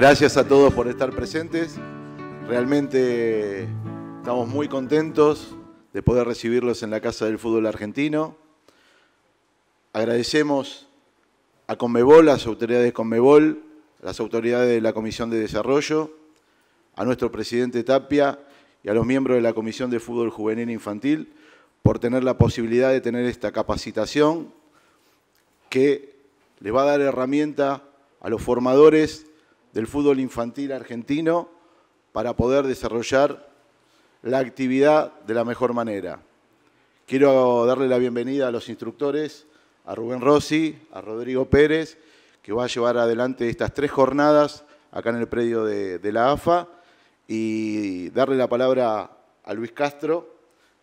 Gracias a todos por estar presentes. Realmente estamos muy contentos de poder recibirlos en la Casa del Fútbol Argentino. Agradecemos a Conmebol, a las autoridades de Conmebol, a las autoridades de la Comisión de Desarrollo, a nuestro presidente Tapia y a los miembros de la Comisión de Fútbol Juvenil e Infantil por tener la posibilidad de tener esta capacitación que les va a dar herramienta a los formadores del fútbol infantil argentino para poder desarrollar la actividad de la mejor manera. Quiero darle la bienvenida a los instructores, a Rubén Rossi, a Rodrigo Pérez, que va a llevar adelante estas tres jornadas acá en el predio de, la AFA, y darle la palabra a Luis Castro,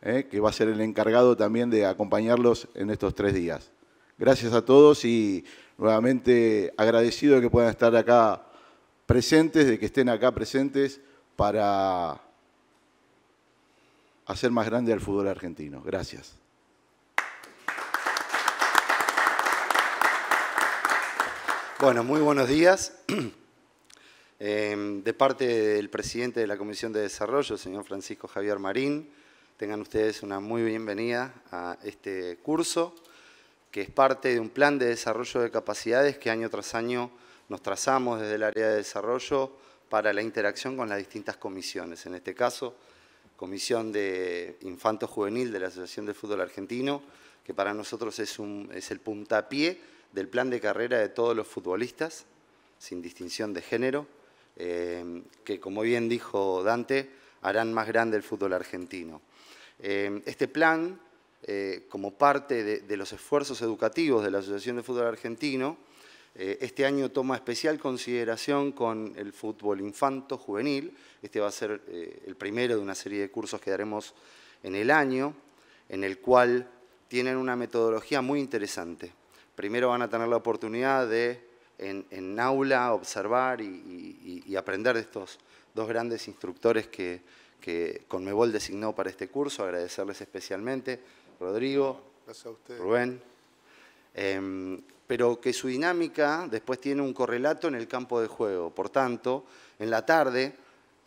eh, que va a ser el encargado también de acompañarlos en estos tres días. Gracias a todos y nuevamente agradecido de que puedan estar acá presentes, de que estén acá presentes para hacer más grande al fútbol argentino. Gracias. Bueno, muy buenos días. Em, de parte del presidente de la Comisión de Desarrollo, señor Francisco Javier Marín, tengan ustedes una muy bienvenida a este curso, que es parte de un plan de desarrollo de capacidades que año tras año nos trazamos desde el área de desarrollo para la interacción con las distintas comisiones. En este caso, Comisión de Infanto Juvenil de la Asociación de Fútbol Argentino, que para nosotros es, el puntapié del plan de carrera de todos los futbolistas, sin distinción de género, eh, que como bien dijo Dante, harán más grande el fútbol argentino. Eh, este plan, eh, como parte de los esfuerzos educativos de la Asociación de Fútbol Argentino, eh, este año toma especial consideración con el fútbol infanto-juvenil. Este va a ser eh, el primero de una serie de cursos que daremos en el año, en el cual tienen una metodología muy interesante. Primero van a tener la oportunidad de, en, aula, observar y, aprender de estos dos grandes instructores que, Conmebol designó para este curso. Agradecerles especialmente, Rodrigo, Rubén. Em, pero que su dinámica después tiene un correlato en el campo de juego. Por tanto, en la tarde,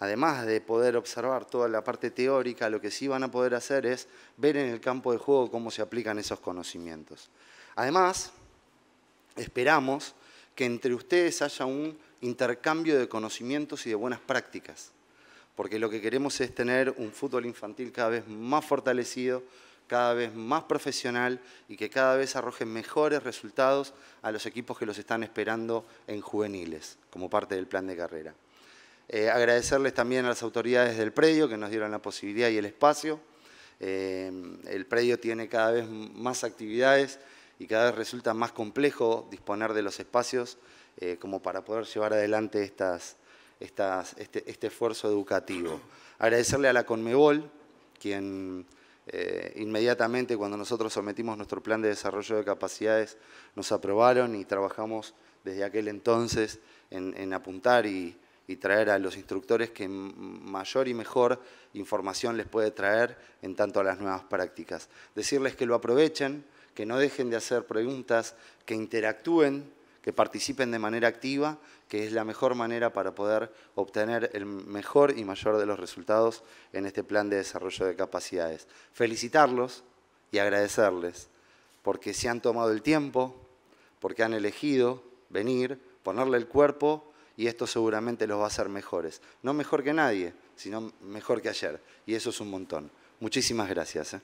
además de poder observar toda la parte teórica, lo que sí van a poder hacer es ver en el campo de juego cómo se aplican esos conocimientos. Además, esperamos que entre ustedes haya un intercambio de conocimientos y de buenas prácticas, porque lo que queremos es tener un fútbol infantil cada vez más fortalecido, cada vez más profesional y que cada vez arroje mejores resultados a los equipos que los están esperando en juveniles, como parte del plan de carrera. Eh, agradecerles también a las autoridades del predio que nos dieron la posibilidad y el espacio. Eh, el predio tiene cada vez más actividades y cada vez resulta más complejo disponer de los espacios eh, como para poder llevar adelante estas, este, este esfuerzo educativo. Agradecerle a la Conmebol, quien eh, inmediatamente cuando nosotros sometimos nuestro plan de desarrollo de capacidades, nos aprobaron y trabajamos desde aquel entonces en, apuntar y, y, traer a los instructores que mayor y mejor información les puede traer en tanto a las nuevas prácticas. Decirles que lo aprovechen, que no dejen de hacer preguntas, que interactúen que participen de manera activa, que es la mejor manera para poder obtener el mejor y mayor de los resultados en este plan de desarrollo de capacidades. Felicitarlos y agradecerles porque se han tomado el tiempo, porque han elegido venir, ponerle el cuerpo y esto seguramente los va a hacer mejores. No mejor que nadie, sino mejor que ayer. Y eso es un montón. Muchísimas gracias. ¿eh?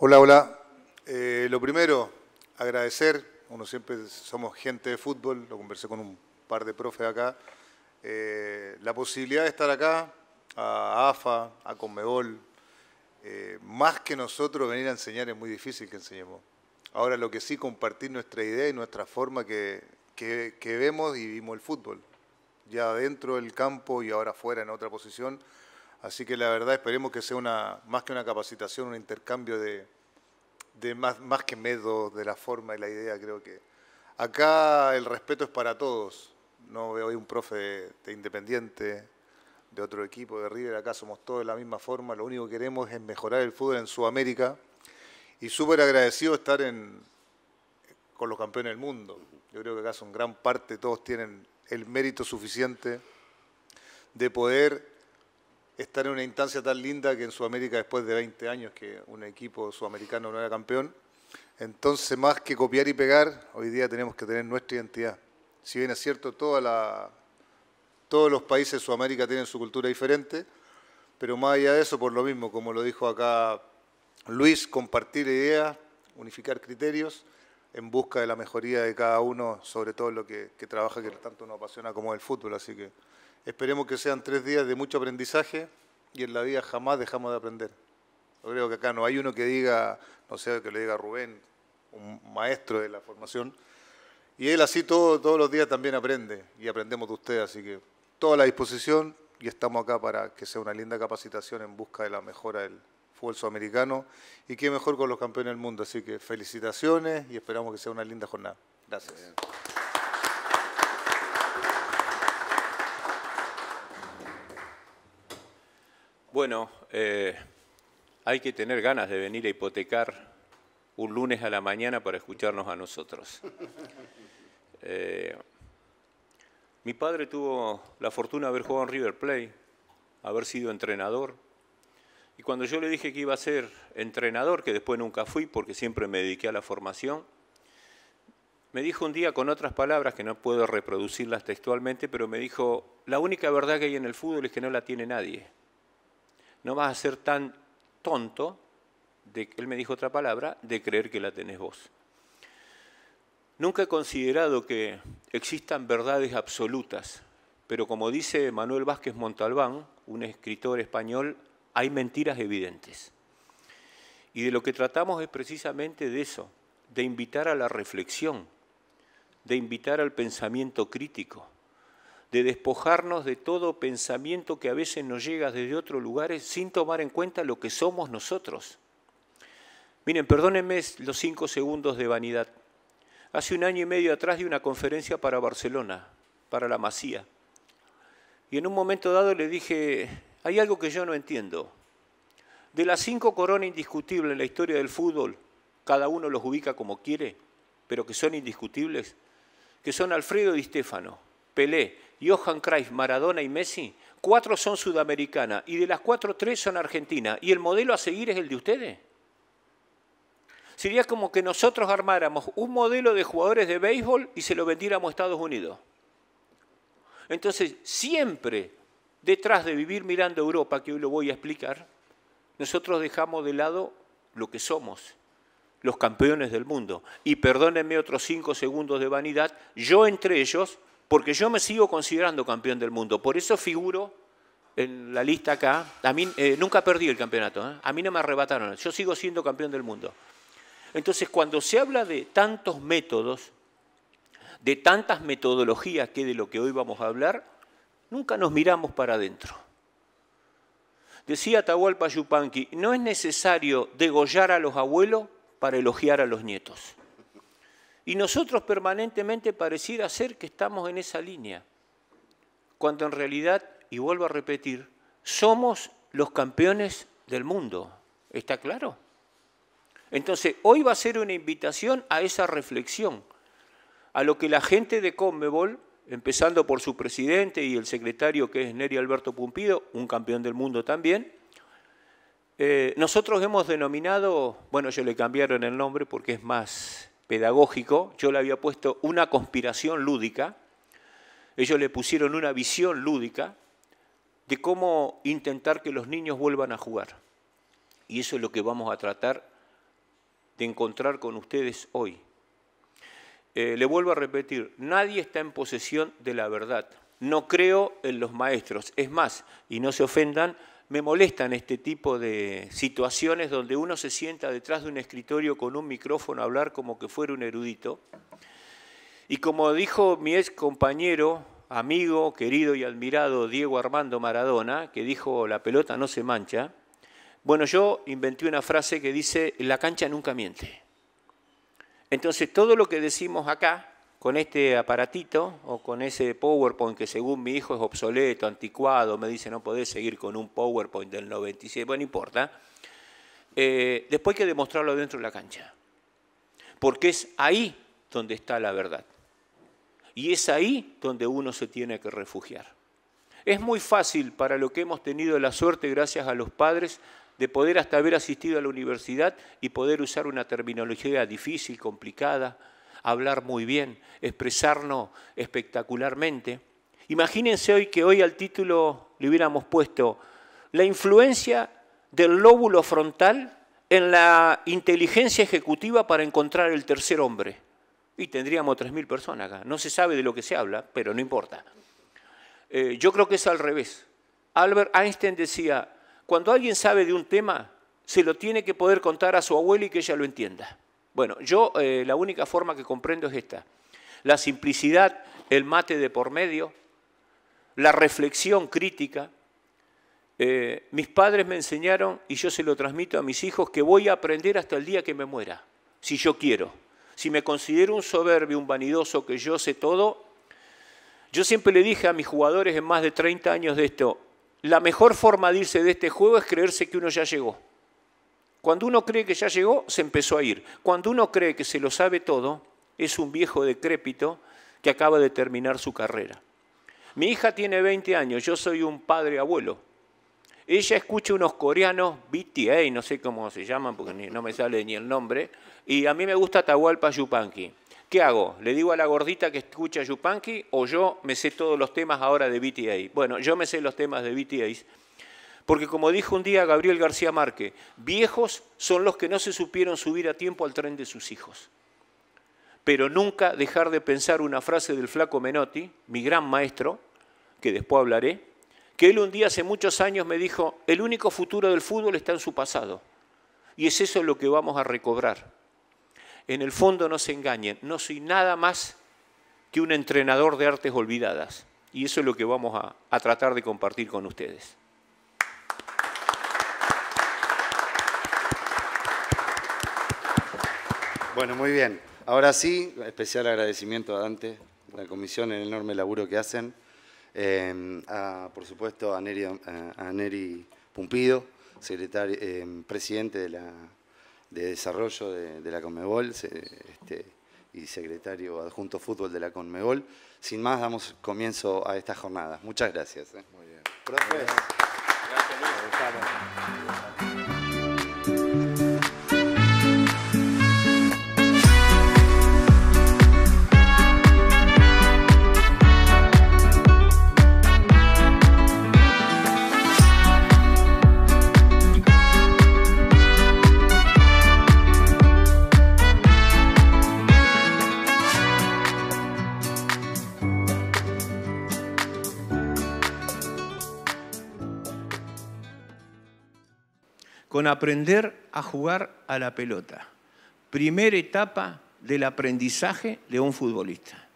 Hola, hola. Eh, lo primero, agradecer. Uno siempre somos gente de fútbol, lo conversé con un par de profes acá. Eh, la posibilidad de estar acá, a AFA, a Conmebol, eh, más que nosotros venir a enseñar es muy difícil que enseñemos. Ahora lo que sí, compartir nuestra idea y nuestra forma que, vemos y vivimos el fútbol, ya dentro del campo y ahora fuera en otra posición, Así que la verdad esperemos que sea una, más que una capacitación, un intercambio de, más, que medo de la forma y la idea, creo que. Acá el respeto es para todos. No veo hoy un profe de, Independiente, de otro equipo, de River, acá somos todos de la misma forma. Lo único que queremos es mejorar el fútbol en Sudamérica. Y súper agradecido estar en, con los campeones del mundo. Yo creo que acá son gran parte, todos tienen el mérito suficiente de poder estar en una instancia tan linda que en Sudamérica después de 20 años que un equipo sudamericano no era campeón. Entonces, más que copiar y pegar, hoy día tenemos que tener nuestra identidad. Si bien es cierto, todos los países de Sudamérica tienen su cultura diferente, pero más allá de eso, por lo mismo, como lo dijo acá Luis, compartir ideas, unificar criterios en busca de la mejoría de cada uno, sobre todo lo que, que trabaja, que tanto nos apasiona como el fútbol. Así que Esperemos que sean tres días de mucho aprendizaje y en la vida jamás dejamos de aprender. Yo creo que acá no hay uno que diga, no sé, que le diga Rubén, un maestro de la formación, y él así todos los días también aprende y aprendemos de usted, así que toda la disposición y estamos acá para que sea una linda capacitación en busca de la mejora del fútbol sudamericano y qué mejor con los campeones del mundo, así que felicitaciones y esperamos que sea una linda jornada. Gracias. Bueno, eh, hay que tener ganas de venir a hipotecar un lunes a la mañana para escucharnos a nosotros. Eh, mi padre tuvo la fortuna de haber jugado en River Plate, haber sido entrenador. Y cuando yo le dije que iba a ser entrenador, que después nunca fui porque siempre me dediqué a la formación, me dijo un día con otras palabras que no puedo reproducirlas textualmente, pero me dijo, la única verdad que hay en el fútbol es que no la tiene nadie no vas a ser tan tonto, de, él me dijo otra palabra, de creer que la tenés vos. Nunca he considerado que existan verdades absolutas, pero como dice Manuel Vázquez Montalbán, un escritor español, hay mentiras evidentes. Y de lo que tratamos es precisamente de eso, de invitar a la reflexión, de invitar al pensamiento crítico, de despojarnos de todo pensamiento que a veces nos llega desde otros lugares sin tomar en cuenta lo que somos nosotros. Miren, perdónenme los cinco segundos de vanidad. Hace un año y medio atrás di una conferencia para Barcelona, para la Masía. Y en un momento dado le dije, hay algo que yo no entiendo. De las cinco coronas indiscutibles en la historia del fútbol, cada uno los ubica como quiere, pero que son indiscutibles, que son Alfredo Di Stefano, Pelé, Johan Cruyff, Maradona y Messi, cuatro son sudamericanas y de las cuatro, tres son argentinas. ¿Y el modelo a seguir es el de ustedes? Sería como que nosotros armáramos un modelo de jugadores de béisbol y se lo vendiéramos a Estados Unidos. Entonces, siempre detrás de vivir mirando Europa, que hoy lo voy a explicar, nosotros dejamos de lado lo que somos, los campeones del mundo. Y perdónenme otros cinco segundos de vanidad, yo entre ellos porque yo me sigo considerando campeón del mundo. Por eso figuro en la lista acá. A mí eh, nunca perdí el campeonato, ¿eh? a mí no me arrebataron, yo sigo siendo campeón del mundo. Entonces, cuando se habla de tantos métodos, de tantas metodologías que de lo que hoy vamos a hablar, nunca nos miramos para adentro. Decía Tahual Yupanqui, no es necesario degollar a los abuelos para elogiar a los nietos. Y nosotros permanentemente pareciera ser que estamos en esa línea, cuando en realidad, y vuelvo a repetir, somos los campeones del mundo. ¿Está claro? Entonces, hoy va a ser una invitación a esa reflexión, a lo que la gente de Conmebol, empezando por su presidente y el secretario que es Neri Alberto Pumpido, un campeón del mundo también, eh, nosotros hemos denominado, bueno, yo le cambiaron el nombre porque es más pedagógico, yo le había puesto una conspiración lúdica, ellos le pusieron una visión lúdica de cómo intentar que los niños vuelvan a jugar. Y eso es lo que vamos a tratar de encontrar con ustedes hoy. Eh, le vuelvo a repetir, nadie está en posesión de la verdad. No creo en los maestros. Es más, y no se ofendan, me molestan este tipo de situaciones donde uno se sienta detrás de un escritorio con un micrófono a hablar como que fuera un erudito. Y como dijo mi ex compañero, amigo, querido y admirado Diego Armando Maradona, que dijo la pelota no se mancha, bueno, yo inventé una frase que dice, la cancha nunca miente. Entonces, todo lo que decimos acá con este aparatito o con ese PowerPoint que según mi hijo es obsoleto, anticuado, me dice no podés seguir con un PowerPoint del 97, bueno, no importa. Eh, después hay que demostrarlo dentro de la cancha, porque es ahí donde está la verdad. Y es ahí donde uno se tiene que refugiar. Es muy fácil para lo que hemos tenido la suerte, gracias a los padres, de poder hasta haber asistido a la universidad y poder usar una terminología difícil, complicada, hablar muy bien, expresarnos espectacularmente. Imagínense hoy que hoy al título le hubiéramos puesto la influencia del lóbulo frontal en la inteligencia ejecutiva para encontrar el tercer hombre. Y tendríamos 3.000 personas acá. No se sabe de lo que se habla, pero no importa. Eh, yo creo que es al revés. Albert Einstein decía, cuando alguien sabe de un tema, se lo tiene que poder contar a su abuela y que ella lo entienda. Bueno, yo eh, la única forma que comprendo es esta. La simplicidad, el mate de por medio, la reflexión crítica. Eh, mis padres me enseñaron, y yo se lo transmito a mis hijos, que voy a aprender hasta el día que me muera, si yo quiero. Si me considero un soberbio, un vanidoso, que yo sé todo, yo siempre le dije a mis jugadores en más de 30 años de esto, la mejor forma de irse de este juego es creerse que uno ya llegó. Cuando uno cree que ya llegó, se empezó a ir. Cuando uno cree que se lo sabe todo, es un viejo decrépito que acaba de terminar su carrera. Mi hija tiene 20 años, yo soy un padre abuelo. Ella escucha unos coreanos, BTA, no sé cómo se llaman porque no me sale ni el nombre, y a mí me gusta Tahualpa Yupanqui. ¿Qué hago? ¿Le digo a la gordita que escucha Yupanqui o yo me sé todos los temas ahora de BTA? Bueno, yo me sé los temas de BTA porque como dijo un día Gabriel García Márquez, viejos son los que no se supieron subir a tiempo al tren de sus hijos. Pero nunca dejar de pensar una frase del flaco Menotti, mi gran maestro, que después hablaré, que él un día hace muchos años me dijo, el único futuro del fútbol está en su pasado. Y es eso lo que vamos a recobrar. En el fondo no se engañen, no soy nada más que un entrenador de artes olvidadas. Y eso es lo que vamos a, a tratar de compartir con ustedes. Bueno, muy bien. Ahora sí, especial agradecimiento a Dante, la comisión, el enorme laburo que hacen. Eh, por supuesto, a Neri, Pumpido, eh, presidente de, Desarrollo de, la Conmebol este, y secretario adjunto fútbol de la Conmebol. Sin más, damos comienzo a estas jornadas. Muchas gracias. Eh. Muy bien. 下面。con aprender a jugar a la pelota. Primera etapa del aprendizaje de un futbolista.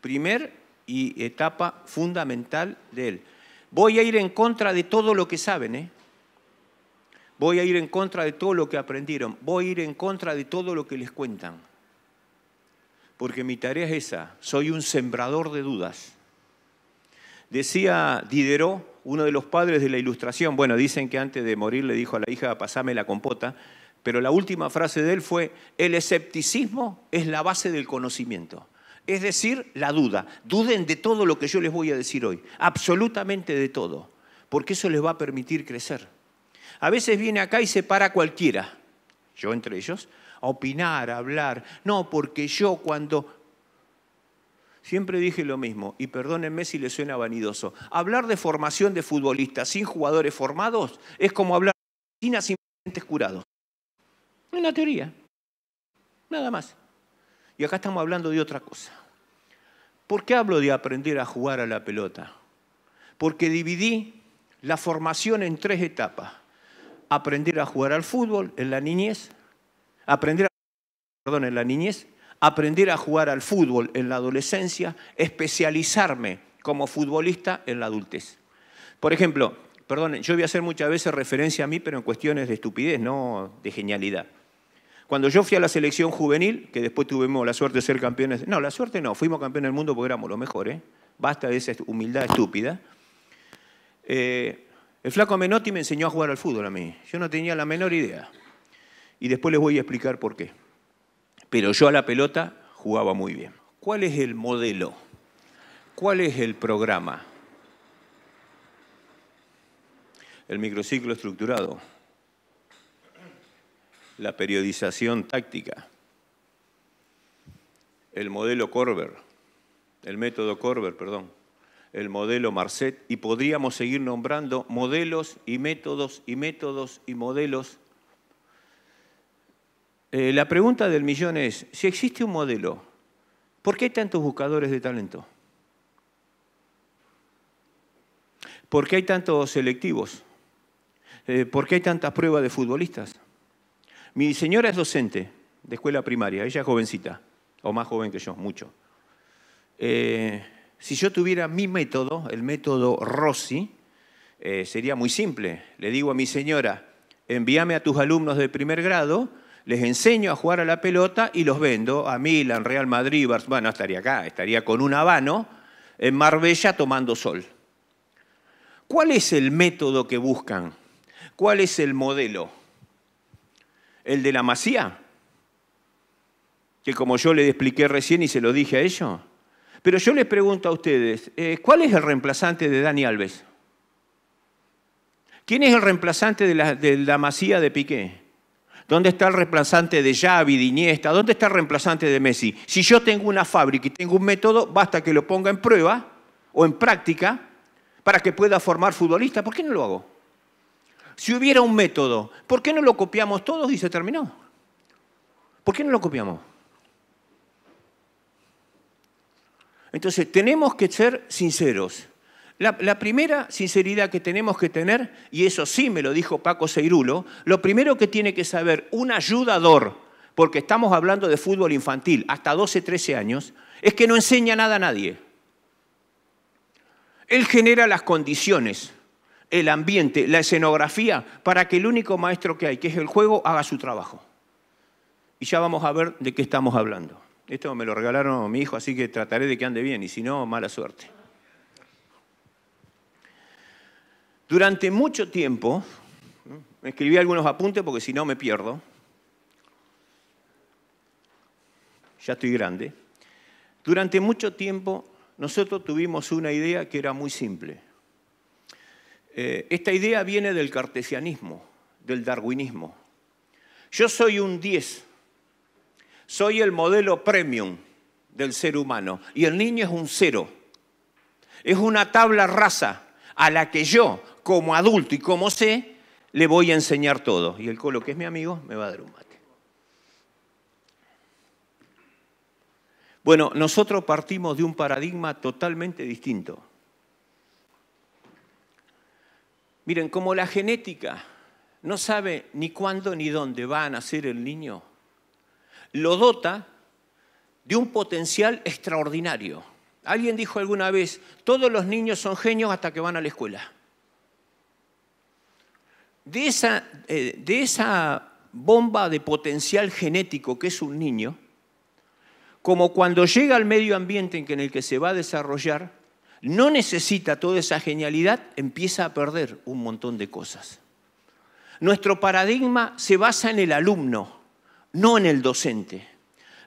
Primer y etapa fundamental de él. Voy a ir en contra de todo lo que saben, ¿eh? Voy a ir en contra de todo lo que aprendieron. Voy a ir en contra de todo lo que les cuentan. Porque mi tarea es esa. Soy un sembrador de dudas. Decía Diderot uno de los padres de la ilustración, bueno, dicen que antes de morir le dijo a la hija, pasame la compota, pero la última frase de él fue, el escepticismo es la base del conocimiento. Es decir, la duda. Duden de todo lo que yo les voy a decir hoy, absolutamente de todo, porque eso les va a permitir crecer. A veces viene acá y se para cualquiera, yo entre ellos, a opinar, a hablar. No, porque yo cuando Siempre dije lo mismo, y perdónenme si le suena vanidoso. Hablar de formación de futbolistas sin jugadores formados es como hablar de medicina sin pacientes curados. Una teoría. Nada más. Y acá estamos hablando de otra cosa. ¿Por qué hablo de aprender a jugar a la pelota? Porque dividí la formación en tres etapas. Aprender a jugar al fútbol en la niñez, aprender a, perdón, en la niñez, aprender a jugar al fútbol en la adolescencia, especializarme como futbolista en la adultez. Por ejemplo, perdón, yo voy a hacer muchas veces referencia a mí, pero en cuestiones de estupidez, no de genialidad. Cuando yo fui a la selección juvenil, que después tuvimos la suerte de ser campeones, no, la suerte no, fuimos campeones del mundo porque éramos los mejores, ¿eh? basta de esa humildad estúpida. Eh, el flaco Menotti me enseñó a jugar al fútbol a mí, yo no tenía la menor idea. Y después les voy a explicar por qué. Pero yo a la pelota jugaba muy bien. ¿Cuál es el modelo? ¿Cuál es el programa? El microciclo estructurado, la periodización táctica, el modelo Corber, el método Corber, perdón, el modelo Marcet, y podríamos seguir nombrando modelos y métodos y métodos y modelos eh, la pregunta del millón es, si existe un modelo, ¿por qué hay tantos buscadores de talento? ¿Por qué hay tantos selectivos? Eh, ¿Por qué hay tantas pruebas de futbolistas? Mi señora es docente de escuela primaria, ella es jovencita, o más joven que yo, mucho. Eh, si yo tuviera mi método, el método Rossi, sería muy simple. Le digo a mi señora, envíame a tus alumnos de primer grado les enseño a jugar a la pelota y los vendo a Milan, Real Madrid, Barcelona, bueno, estaría acá, estaría con un habano en Marbella tomando sol. ¿Cuál es el método que buscan? ¿Cuál es el modelo? ¿El de la masía? Que como yo le expliqué recién y se lo dije a ellos. Pero yo les pregunto a ustedes, eh, ¿cuál es el reemplazante de Dani Alves? ¿Quién es el reemplazante de la, de la masía de Piqué? ¿Dónde está el reemplazante de Xavi, de Iniesta? ¿Dónde está el reemplazante de Messi? Si yo tengo una fábrica y tengo un método, basta que lo ponga en prueba o en práctica para que pueda formar futbolista. ¿Por qué no lo hago? Si hubiera un método, ¿por qué no lo copiamos todos y se terminó? ¿Por qué no lo copiamos? Entonces, tenemos que ser sinceros. La, primera sinceridad que tenemos que tener, y eso sí me lo dijo Paco Seirulo, lo primero que tiene que saber un ayudador, porque estamos hablando de fútbol infantil, hasta 12, 13 años, es que no enseña nada a nadie. Él genera las condiciones, el ambiente, la escenografía, para que el único maestro que hay, que es el juego, haga su trabajo. Y ya vamos a ver de qué estamos hablando. Esto me lo regalaron a mi hijo, así que trataré de que ande bien, y si no, mala suerte. Durante mucho tiempo, me escribí algunos apuntes porque si no me pierdo, ya estoy grande, durante mucho tiempo nosotros tuvimos una idea que era muy simple. Eh, esta idea viene del cartesianismo, del darwinismo. Yo soy un 10, soy el modelo premium del ser humano y el niño es un cero. Es una tabla rasa a la que yo, como adulto y como sé, le voy a enseñar todo. Y el colo, que es mi amigo, me va a dar un mate. Bueno, nosotros partimos de un paradigma totalmente distinto. Miren, como la genética no sabe ni cuándo ni dónde va a nacer el niño, lo dota de un potencial extraordinario. Alguien dijo alguna vez, todos los niños son genios hasta que van a la escuela. Eh, de esa, bomba de potencial genético que es un niño, como cuando llega al medio ambiente en el que se va a desarrollar, no necesita toda esa genialidad, empieza a perder un montón de cosas. Nuestro paradigma se basa en el alumno, no en el docente.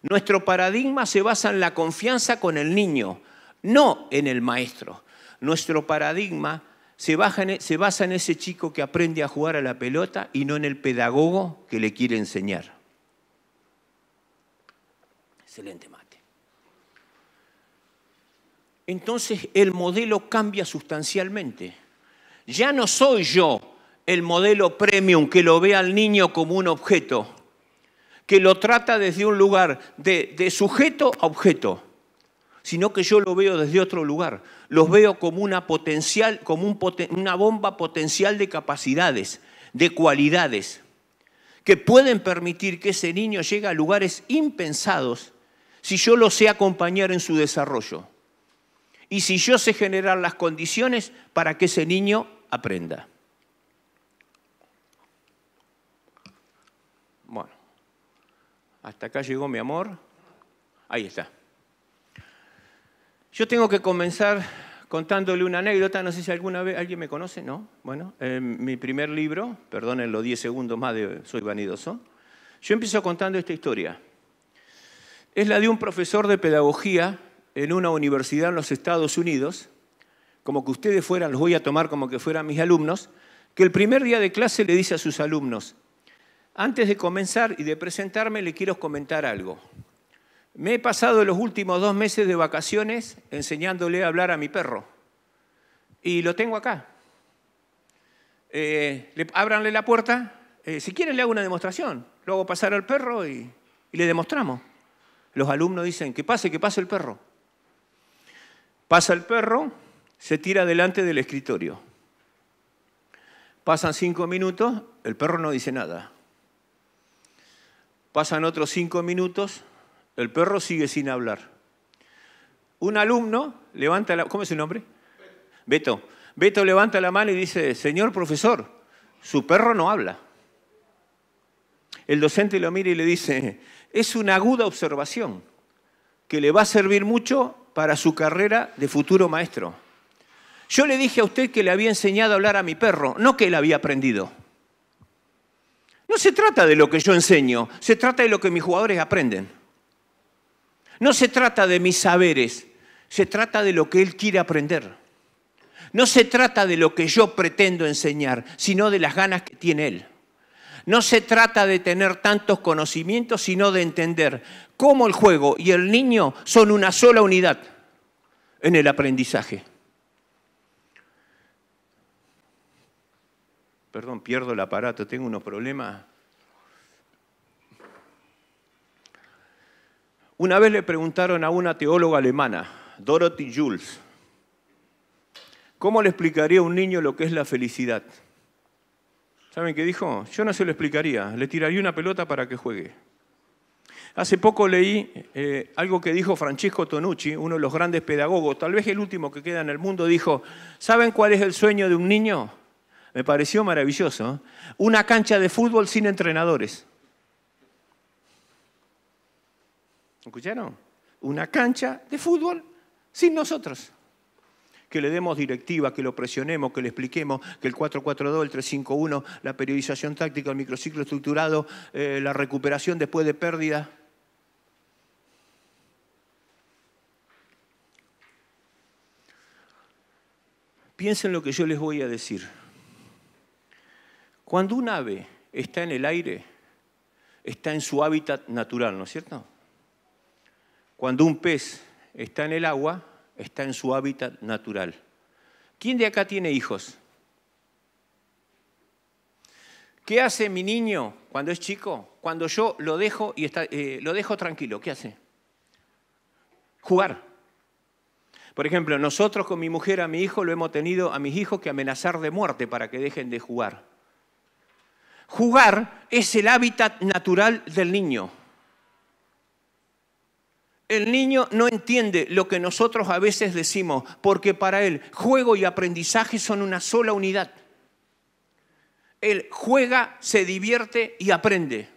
Nuestro paradigma se basa en la confianza con el niño, no en el maestro. Nuestro paradigma e, se, basa en ese chico que aprende a jugar a la pelota y no en el pedagogo que le quiere enseñar. Excelente mate. Entonces el modelo cambia sustancialmente. Ya no soy yo el modelo premium que lo ve al niño como un objeto, que lo trata desde un lugar de sujeto a objeto, sino que yo lo veo desde otro lugar los veo como una, potencial, como una bomba potencial de capacidades, de cualidades, que pueden permitir que ese niño llegue a lugares impensados si yo lo sé acompañar en su desarrollo y si yo sé generar las condiciones para que ese niño aprenda. Bueno, hasta acá llegó mi amor. Ahí está. Yo tengo que comenzar contándole una anécdota, no sé si alguna vez alguien me conoce, ¿no? Bueno, en mi primer libro, perdonen los 10 segundos más de Soy Vanidoso, yo empiezo contando esta historia. Es la de un profesor de pedagogía en una universidad en los Estados Unidos, como que ustedes fueran, los voy a tomar como que fueran mis alumnos, que el primer día de clase le dice a sus alumnos, antes de comenzar y de presentarme le quiero comentar algo. Me he pasado los últimos dos meses de vacaciones enseñándole a hablar a mi perro. Y lo tengo acá. Eh, ábranle la puerta. Eh, si quieren le hago una demostración. Luego pasar al perro y, y le demostramos. Los alumnos dicen, que pase, que pase el perro. Pasa el perro, se tira delante del escritorio. Pasan cinco minutos, el perro no dice nada. Pasan otros cinco minutos, el perro sigue sin hablar. Un alumno levanta la... ¿Cómo es su nombre? Beto. Beto levanta la mano y dice, señor profesor, su perro no habla. El docente lo mira y le dice, es una aguda observación que le va a servir mucho para su carrera de futuro maestro. Yo le dije a usted que le había enseñado a hablar a mi perro, no que él había aprendido. No se trata de lo que yo enseño, se trata de lo que mis jugadores aprenden. No se trata de mis saberes, se trata de lo que Él quiere aprender. No se trata de lo que yo pretendo enseñar, sino de las ganas que tiene Él. No se trata de tener tantos conocimientos, sino de entender cómo el juego y el niño son una sola unidad en el aprendizaje. Perdón, pierdo el aparato, tengo unos problemas. Una vez le preguntaron a una teóloga alemana, Dorothy Jules, ¿cómo le explicaría a un niño lo que es la felicidad? ¿Saben qué dijo? Yo no se lo explicaría, le tiraría una pelota para que juegue. Hace poco leí eh, algo que dijo Francisco Tonucci, uno de los grandes pedagogos, tal vez el último que queda en el mundo, dijo, ¿saben cuál es el sueño de un niño? Me pareció maravilloso. ¿eh? Una cancha de fútbol sin entrenadores. ¿Escucharon? Una cancha de fútbol sin nosotros. Que le demos directiva, que lo presionemos, que le expliquemos que el 442, el 3-5-1, la periodización táctica, el microciclo estructurado, eh, la recuperación después de pérdida. Piensen lo que yo les voy a decir. Cuando un ave está en el aire, está en su hábitat natural, ¿no es cierto? Cuando un pez está en el agua, está en su hábitat natural. ¿Quién de acá tiene hijos? ¿Qué hace mi niño cuando es chico? Cuando yo lo dejo y eh, lo dejo tranquilo, ¿qué hace? Jugar. Por ejemplo, nosotros con mi mujer, a mi hijo, lo hemos tenido a mis hijos que amenazar de muerte para que dejen de jugar. Jugar es el hábitat natural del niño. El niño no entiende lo que nosotros a veces decimos, porque para él juego y aprendizaje son una sola unidad. Él juega, se divierte y aprende.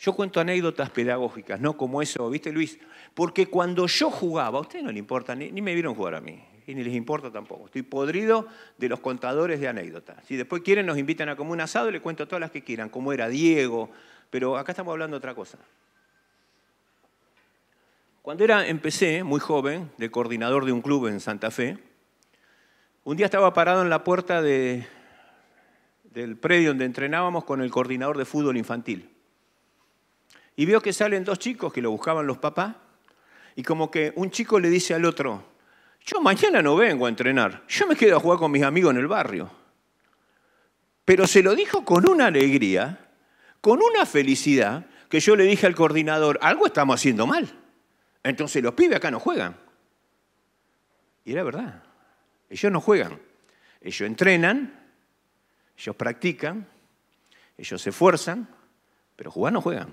Yo cuento anécdotas pedagógicas, no como eso, ¿viste Luis? Porque cuando yo jugaba, a usted no le importa, ni me vieron jugar a mí, y ni les importa tampoco. Estoy podrido de los contadores de anécdotas. Si después quieren, nos invitan a como un asado y les cuento todas las que quieran, cómo era Diego, pero acá estamos hablando de otra cosa. Cuando era, empecé, muy joven, de coordinador de un club en Santa Fe, un día estaba parado en la puerta de, del predio donde entrenábamos con el coordinador de fútbol infantil. Y veo que salen dos chicos que lo buscaban los papás, y como que un chico le dice al otro, yo mañana no vengo a entrenar, yo me quedo a jugar con mis amigos en el barrio. Pero se lo dijo con una alegría, con una felicidad, que yo le dije al coordinador, algo estamos haciendo mal. Entonces los pibes acá no juegan. Y era verdad, ellos no juegan. Ellos entrenan, ellos practican, ellos se esfuerzan, pero jugar no juegan.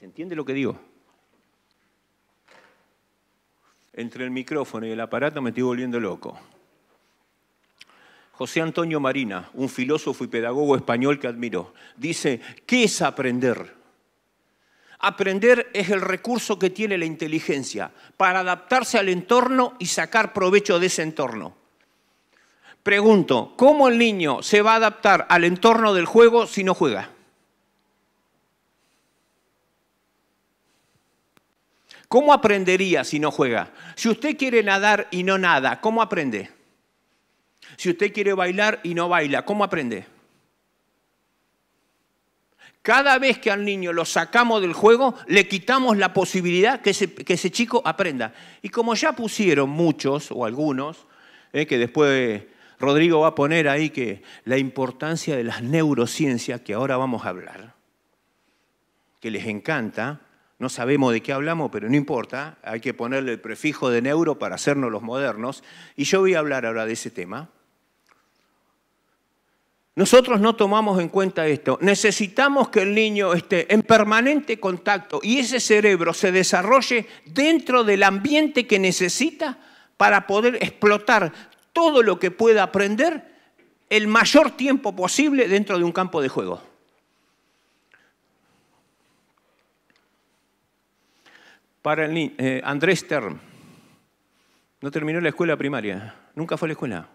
¿Se entiende lo que digo? Entre el micrófono y el aparato me estoy volviendo loco. José Antonio Marina, un filósofo y pedagogo español que admiro, dice, ¿qué es aprender? Aprender es el recurso que tiene la inteligencia para adaptarse al entorno y sacar provecho de ese entorno. Pregunto, ¿cómo el niño se va a adaptar al entorno del juego si no juega? ¿Cómo aprendería si no juega? Si usted quiere nadar y no nada, ¿cómo aprende? Si usted quiere bailar y no baila, ¿cómo aprende? Cada vez que al niño lo sacamos del juego, le quitamos la posibilidad que ese, chico aprenda. Y como ya pusieron muchos o algunos, eh, que después Rodrigo va a poner ahí que la importancia de las neurociencias, que ahora vamos a hablar, que les encanta, no sabemos de qué hablamos, pero no importa, hay que ponerle el prefijo de neuro para hacernos los modernos, y yo voy a hablar ahora de ese tema. Nosotros no tomamos en cuenta esto. Necesitamos que el niño esté en permanente contacto y ese cerebro se desarrolle dentro del ambiente que necesita para poder explotar todo lo que pueda aprender el mayor tiempo posible dentro de un campo de juego. para el, niño, eh, Andrés Stern. No terminó la escuela primaria, nunca fue a la escuela.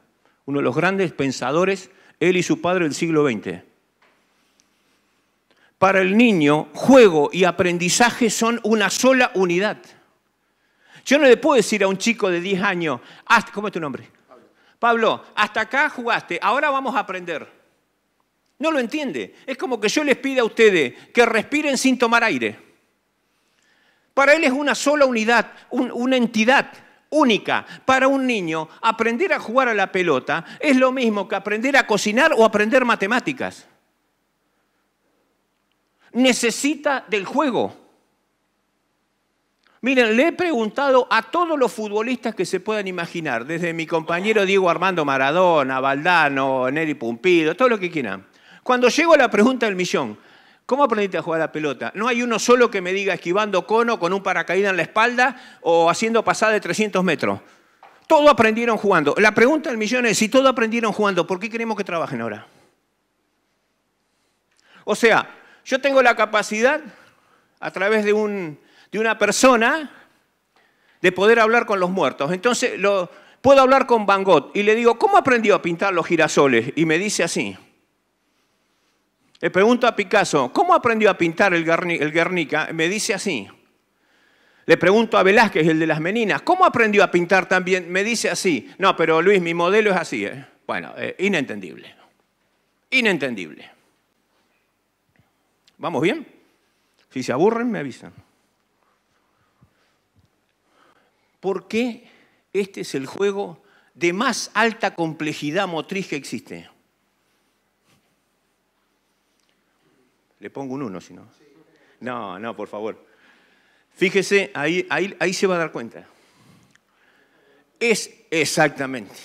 Uno de los grandes pensadores, él y su padre del siglo XX. Para el niño, juego y aprendizaje son una sola unidad. Yo no le puedo decir a un chico de 10 años, ¿cómo es tu nombre? Pablo. hasta acá jugaste, ahora vamos a aprender. No lo entiende. Es como que yo les pida a ustedes que respiren sin tomar aire. Para él es una sola unidad, una entidad única. Para un niño, aprender a jugar a la pelota es lo mismo que aprender a cocinar o aprender matemáticas. Necesita del juego. Miren, le he preguntado a todos los futbolistas que se puedan imaginar, desde mi compañero Diego Armando Maradona, Valdano, Neri Pumpido, todo lo que quieran. Cuando llego a la pregunta del millón, ¿Cómo aprendiste a jugar a la pelota? No hay uno solo que me diga esquivando cono con un paracaídas en la espalda o haciendo pasada de 300 metros. Todo aprendieron jugando. La pregunta del millón es, si todo aprendieron jugando, ¿por qué queremos que trabajen ahora? O sea, yo tengo la capacidad, a través de, un, de una persona, de poder hablar con los muertos. Entonces, lo, puedo hablar con Van Gogh y le digo, ¿cómo aprendió a pintar los girasoles? Y me dice así. Le pregunto a Picasso, ¿cómo aprendió a pintar el Guernica? Me dice así. Le pregunto a Velázquez, el de las meninas, ¿cómo aprendió a pintar también? Me dice así. No, pero Luis, mi modelo es así. ¿eh? Bueno, eh, inentendible. Inentendible. ¿Vamos bien? Si se aburren, me avisan. ¿Por qué este es el juego de más alta complejidad motriz que existe? Le pongo un uno, si no. No, no, por favor. Fíjese, ahí, ahí se va a dar cuenta. Es exactamente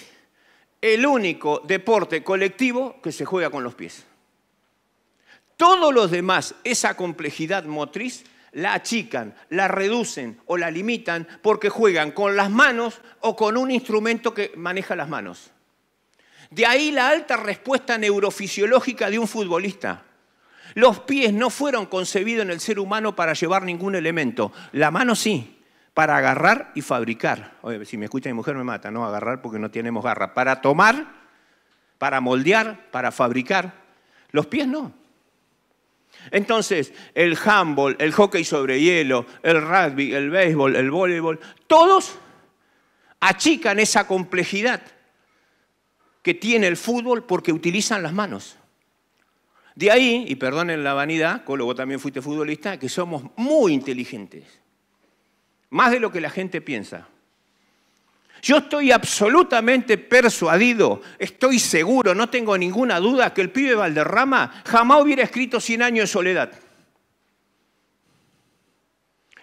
el único deporte colectivo que se juega con los pies. Todos los demás, esa complejidad motriz, la achican, la reducen o la limitan porque juegan con las manos o con un instrumento que maneja las manos. De ahí la alta respuesta neurofisiológica de un futbolista. Los pies no fueron concebidos en el ser humano para llevar ningún elemento. La mano sí, para agarrar y fabricar. Oye, si me escucha mi mujer me mata, no agarrar porque no tenemos garra. Para tomar, para moldear, para fabricar. Los pies no. Entonces, el handball, el hockey sobre hielo, el rugby, el béisbol, el voleibol, todos achican esa complejidad que tiene el fútbol porque utilizan las manos. De ahí, y perdonen la vanidad, Colo, también fuiste futbolista, que somos muy inteligentes. Más de lo que la gente piensa. Yo estoy absolutamente persuadido, estoy seguro, no tengo ninguna duda que el pibe Valderrama jamás hubiera escrito 100 años de soledad.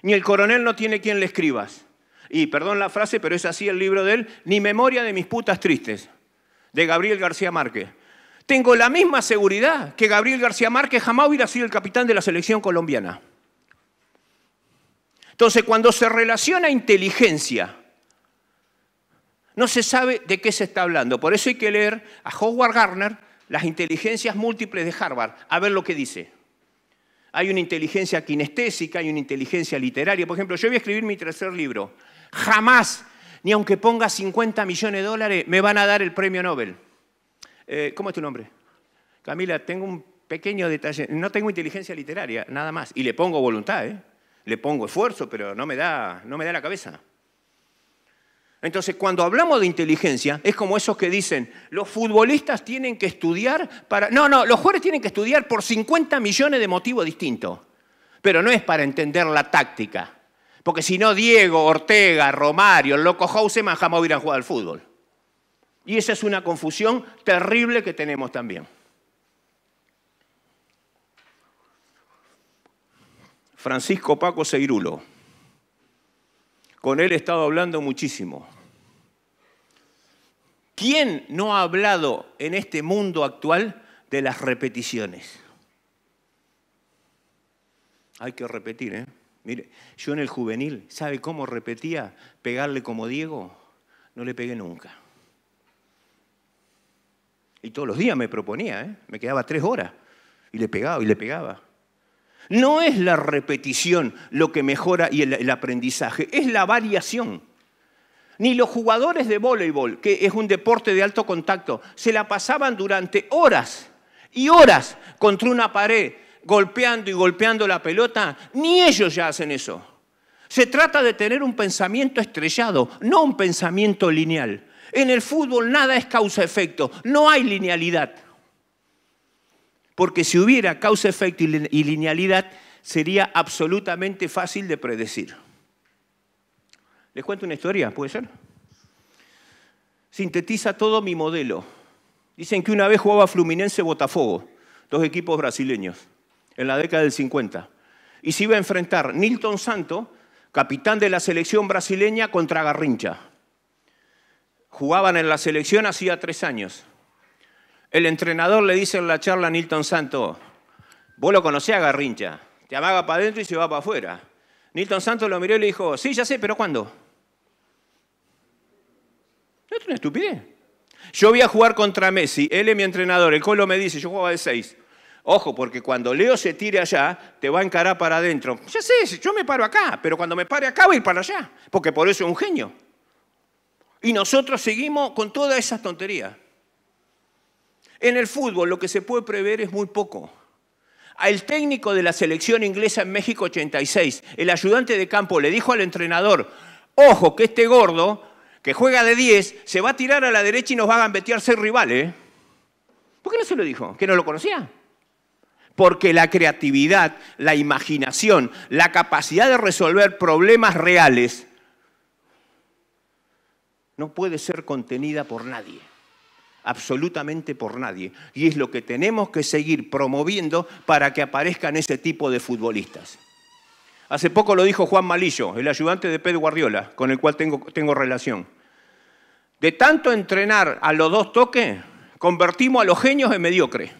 Ni el coronel no tiene quien le escribas. Y perdón la frase, pero es así el libro de él, Ni memoria de mis putas tristes, de Gabriel García Márquez. Tengo la misma seguridad que Gabriel García Márquez jamás hubiera sido el capitán de la selección colombiana. Entonces, cuando se relaciona inteligencia, no se sabe de qué se está hablando. Por eso hay que leer a Howard Garner las inteligencias múltiples de Harvard, a ver lo que dice. Hay una inteligencia kinestésica, hay una inteligencia literaria. Por ejemplo, yo voy a escribir mi tercer libro. Jamás, ni aunque ponga 50 millones de dólares, me van a dar el premio Nobel. Eh, ¿Cómo es tu nombre? Camila, tengo un pequeño detalle. No tengo inteligencia literaria, nada más. Y le pongo voluntad, ¿eh? Le pongo esfuerzo, pero no me da, no me da la cabeza. Entonces, cuando hablamos de inteligencia, es como esos que dicen, los futbolistas tienen que estudiar para... No, no, los jugadores tienen que estudiar por 50 millones de motivos distintos, pero no es para entender la táctica. Porque si no, Diego, Ortega, Romario, loco más jamás hubieran jugado al fútbol. Y esa es una confusión terrible que tenemos también. Francisco Paco Seirulo. Con él he estado hablando muchísimo. ¿Quién no ha hablado en este mundo actual de las repeticiones? Hay que repetir, ¿eh? Mire, yo en el juvenil, ¿sabe cómo repetía? Pegarle como Diego, no le pegué nunca. Y todos los días me proponía, ¿eh? me quedaba tres horas y le pegaba y le pegaba. No es la repetición lo que mejora y el, el aprendizaje, es la variación. Ni los jugadores de voleibol, que es un deporte de alto contacto, se la pasaban durante horas y horas contra una pared, golpeando y golpeando la pelota, ni ellos ya hacen eso. Se trata de tener un pensamiento estrellado, no un pensamiento lineal. En el fútbol nada es causa-efecto, no hay linealidad. Porque si hubiera causa-efecto y linealidad, sería absolutamente fácil de predecir. ¿Les cuento una historia? ¿Puede ser? Sintetiza todo mi modelo. Dicen que una vez jugaba Fluminense Botafogo, dos equipos brasileños, en la década del 50. Y se iba a enfrentar Nilton Santo, capitán de la selección brasileña, contra Garrincha jugaban en la selección hacía tres años. El entrenador le dice en la charla a Nilton Santo, vos lo conocés a Garrincha, te amaga para adentro y se va para afuera. Nilton Santos lo miró y le dijo, sí, ya sé, pero ¿cuándo? Es una estupidez. Yo voy a jugar contra Messi, él es mi entrenador, el Colo me dice, yo jugaba de seis. Ojo, porque cuando Leo se tire allá, te va a encarar para adentro. Ya sé, yo me paro acá, pero cuando me pare acá voy a ir para allá, porque por eso es un genio. Y nosotros seguimos con todas esas tonterías. En el fútbol lo que se puede prever es muy poco. Al técnico de la selección inglesa en México 86, el ayudante de campo le dijo al entrenador, ojo que este gordo que juega de 10 se va a tirar a la derecha y nos va a gambetear ser rivales. ¿eh? ¿Por qué no se lo dijo? ¿Que no lo conocía? Porque la creatividad, la imaginación, la capacidad de resolver problemas reales no puede ser contenida por nadie, absolutamente por nadie. Y es lo que tenemos que seguir promoviendo para que aparezcan ese tipo de futbolistas. Hace poco lo dijo Juan Malillo, el ayudante de Pedro Guardiola, con el cual tengo, tengo relación. De tanto entrenar a los dos toques, convertimos a los genios en mediocres.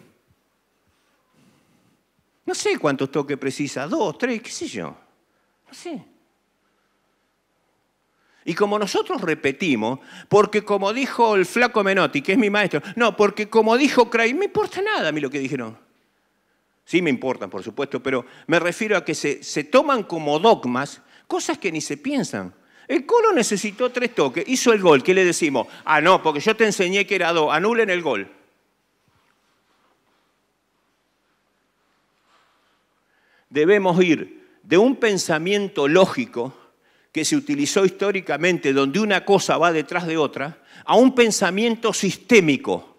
No sé cuántos toques precisa, dos, tres, qué sé yo. No sé. Y como nosotros repetimos, porque como dijo el flaco Menotti, que es mi maestro, no, porque como dijo Craig, me importa nada a mí lo que dijeron. Sí me importan, por supuesto, pero me refiero a que se, toman como dogmas cosas que ni se piensan. El Colo necesitó tres toques, hizo el gol, ¿qué le decimos? Ah, no, porque yo te enseñé que era dos, anulen el gol. Debemos ir de un pensamiento lógico que se utilizó históricamente, donde una cosa va detrás de otra, a un pensamiento sistémico,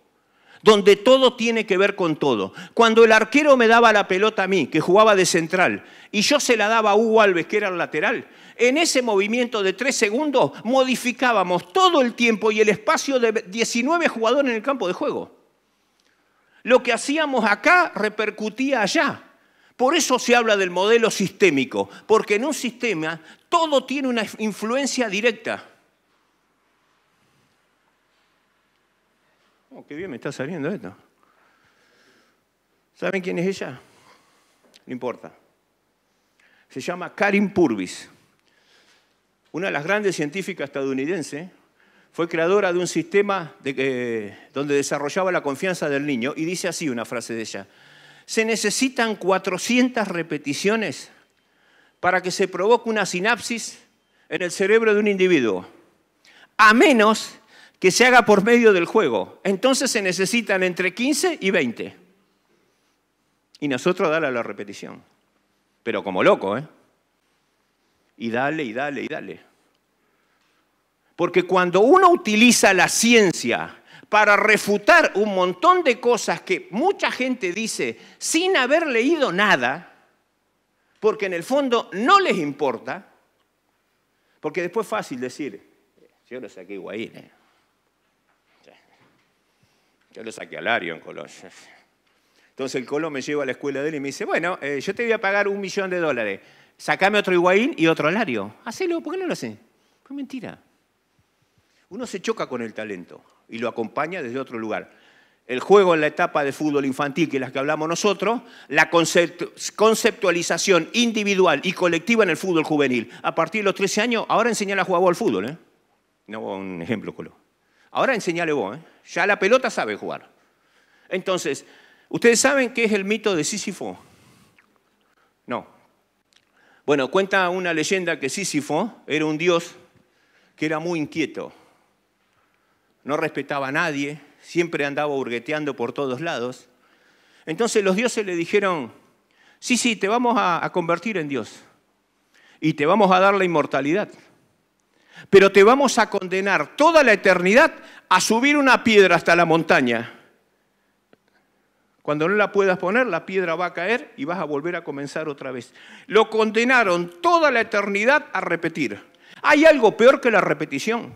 donde todo tiene que ver con todo. Cuando el arquero me daba la pelota a mí, que jugaba de central, y yo se la daba a Hugo Alves, que era el lateral, en ese movimiento de tres segundos modificábamos todo el tiempo y el espacio de 19 jugadores en el campo de juego. Lo que hacíamos acá repercutía allá. Por eso se habla del modelo sistémico, porque en un sistema todo tiene una influencia directa. Oh, qué bien me está saliendo esto. ¿Saben quién es ella? No importa. Se llama Karin Purvis. Una de las grandes científicas estadounidenses fue creadora de un sistema eh, donde desarrollaba la confianza del niño y dice así una frase de ella se necesitan 400 repeticiones para que se provoque una sinapsis en el cerebro de un individuo, a menos que se haga por medio del juego. Entonces se necesitan entre 15 y 20. Y nosotros dale a la repetición, pero como loco, ¿eh? Y dale, y dale, y dale. Porque cuando uno utiliza la ciencia para refutar un montón de cosas que mucha gente dice sin haber leído nada, porque en el fondo no les importa, porque después es fácil decir, yo lo saqué Higuaín, eh". yo lo saqué alario en Colón. Entonces el Colón me lleva a la escuela de él y me dice, bueno, eh, yo te voy a pagar un millón de dólares, sacame otro Higuaín y otro Alario. Hacelo, ¿por qué no lo haces? Fue mentira. Uno se choca con el talento y lo acompaña desde otro lugar. El juego en la etapa de fútbol infantil, que es la que hablamos nosotros, la conceptualización individual y colectiva en el fútbol juvenil. A partir de los 13 años, ahora enseñale a jugar al fútbol. ¿eh? No, un ejemplo, Colo. Ahora enseñale vos. ¿eh? Ya la pelota sabe jugar. Entonces, ¿ustedes saben qué es el mito de Sísifo? No. Bueno, cuenta una leyenda que Sísifo era un dios que era muy inquieto no respetaba a nadie, siempre andaba hurgueteando por todos lados. Entonces los dioses le dijeron, sí, sí, te vamos a, a convertir en Dios y te vamos a dar la inmortalidad, pero te vamos a condenar toda la eternidad a subir una piedra hasta la montaña. Cuando no la puedas poner, la piedra va a caer y vas a volver a comenzar otra vez. Lo condenaron toda la eternidad a repetir. Hay algo peor que la repetición.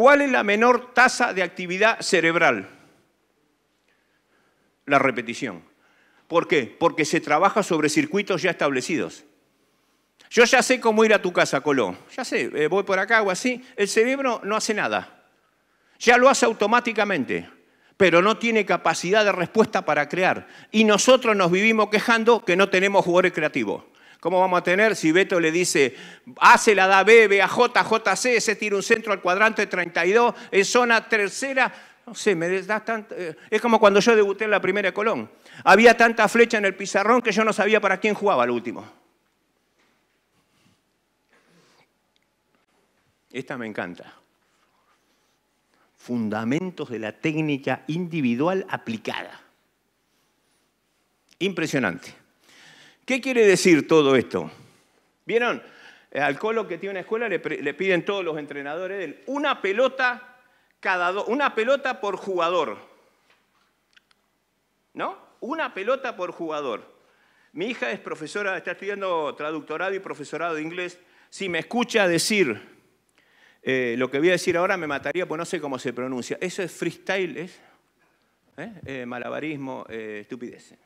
¿Cuál es la menor tasa de actividad cerebral? La repetición. ¿Por qué? Porque se trabaja sobre circuitos ya establecidos. Yo ya sé cómo ir a tu casa, Colón. Ya sé, eh, voy por acá o así. El cerebro no hace nada. Ya lo hace automáticamente, pero no tiene capacidad de respuesta para crear. Y nosotros nos vivimos quejando que no tenemos jugadores creativos. ¿Cómo vamos a tener si Beto le dice, hace la da B, B, a J, C, se tira un centro al cuadrante 32, en zona tercera? No sé, me da tanto... Eh, es como cuando yo debuté en la primera Colón. Había tanta flecha en el pizarrón que yo no sabía para quién jugaba al último. Esta me encanta. Fundamentos de la técnica individual aplicada. Impresionante. ¿Qué quiere decir todo esto? ¿Vieron? Eh, al colo que tiene una escuela le, piden todos los entrenadores una pelota cada una pelota por jugador. ¿No? Una pelota por jugador. Mi hija es profesora, está estudiando traductorado y profesorado de inglés. Si me escucha decir eh, lo que voy a decir ahora, me mataría pues no sé cómo se pronuncia. Eso es freestyle, es ¿Eh? malabarismo, estupidez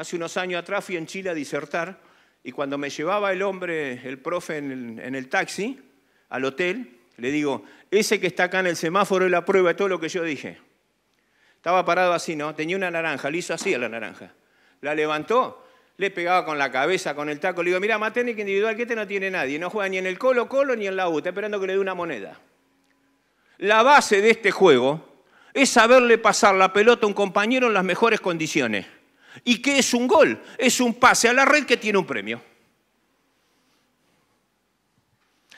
hace unos años atrás fui en Chile a disertar y cuando me llevaba el hombre, el profe, en el, taxi al hotel, le digo, ese que está acá en el semáforo es la prueba de todo lo que yo dije. Estaba parado así, ¿no? Tenía una naranja, le hizo así a la naranja. La levantó, le pegaba con la cabeza, con el taco. Le digo, mira, más individual que este no tiene nadie. No juega ni en el Colo Colo ni en la U. esperando que le dé una moneda. La base de este juego es saberle pasar la pelota a un compañero en las mejores condiciones. ¿Y qué es un gol? Es un pase a la red que tiene un premio.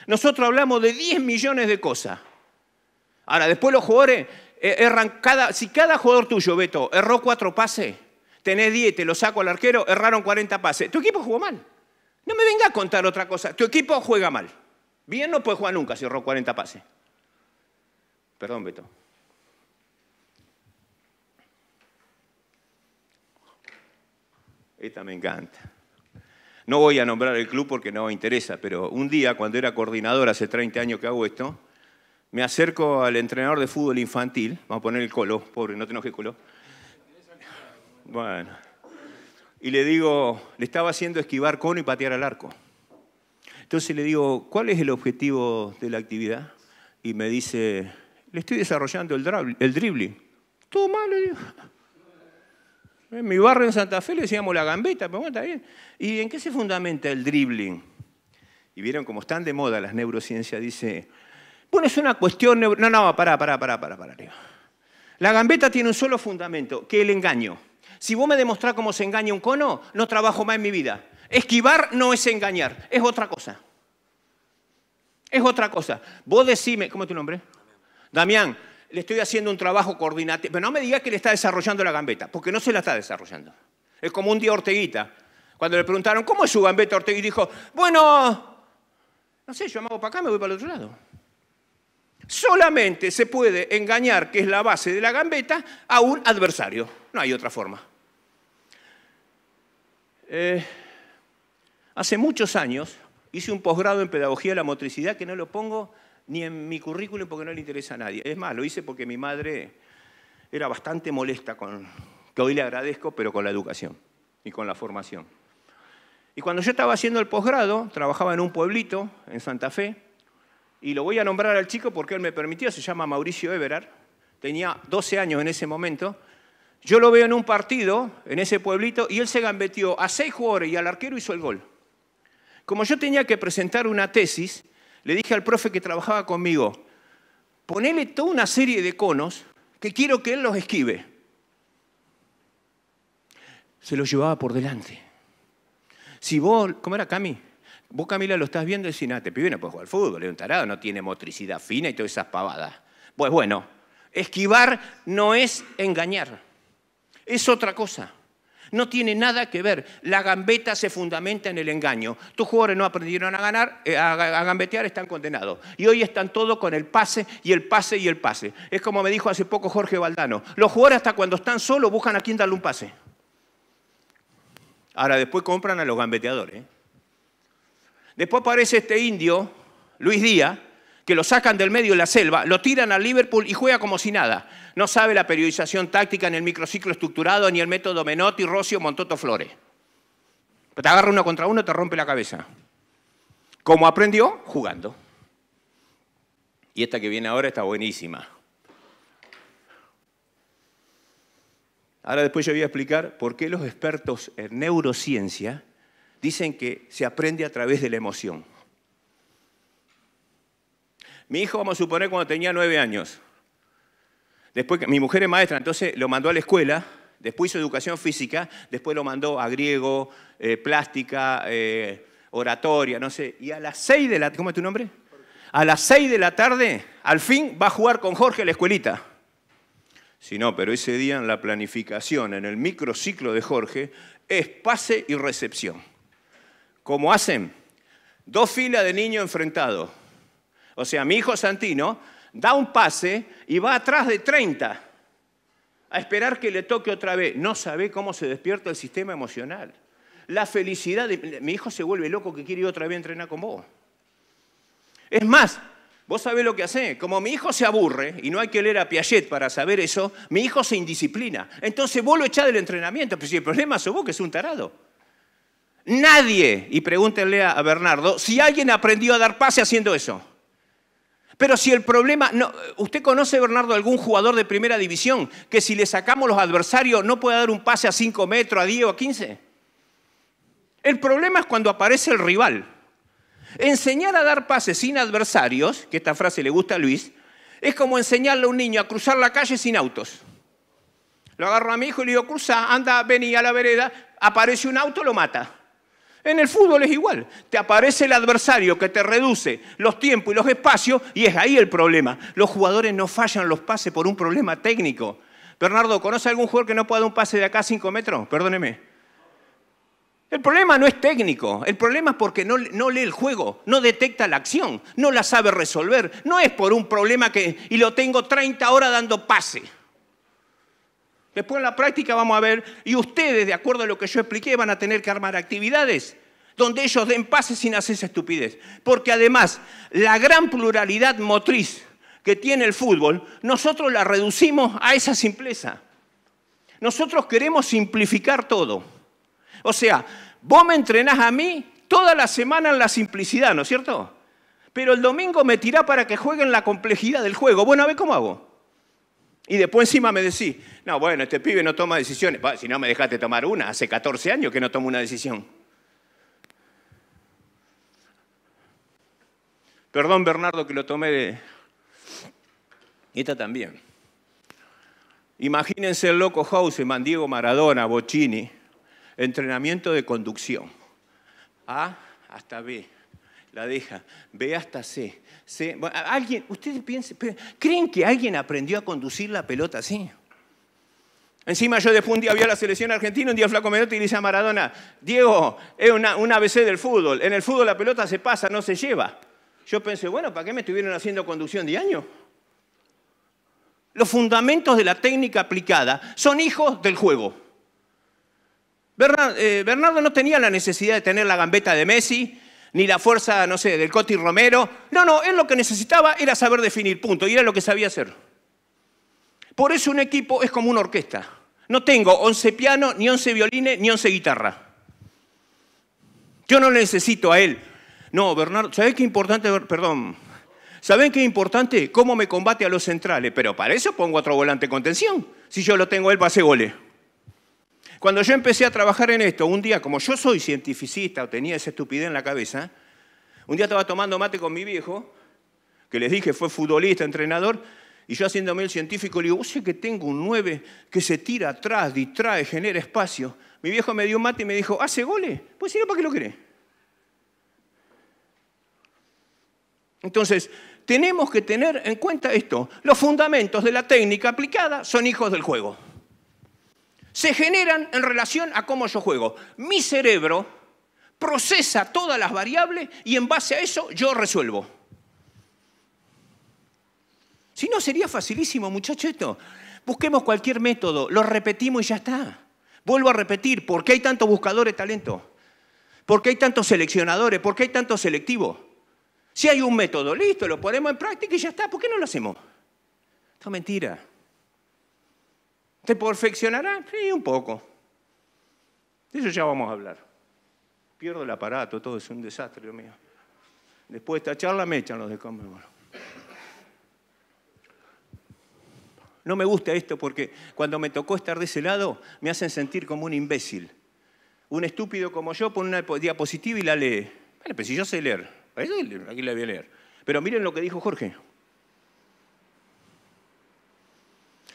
Nosotros hablamos de 10 millones de cosas. Ahora, después los jugadores eh, erran cada, si cada jugador tuyo, Beto, erró cuatro pases, tenés 10, te lo saco al arquero, erraron 40 pases. Tu equipo jugó mal. No me venga a contar otra cosa. Tu equipo juega mal. Bien no puede jugar nunca si erró 40 pases. Perdón, Beto. Esta me encanta. No voy a nombrar el club porque no me interesa, pero un día, cuando era coordinador, hace 30 años que hago esto, me acerco al entrenador de fútbol infantil, vamos a poner el colo, pobre, no tenemos que colo. Bueno. Y le digo, le estaba haciendo esquivar cono y patear al arco. Entonces le digo, ¿cuál es el objetivo de la actividad? Y me dice, le estoy desarrollando el, el dribbling. Todo mal, le en mi barrio en Santa Fe le decíamos la gambeta, pero está bien. ¿Y en qué se fundamenta el dribbling? Y vieron como están de moda las neurociencias, dice, bueno, es una cuestión... No, no, pará, pará, pará, pará, pará. La gambeta tiene un solo fundamento, que el engaño. Si vos me demostrás cómo se engaña un cono, no trabajo más en mi vida. Esquivar no es engañar, es otra cosa. Es otra cosa. Vos decime, ¿cómo es tu nombre? Damián le estoy haciendo un trabajo coordinativo. Pero no me diga que le está desarrollando la gambeta, porque no se la está desarrollando. Es como un día Orteguita, cuando le preguntaron, ¿cómo es su gambeta Orteguita Y dijo, bueno, no sé, yo me hago para acá, me voy para el otro lado. Solamente se puede engañar, que es la base de la gambeta, a un adversario. No hay otra forma. Eh, hace muchos años hice un posgrado en pedagogía de la motricidad que no lo pongo ni en mi currículum porque no le interesa a nadie. Es más, lo hice porque mi madre era bastante molesta con, que hoy le agradezco, pero con la educación y con la formación. Y cuando yo estaba haciendo el posgrado, trabajaba en un pueblito, en Santa Fe, y lo voy a nombrar al chico porque él me permitió, se llama Mauricio Everard, tenía 12 años en ese momento, yo lo veo en un partido, en ese pueblito, y él se gambetió a seis jugadores y al arquero hizo el gol. Como yo tenía que presentar una tesis, le dije al profe que trabajaba conmigo, ponele toda una serie de conos que quiero que él los esquive. Se los llevaba por delante. Si vos, ¿cómo era Cami? Vos, Camila, lo estás viendo y decís, ah, te este pido, no puedes jugar al fútbol, es un tarado, no tiene motricidad fina y todas esas pavadas. Pues bueno, esquivar no es engañar, es otra cosa no tiene nada que ver. La gambeta se fundamenta en el engaño. Tus jugadores no aprendieron a ganar, eh, a gambetear, están condenados. Y hoy están todos con el pase y el pase y el pase. Es como me dijo hace poco Jorge Valdano. Los jugadores hasta cuando están solos buscan a quién darle un pase. Ahora después compran a los gambeteadores. ¿eh? Después aparece este indio, Luis Díaz, que lo sacan del medio de la selva, lo tiran al Liverpool y juega como si nada. No sabe la periodización táctica en el microciclo estructurado, ni el método Menotti, Rocio, Montoto, Flores. te agarra uno contra uno, te rompe la cabeza. ¿Cómo aprendió? Jugando. Y esta que viene ahora está buenísima. Ahora después yo voy a explicar por qué los expertos en neurociencia dicen que se aprende a través de la emoción. Mi hijo, vamos a suponer, cuando tenía nueve años. Después, mi mujer es maestra, entonces lo mandó a la escuela, después hizo educación física, después lo mandó a griego, eh, plástica, eh, oratoria, no sé. Y a las seis de la tarde, ¿cómo es tu nombre? A las seis de la tarde, al fin va a jugar con Jorge a la escuelita. Si no, pero ese día en la planificación, en el microciclo de Jorge, es pase y recepción. ¿Cómo hacen? Dos filas de niños enfrentados o sea, mi hijo Santino da un pase y va atrás de 30 a esperar que le toque otra vez. No sabe cómo se despierta el sistema emocional. La felicidad de mi hijo se vuelve loco que quiere ir otra vez a entrenar con vos. Es más, vos sabés lo que hace. Como mi hijo se aburre, y no hay que leer a Piaget para saber eso, mi hijo se indisciplina. Entonces vos lo echás del entrenamiento. Pero si el problema es vos, que es un tarado. Nadie, y pregúntenle a Bernardo, si alguien aprendió a dar pase haciendo eso. Pero si el problema, no, usted conoce, Bernardo, algún jugador de primera división que si le sacamos los adversarios no puede dar un pase a 5 metros, a 10 o a 15. El problema es cuando aparece el rival. Enseñar a dar pases sin adversarios, que esta frase le gusta a Luis, es como enseñarle a un niño a cruzar la calle sin autos. Lo agarro a mi hijo y le digo, cruza, anda, vení a la vereda, aparece un auto, lo mata. En el fútbol es igual. Te aparece el adversario que te reduce los tiempos y los espacios y es ahí el problema. Los jugadores no fallan los pases por un problema técnico. Bernardo, ¿conoce algún jugador que no pueda dar un pase de acá a 5 metros? Perdóneme. El problema no es técnico, el problema es porque no, no, lee el juego, no detecta la acción, no la sabe resolver. No es por un problema que, y lo tengo 30 horas dando pase. Después en la práctica vamos a ver, y ustedes, de acuerdo a lo que yo expliqué, van a tener que armar actividades donde ellos den pases sin hacer esa estupidez. Porque además, la gran pluralidad motriz que tiene el fútbol, nosotros la reducimos a esa simpleza. Nosotros queremos simplificar todo. O sea, vos me entrenás a mí toda la semana en la simplicidad, ¿no es cierto? Pero el domingo me tirá para que jueguen la complejidad del juego. Bueno, a ver cómo hago. Y después encima me decís, no, bueno, este pibe no toma decisiones. si no me dejaste tomar una, hace 14 años que no tomo una decisión. Perdón, Bernardo, que lo tomé de... Esta también. Imagínense el loco Hauseman, Diego Maradona, Bocini, entrenamiento de conducción. A hasta B la deja, ve hasta C. alguien, ustedes piensen, ¿creen que alguien aprendió a conducir la pelota así? Encima yo después un día vi a la selección argentina, un día Flaco Menotti y le dice a Maradona, Diego, es una, un ABC del fútbol, en el fútbol la pelota se pasa, no se lleva. Yo pensé, bueno, ¿para qué me estuvieron haciendo conducción de año? Los fundamentos de la técnica aplicada son hijos del juego. Eh, Bernardo no tenía la necesidad de tener la gambeta de Messi, ni la fuerza, no sé, del Coti Romero. No, no, él lo que necesitaba era saber definir, punto, y era lo que sabía hacer. Por eso un equipo es como una orquesta. No tengo 11 pianos, ni 11 violines, ni 11 guitarras. Yo no necesito a él. No, Bernardo, ¿sabés qué importante? Perdón. ¿Saben qué importante? Cómo me combate a los centrales. Pero para eso pongo otro volante con tensión. Si yo lo tengo, él va a hacer goles. Cuando yo empecé a trabajar en esto, un día, como yo soy cientificista o tenía esa estupidez en la cabeza, un día estaba tomando mate con mi viejo, que les dije fue futbolista, entrenador, y yo haciéndome el científico le digo, vos sé que tengo un 9 que se tira atrás, distrae, genera espacio. Mi viejo me dio un mate y me dijo, ¿hace goles? Pues si no, ¿para qué lo querés? Entonces, tenemos que tener en cuenta esto. Los fundamentos de la técnica aplicada son hijos del juego se generan en relación a cómo yo juego. Mi cerebro procesa todas las variables y en base a eso yo resuelvo. Si no, sería facilísimo, muchachos, Busquemos cualquier método, lo repetimos y ya está. Vuelvo a repetir, ¿por qué hay tantos buscadores de talento? ¿Por qué hay tantos seleccionadores? ¿Por qué hay tantos selectivos? Si hay un método, listo, lo ponemos en práctica y ya está. ¿Por qué no lo hacemos? Esto es mentira. ¿Te perfeccionará? Sí, un poco. De eso ya vamos a hablar. Pierdo el aparato, todo es un desastre Dios mío. Después de esta charla me echan los de cómo No me gusta esto porque cuando me tocó estar de ese lado me hacen sentir como un imbécil. Un estúpido como yo pone una diapositiva y la lee. pero si yo sé leer, aquí la voy a leer. Pero miren lo que dijo Jorge.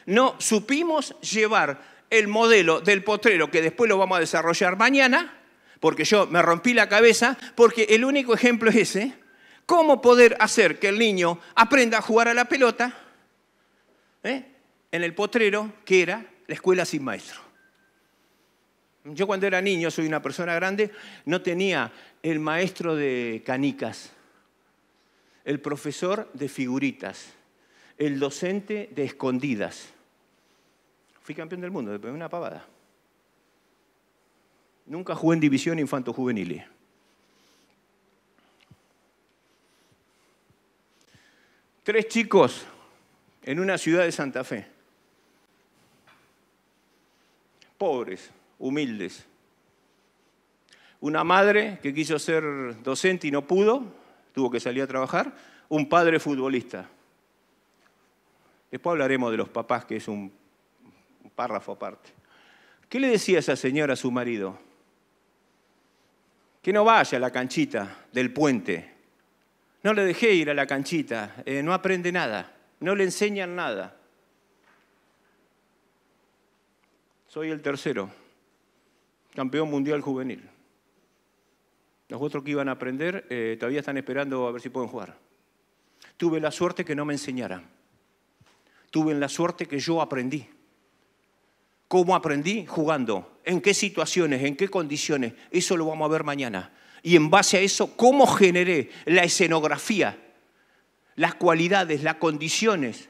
no supimos llevar el modelo del potrero, que después lo vamos a desarrollar mañana, porque yo me rompí la cabeza, porque el único ejemplo es ese, cómo poder hacer que el niño aprenda a jugar a la pelota eh, en el potrero, que era la escuela sin maestro. Yo cuando era niño, soy una persona grande, no tenía el maestro de canicas, el profesor de figuritas, el docente de escondidas Fui campeón del mundo, después una pavada. Nunca jugué en división infanto-juvenil. Tres chicos en una ciudad de Santa Fe. Pobres, humildes. Una madre que quiso ser docente y no pudo, tuvo que salir a trabajar. Un padre futbolista. Después hablaremos de los papás, que es un un párrafo aparte. ¿Qué le decía esa señora a su marido? Que no vaya a la canchita del puente. No le dejé ir a la canchita, eh, no aprende nada, no le enseñan nada. Soy el tercero, campeón mundial juvenil. Los otros que iban a aprender eh, todavía están esperando a ver si pueden jugar. Tuve la suerte que no me enseñaran. Tuve la suerte que yo aprendí. ¿Cómo aprendí? Jugando. ¿En qué situaciones? ¿En qué condiciones? Eso lo vamos a ver mañana. Y en base a eso, ¿cómo generé la escenografía, las cualidades, las condiciones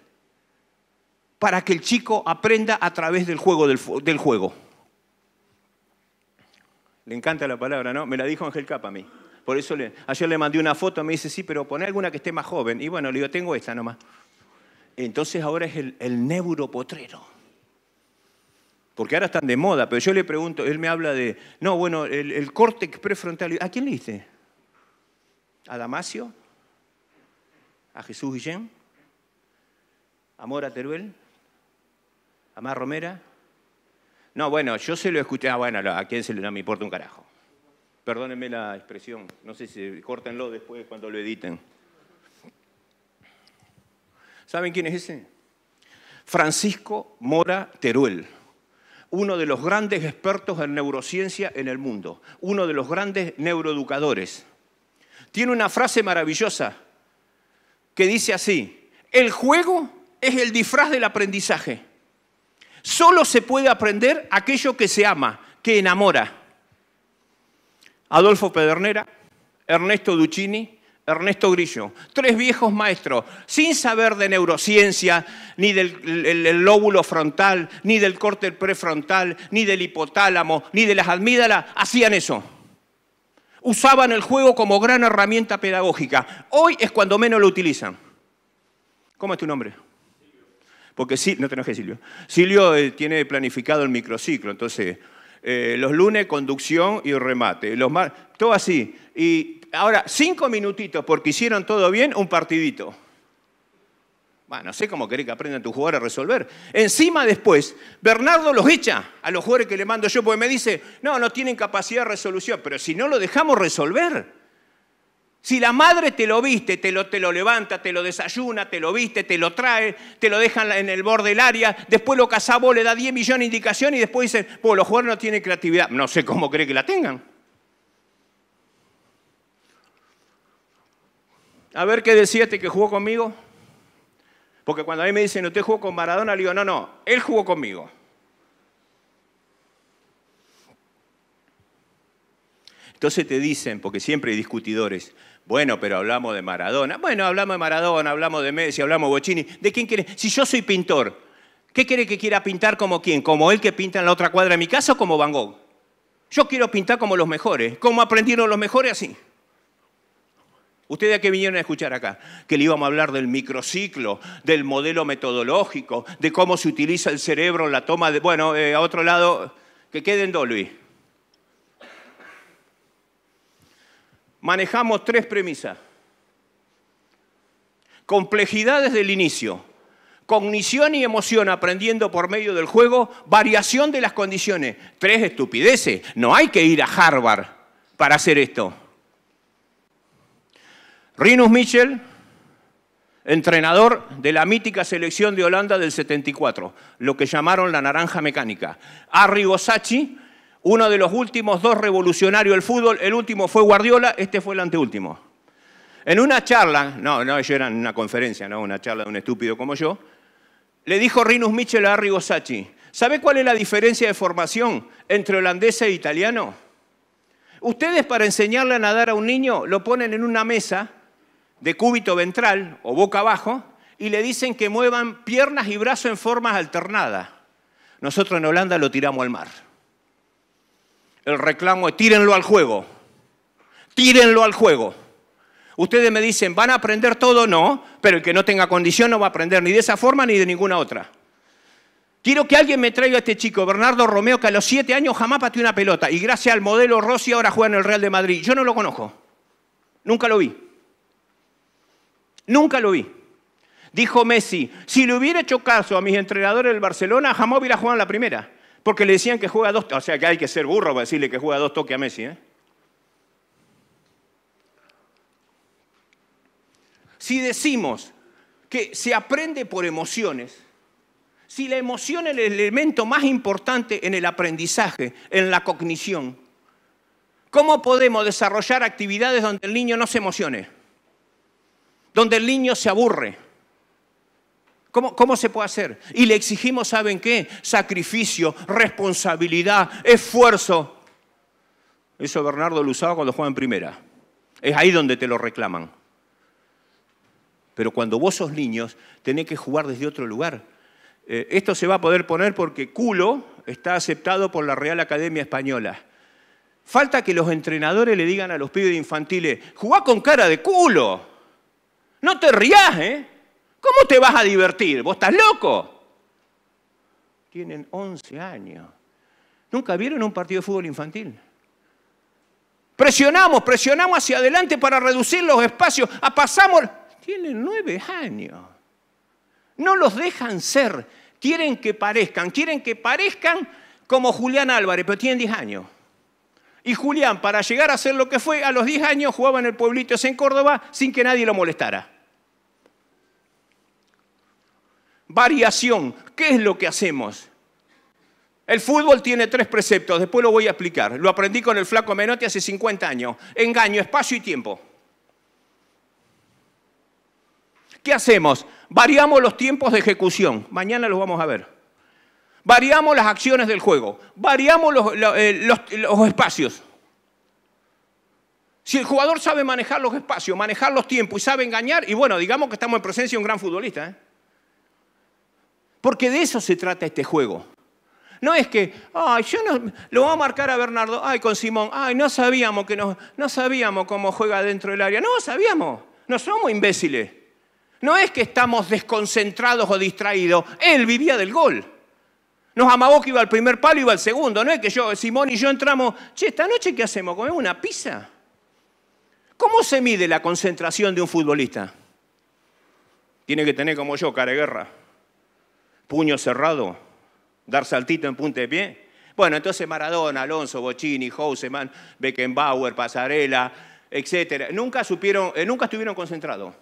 para que el chico aprenda a través del juego? Del, juego? Le encanta la palabra, ¿no? Me la dijo Ángel Capa a mí. Por eso ayer le mandé una foto, me dice, sí, pero poné alguna que esté más joven. Y bueno, le digo, tengo esta nomás. Entonces ahora es el neuropotrero porque ahora están de moda, pero yo le pregunto, él me habla de, no, bueno, el, el córtex prefrontal. ¿A quién le dice? ¿A Damasio? ¿A Jesús Guillén? ¿A Mora Teruel? ¿A Mar Romera? No, bueno, yo se lo escuché. Ah, bueno, a quién se le da, me importa un carajo. Perdónenme la expresión. No sé si córtenlo después cuando lo editen. ¿Saben quién es ese? Francisco Mora Teruel uno de los grandes expertos en neurociencia en el mundo, uno de los grandes neuroeducadores. Tiene una frase maravillosa que dice así, el juego es el disfraz del aprendizaje. Solo se puede aprender aquello que se ama, que enamora. Adolfo Pedernera, Ernesto Duchini. Ernesto Grillo, tres viejos maestros, sin saber de neurociencia, ni del lóbulo frontal, ni del corte prefrontal, ni del hipotálamo, ni de las admídalas, hacían eso. Usaban el juego como gran herramienta pedagógica. Hoy es cuando menos lo utilizan. ¿Cómo es tu nombre? Porque sí, no te que Silvio. Silvio eh, tiene planificado el microciclo, entonces eh, los lunes conducción y remate, los martes todo así. Y ahora, cinco minutitos porque hicieron todo bien, un partidito. Bueno, no sé cómo querés que aprendan tus jugadores a resolver. Encima después, Bernardo los echa a los jugadores que le mando yo, porque me dice, no, no tienen capacidad de resolución, pero si no lo dejamos resolver. Si la madre te lo viste, te lo, te lo levanta, te lo desayuna, te lo viste, te lo trae, te lo dejan en el borde del área, después lo cazabó, le da 10 millones de indicaciones y después dicen, pues los jugadores no tienen creatividad. No sé cómo cree que la tengan. A ver qué decía este que jugó conmigo. Porque cuando a mí me dicen, ¿usted jugó con Maradona? Le digo, no, no, él jugó conmigo. Entonces te dicen, porque siempre hay discutidores, bueno, pero hablamos de Maradona. Bueno, hablamos de Maradona, hablamos de Messi, hablamos de Bochini. ¿De quién quiere? Si yo soy pintor, ¿qué quiere que quiera pintar como quién? ¿Como él que pinta en la otra cuadra de mi casa o como Van Gogh? Yo quiero pintar como los mejores, como aprendieron los mejores así. ¿Ustedes a qué vinieron a escuchar acá? Que le íbamos a hablar del microciclo, del modelo metodológico, de cómo se utiliza el cerebro en la toma de... Bueno, eh, a otro lado, que queden dos, Luis. Manejamos tres premisas. Complejidad desde el inicio. Cognición y emoción aprendiendo por medio del juego. Variación de las condiciones. Tres estupideces. No hay que ir a Harvard para hacer esto. Rinus Michel, entrenador de la mítica selección de Holanda del 74, lo que llamaron la naranja mecánica. Arri Sacchi, uno de los últimos dos revolucionarios del fútbol, el último fue Guardiola, este fue el anteúltimo. En una charla, no, no, yo era en una conferencia, no una charla de un estúpido como yo, le dijo Rinus Michel a Arri Sacchi, ¿sabe cuál es la diferencia de formación entre holandés e italiano? Ustedes para enseñarle a nadar a un niño lo ponen en una mesa de cúbito ventral o boca abajo y le dicen que muevan piernas y brazos en formas alternadas. Nosotros en Holanda lo tiramos al mar. El reclamo es tírenlo al juego, tírenlo al juego. Ustedes me dicen, ¿van a aprender todo? No, pero el que no tenga condición no va a aprender ni de esa forma ni de ninguna otra. Quiero que alguien me traiga a este chico, Bernardo Romeo, que a los siete años jamás pateó una pelota y gracias al modelo Rossi ahora juega en el Real de Madrid. Yo no lo conozco, nunca lo vi. Nunca lo vi. Dijo Messi, si le hubiera hecho caso a mis entrenadores del Barcelona, jamás hubiera jugado en la primera. Porque le decían que juega dos, o sea que hay que ser burro para decirle que juega dos toques a Messi. ¿eh? Si decimos que se aprende por emociones, si la emoción es el elemento más importante en el aprendizaje, en la cognición, ¿cómo podemos desarrollar actividades donde el niño no se emocione? donde el niño se aburre. ¿Cómo, se puede hacer? Y le exigimos, ¿saben qué? Sacrificio, responsabilidad, esfuerzo. Eso Bernardo lo usaba cuando juega en primera. Es ahí donde te lo reclaman. Pero cuando vos sos niños, tenés que jugar desde otro lugar. Eh, esto se va a poder poner porque culo está aceptado por la Real Academia Española. Falta que los entrenadores le digan a los pibes infantiles, jugá con cara de culo. No te rías, ¿eh? ¿Cómo te vas a divertir? ¿Vos estás loco? Tienen 11 años. ¿Nunca vieron un partido de fútbol infantil? Presionamos, presionamos hacia adelante para reducir los espacios. A ah, pasamos. Tienen nueve años. No los dejan ser. Quieren que parezcan, quieren que parezcan como Julián Álvarez, pero tienen 10 años. Y Julián, para llegar a ser lo que fue, a los 10 años jugaba en el pueblito en Córdoba sin que nadie lo molestara. Variación, ¿qué es lo que hacemos? El fútbol tiene tres preceptos, después lo voy a explicar. Lo aprendí con el flaco Menotti hace 50 años. Engaño, espacio y tiempo. ¿Qué hacemos? Variamos los tiempos de ejecución. Mañana los vamos a ver variamos las acciones del juego, variamos eh, los, espacios. Si el jugador sabe manejar los espacios, manejar los tiempos y sabe engañar, y bueno, digamos que estamos en presencia de un gran futbolista. ¿eh? Porque de eso se trata este juego. No es que, ay, yo no, lo voy a marcar a Bernardo, ay, con Simón, ay, no sabíamos que no sabíamos cómo juega dentro del área. No, sabíamos, no somos imbéciles. No es que estamos desconcentrados o distraídos, él vivía del gol. Nos amabó que iba al primer palo, y iba al segundo. No es que yo, Simón y yo entramos, che, esta noche ¿qué hacemos? ¿Comemos una pizza? ¿Cómo se mide la concentración de un futbolista? Tiene que tener como yo, cara de guerra, puño cerrado, dar saltito en punta de pie. Bueno, entonces Maradona, Alonso, Bocini, Houseman, Beckenbauer, Pasarela, etc. Nunca, supieron, eh, nunca estuvieron concentrados.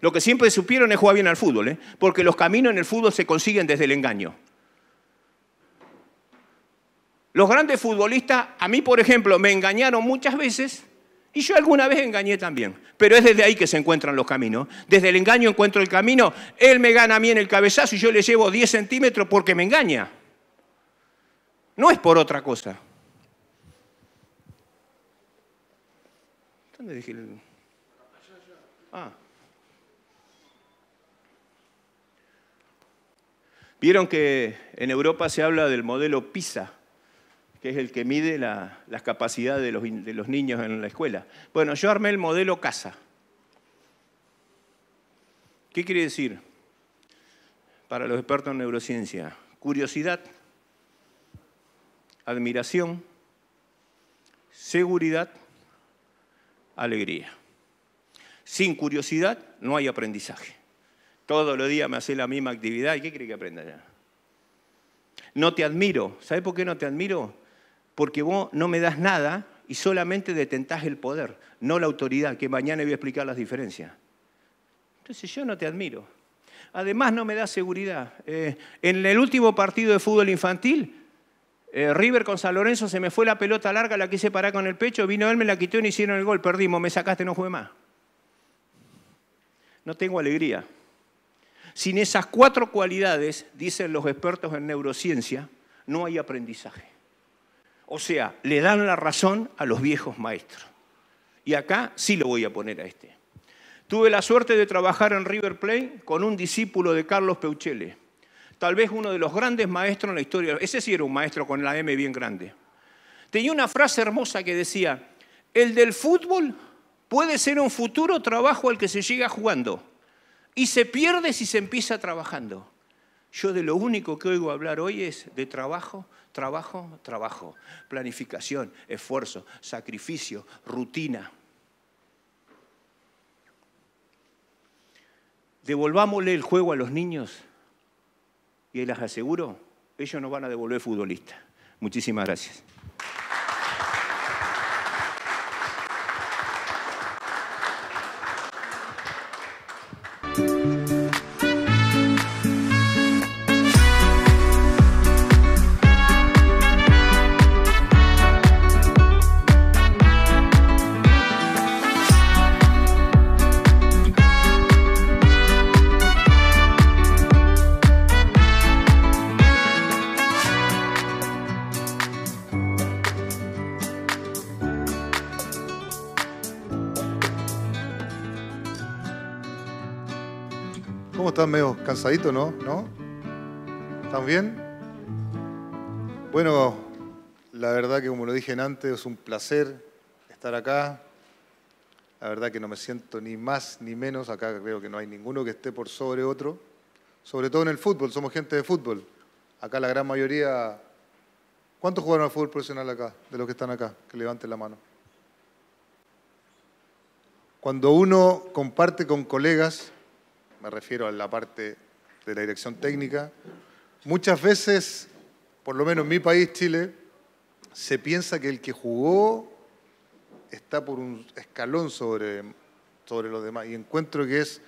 Lo que siempre supieron es jugar bien al fútbol, ¿eh? porque los caminos en el fútbol se consiguen desde el engaño. Los grandes futbolistas, a mí por ejemplo, me engañaron muchas veces y yo alguna vez engañé también. Pero es desde ahí que se encuentran los caminos. Desde el engaño encuentro el camino. Él me gana a mí en el cabezazo y yo le llevo 10 centímetros porque me engaña. No es por otra cosa. ¿Dónde dije el... Ah. Vieron que en Europa se habla del modelo PISA que es el que mide las capacidades de los, niños en la escuela. Bueno, yo armé el modelo CASA. ¿Qué quiere decir? Para los expertos en neurociencia, curiosidad, admiración, seguridad, alegría. Sin curiosidad no hay aprendizaje. Todos los días me hace la misma actividad y ¿qué quiere que aprenda ya? No te admiro. ¿Sabes por qué no te admiro? porque vos no me das nada y solamente detentás el poder, no la autoridad, que mañana voy a explicar las diferencias. Entonces yo no te admiro. Además no me da seguridad. Eh, en el último partido de fútbol infantil, eh, River con San Lorenzo se me fue la pelota larga, la quise parar con el pecho, vino él, me la quitó y hicieron el gol, perdimos, me sacaste, no jugué más. No tengo alegría. Sin esas cuatro cualidades, dicen los expertos en neurociencia, no hay aprendizaje. O sea, le dan la razón a los viejos maestros. Y acá sí lo voy a poner a este. Tuve la suerte de trabajar en River Plate con un discípulo de Carlos Peuchele, tal vez uno de los grandes maestros en la historia. Ese sí era un maestro con la M bien grande. Tenía una frase hermosa que decía, el del fútbol puede ser un futuro trabajo al que se llega jugando y se pierde si se empieza trabajando. Yo de lo único que oigo hablar hoy es de trabajo, Trabajo, trabajo, planificación, esfuerzo, sacrificio, rutina. Devolvámosle el juego a los niños y les aseguro, ellos no van a devolver futbolistas. Muchísimas gracias. cansadito, ¿no? ¿No? ¿Están bien? Bueno, la verdad que como lo dije antes, es un placer estar acá. La verdad que no me siento ni más ni menos. Acá creo que no hay ninguno que esté por sobre otro. Sobre todo en el fútbol, somos gente de fútbol. Acá la gran mayoría... ¿Cuántos jugaron al fútbol profesional acá, de los que están acá? Que levanten la mano. Cuando uno comparte con colegas, me refiero a la parte de la dirección técnica, muchas veces, por lo menos en mi país, Chile, se piensa que el que jugó está por un escalón sobre, sobre los demás. Y encuentro que es,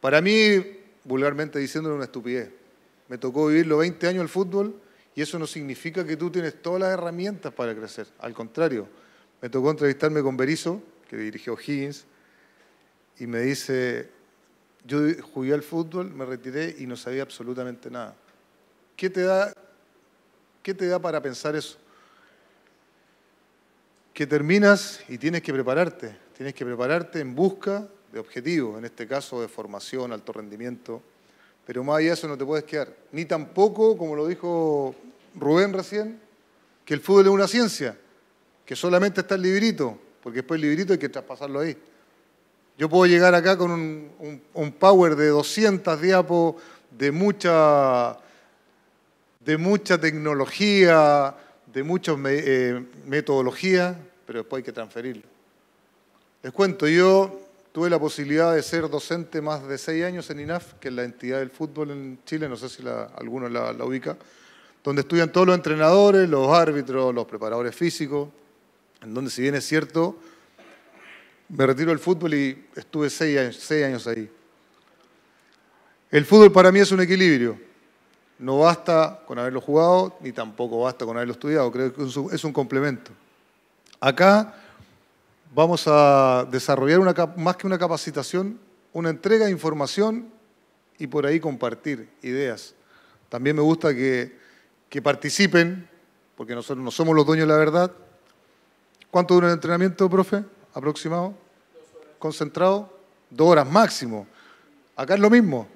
para mí, vulgarmente diciéndolo, una estupidez. Me tocó vivir los 20 años el fútbol y eso no significa que tú tienes todas las herramientas para crecer. Al contrario, me tocó entrevistarme con Berizo, que dirigió Higgins, y me dice, yo jugué al fútbol, me retiré y no sabía absolutamente nada. ¿Qué te da, para pensar eso? Que terminas y tienes que prepararte, tienes que prepararte en busca de objetivos, en este caso de formación, alto rendimiento, pero más allá de eso no te puedes quedar. Ni tampoco, como lo dijo Rubén recién, que el fútbol es una ciencia, que solamente está el librito, porque después el librito hay que traspasarlo ahí. Yo puedo llegar acá con un, power de 200 diapos, de mucha, de mucha tecnología, de muchas eh, metodología, pero después hay que transferirlo. Les cuento, yo tuve la posibilidad de ser docente más de seis años en INAF, que es la entidad del fútbol en Chile, no sé si alguno la ubica, donde estudian todos los entrenadores, los árbitros, los preparadores físicos, en donde si bien es cierto, me retiro del fútbol y estuve seis años, ahí. El fútbol para mí es un equilibrio. No basta con haberlo jugado, ni tampoco basta con haberlo estudiado. Creo que es un complemento. Acá vamos a desarrollar una, más que una capacitación, una entrega de información y por ahí compartir ideas. También me gusta que, que participen, porque nosotros no somos los dueños de la verdad. ¿Cuánto dura el entrenamiento, profe? aproximado? ¿Concentrado? Dos horas máximo. Acá es lo mismo.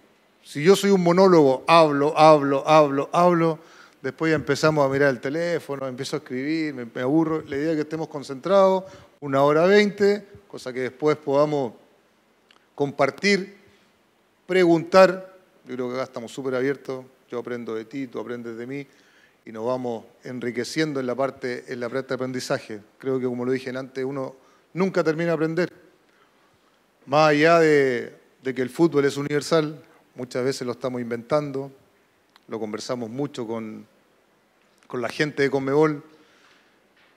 Si yo soy un monólogo, hablo, hablo, hablo, hablo, después empezamos a mirar el teléfono, empiezo a escribir, me, aburro. La idea es que estemos concentrados, una hora veinte, cosa que después podamos compartir, preguntar. Yo creo que acá estamos súper abiertos. Yo aprendo de ti, tú aprendes de mí y nos vamos enriqueciendo en la parte, en la parte de aprendizaje. Creo que como lo dije antes, uno nunca termina de aprender. Más allá de, que el fútbol es universal, muchas veces lo estamos inventando, lo conversamos mucho con, la gente de Conmebol.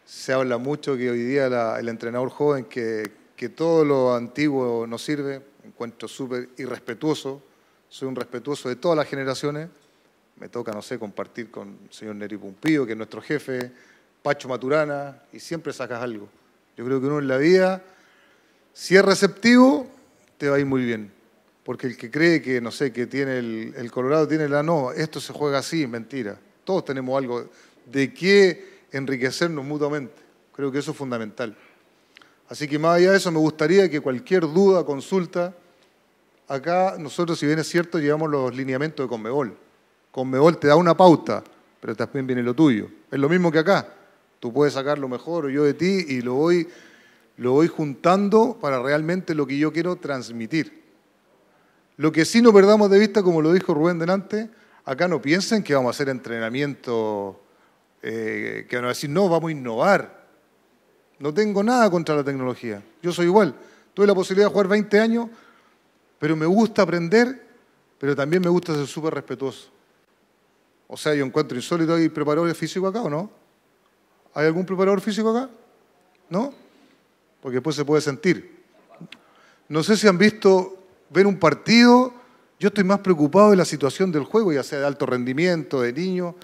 Se habla mucho que hoy día el entrenador joven, que, que todo lo antiguo no sirve, encuentro súper irrespetuoso, soy un respetuoso de todas las generaciones. Me toca, no sé, compartir con el señor Neri Pumpío, que es nuestro jefe, Pacho Maturana, y siempre sacas algo. Yo creo que uno en la vida, si es receptivo, te va a ir muy bien. Porque el que cree que, no sé, que tiene el, Colorado, tiene la no, esto se juega así, mentira. Todos tenemos algo de qué enriquecernos mutuamente. Creo que eso es fundamental. Así que más allá de eso, me gustaría que cualquier duda, consulta, acá nosotros, si bien es cierto, llevamos los lineamientos de Conmebol. Conmebol te da una pauta, pero también viene lo tuyo. Es lo mismo que acá. Tú puedes sacar lo mejor o yo de ti y lo voy, lo voy juntando para realmente lo que yo quiero transmitir. Lo que sí no perdamos de vista, como lo dijo Rubén delante, acá no piensen que vamos a hacer entrenamiento, eh, que van a decir, no, vamos a innovar. No tengo nada contra la tecnología. Yo soy igual. Tuve la posibilidad de jugar 20 años, pero me gusta aprender, pero también me gusta ser súper respetuoso. O sea, yo encuentro insólito hay preparadores físico acá, ¿o no? ¿Hay algún preparador físico acá? ¿No? Porque después se puede sentir. No sé si han visto ver un partido. Yo estoy más preocupado de la situación del juego, ya sea de alto rendimiento, de niño.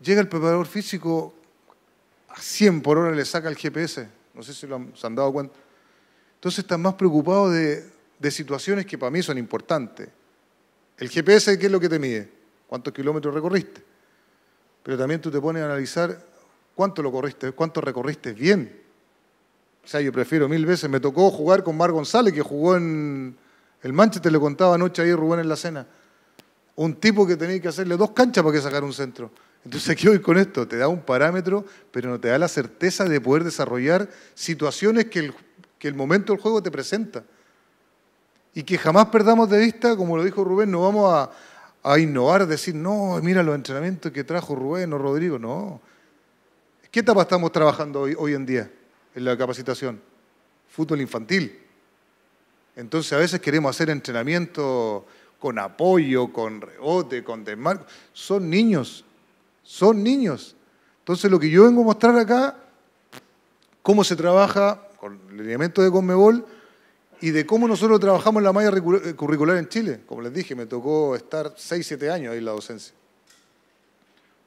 Llega el preparador físico a 100 por hora, le saca el GPS. No sé si se han dado cuenta. Entonces están más preocupados de, de situaciones que para mí son importantes. El GPS, ¿qué es lo que te mide? ¿Cuántos kilómetros recorriste? Pero también tú te pones a analizar ¿Cuánto, lo corriste, ¿Cuánto recorriste bien? O sea, yo prefiero mil veces. Me tocó jugar con Mar González, que jugó en el Manchester, le contaba anoche ahí Rubén en la cena. Un tipo que tenía que hacerle dos canchas para que sacara un centro. Entonces, ¿qué hoy con esto? Te da un parámetro, pero no te da la certeza de poder desarrollar situaciones que el, que el momento del juego te presenta. Y que jamás perdamos de vista, como lo dijo Rubén, no vamos a, a innovar, decir, no, mira los entrenamientos que trajo Rubén o Rodrigo. No, ¿Qué etapa estamos trabajando hoy, hoy en día en la capacitación? Fútbol infantil. Entonces a veces queremos hacer entrenamiento con apoyo, con rebote, con desmarco. Son niños, son niños. Entonces lo que yo vengo a mostrar acá, cómo se trabaja con el lineamiento de Conmebol y de cómo nosotros trabajamos la malla curricular en Chile. Como les dije, me tocó estar 6, 7 años ahí en la docencia.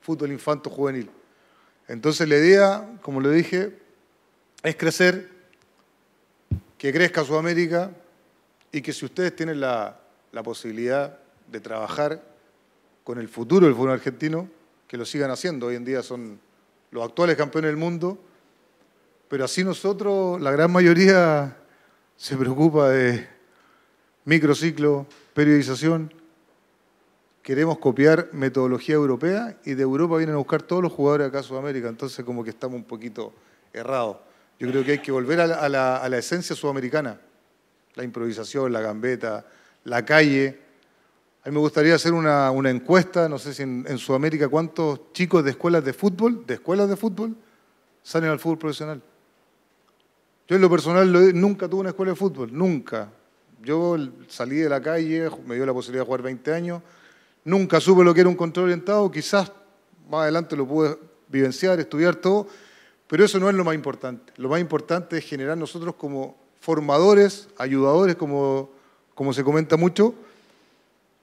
Fútbol infanto juvenil. Entonces la idea, como lo dije, es crecer, que crezca Sudamérica y que si ustedes tienen la, la posibilidad de trabajar con el futuro del fútbol argentino, que lo sigan haciendo. Hoy en día son los actuales campeones del mundo, pero así nosotros, la gran mayoría, se preocupa de microciclo, periodización, queremos copiar metodología europea y de Europa vienen a buscar todos los jugadores acá a Sudamérica, entonces como que estamos un poquito errados. Yo creo que hay que volver a la, esencia sudamericana, la improvisación, la gambeta, la calle. A mí me gustaría hacer una, encuesta, no sé si en, Sudamérica cuántos chicos de escuelas de fútbol, de escuelas de fútbol, salen al fútbol profesional. Yo en lo personal nunca tuve una escuela de fútbol, nunca. Yo salí de la calle, me dio la posibilidad de jugar 20 años, nunca supe lo que era un control orientado, quizás más adelante lo pude vivenciar, estudiar todo, pero eso no es lo más importante. Lo más importante es generar nosotros como formadores, ayudadores, como, como se comenta mucho,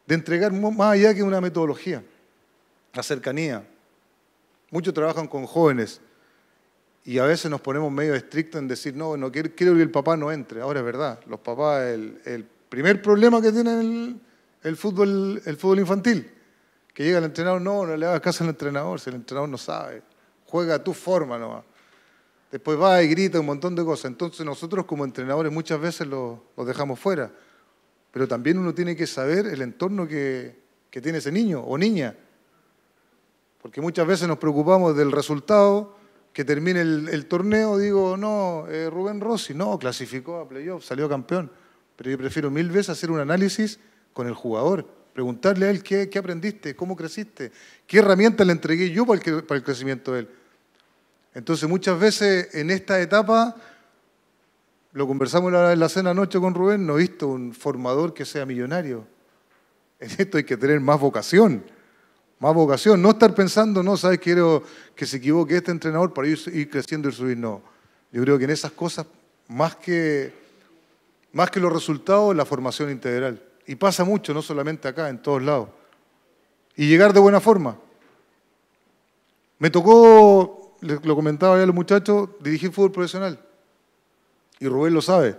de entregar más allá que una metodología, la cercanía. Muchos trabajan con jóvenes y a veces nos ponemos medio estrictos en decir, no, no quiero, que el papá no entre. Ahora es verdad, los papás, el, el primer problema que tienen el, el fútbol, infantil. Que llega el entrenador, no, no le hagas caso al entrenador, si el entrenador no sabe. Juega a tu forma nomás. Después va y grita un montón de cosas. Entonces nosotros como entrenadores muchas veces los lo dejamos fuera. Pero también uno tiene que saber el entorno que, tiene ese niño o niña. Porque muchas veces nos preocupamos del resultado, que termine el, torneo, digo, no, eh, Rubén Rossi, no, clasificó a playoff, salió campeón. Pero yo prefiero mil veces hacer un análisis con el jugador, preguntarle a él qué, aprendiste, cómo creciste, qué herramientas le entregué yo para el, para el crecimiento de él. Entonces muchas veces en esta etapa, lo conversamos en la cena anoche con Rubén, no he visto un formador que sea millonario. En esto hay que tener más vocación, más vocación, no estar pensando, no, sabes, quiero que se equivoque este entrenador para ir, creciendo y subir, no. Yo creo que en esas cosas, más que, más que los resultados, la formación integral. Y pasa mucho, no solamente acá, en todos lados. Y llegar de buena forma. Me tocó, lo comentaba ya los muchachos, dirigir fútbol profesional. Y Rubén lo sabe.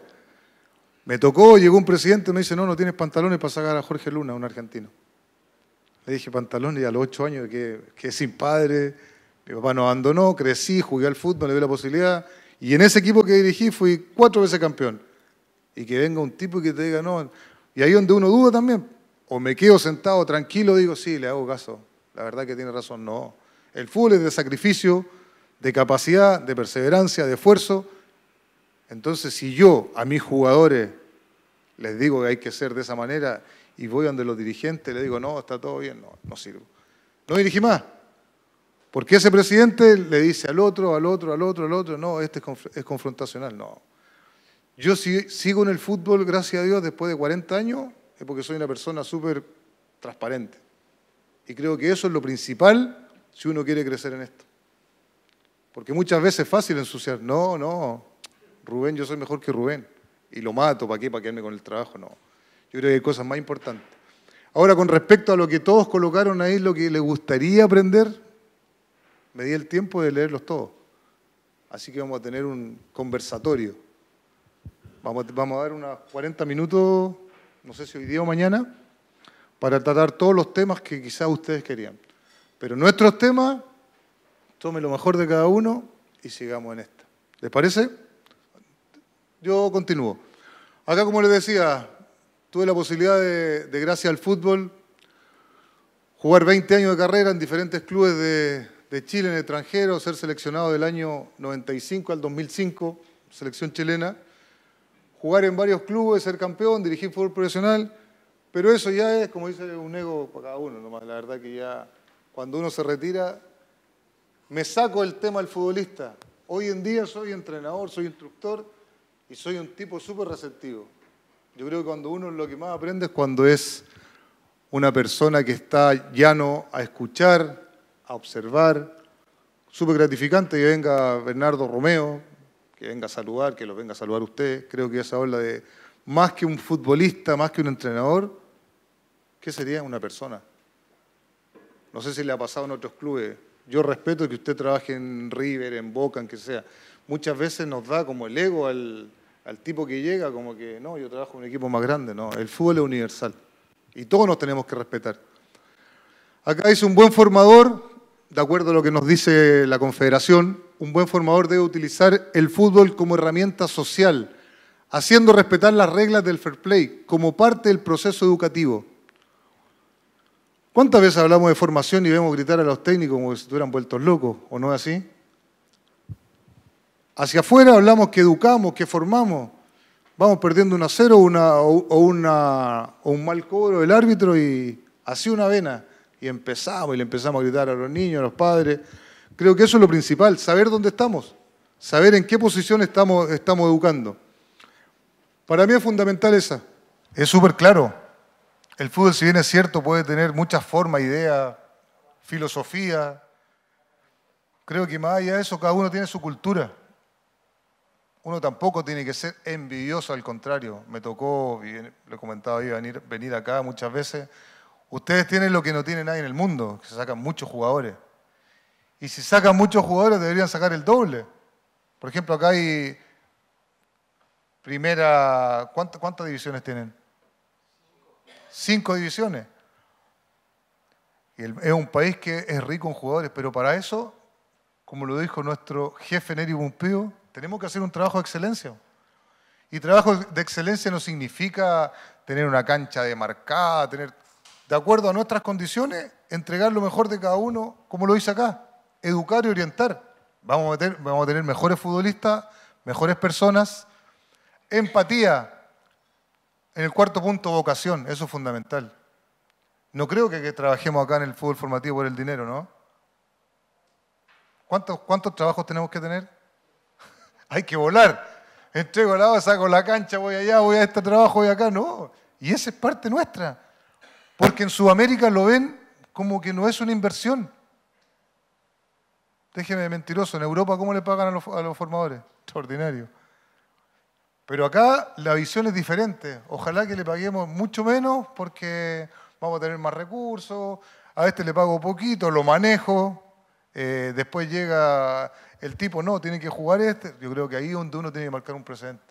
Me tocó, llegó un presidente me dice, no, no tienes pantalones para sacar a Jorge Luna, un argentino. Le dije, pantalones, y a los ocho años que, que sin padre, mi papá nos abandonó, crecí, jugué al fútbol, le di la posibilidad. Y en ese equipo que dirigí fui cuatro veces campeón. Y que venga un tipo y que te diga, no, y ahí donde uno duda también, o me quedo sentado tranquilo, digo, sí, le hago caso, la verdad que tiene razón, no. El fútbol es de sacrificio, de capacidad, de perseverancia, de esfuerzo. Entonces, si yo a mis jugadores les digo que hay que ser de esa manera y voy donde los dirigentes, les digo, no, está todo bien, no, no sirvo. No dirigí más. Porque ese presidente le dice al otro, al otro, al otro, al otro, no, este es confrontacional, no. Yo si sigo en el fútbol, gracias a Dios, después de 40 años, es porque soy una persona súper transparente. Y creo que eso es lo principal si uno quiere crecer en esto. Porque muchas veces es fácil ensuciar. No, no, Rubén, yo soy mejor que Rubén. Y lo mato, ¿para qué? ¿Para quedarme con el trabajo? No. Yo creo que hay cosas más importantes. Ahora, con respecto a lo que todos colocaron ahí, lo que les gustaría aprender, me di el tiempo de leerlos todos. Así que vamos a tener un conversatorio. Vamos, a dar unos 40 minutos, no sé si hoy día o mañana, para tratar todos los temas que quizás ustedes querían. Pero nuestros temas, tome lo mejor de cada uno y sigamos en esta. ¿Les parece? Yo continúo. Acá, como les decía, tuve la posibilidad de, gracias al fútbol, jugar 20 años de carrera en diferentes clubes de, de Chile en el extranjero, ser seleccionado del año 95 al 2005, selección chilena jugar en varios clubes, ser campeón, dirigir fútbol profesional, pero eso ya es, como dice, un ego para cada uno nomás. La verdad que ya cuando uno se retira, me saco el tema del futbolista. Hoy en día soy entrenador, soy instructor y soy un tipo súper receptivo. Yo creo que cuando uno lo que más aprende es cuando es una persona que está llano a escuchar, a observar. Súper gratificante que venga Bernardo Romeo, que venga a saludar, que los venga a saludar usted. Creo que esa habla de más que un futbolista, más que un entrenador, ¿qué sería una persona? No sé si le ha pasado en otros clubes. Yo respeto que usted trabaje en River, en Boca, en que sea. Muchas veces nos da como el ego al, al tipo que llega, como que no, yo trabajo en un equipo más grande. No, el fútbol es universal y todos nos tenemos que respetar. Acá dice un buen formador, de acuerdo a lo que nos dice la Confederación, un buen formador debe utilizar el fútbol como herramienta social, haciendo respetar las reglas del fair play como parte del proceso educativo. ¿Cuántas veces hablamos de formación y vemos gritar a los técnicos como si estuvieran vueltos locos, o no es así? Hacia afuera hablamos que educamos, que formamos. Vamos perdiendo un acero o, una, o un mal cobro del árbitro y así una vena. Y empezamos y le empezamos a gritar a los niños, a los padres, Creo que eso es lo principal, saber dónde estamos, saber en qué posición estamos, estamos educando. Para mí es fundamental esa. Es súper claro. El fútbol, si bien es cierto, puede tener muchas formas, ideas, filosofía. Creo que más allá de eso, cada uno tiene su cultura. Uno tampoco tiene que ser envidioso, al contrario. Me tocó, y lo he comentado venir, venir acá muchas veces. Ustedes tienen lo que no tiene nadie en el mundo, se sacan muchos jugadores. Y si sacan muchos jugadores, deberían sacar el doble. Por ejemplo, acá hay primera... ¿Cuántas, divisiones tienen? Cinco divisiones. Y es un país que es rico en jugadores, pero para eso, como lo dijo nuestro jefe Neri Bumpío, tenemos que hacer un trabajo de excelencia. Y trabajo de excelencia no significa tener una cancha demarcada, tener, de acuerdo a nuestras condiciones, entregar lo mejor de cada uno, como lo hice acá educar y orientar. Vamos a, vamos a tener mejores futbolistas, mejores personas. Empatía. En el cuarto punto, vocación. Eso es fundamental. No creo que, trabajemos acá en el fútbol formativo por el dinero, ¿no? ¿Cuántos, cuántos trabajos tenemos que tener? Hay que volar. Entrego la saco la cancha, voy allá, voy a este trabajo, voy acá. No. Y esa es parte nuestra. Porque en Sudamérica lo ven como que no es una inversión. Déjeme mentiroso, en Europa ¿cómo le pagan a los, formadores? Extraordinario. Pero acá la visión es diferente. Ojalá que le paguemos mucho menos porque vamos a tener más recursos, a este le pago poquito, lo manejo, eh, después llega el tipo, no, tiene que jugar este. Yo creo que ahí es donde uno tiene que marcar un presente.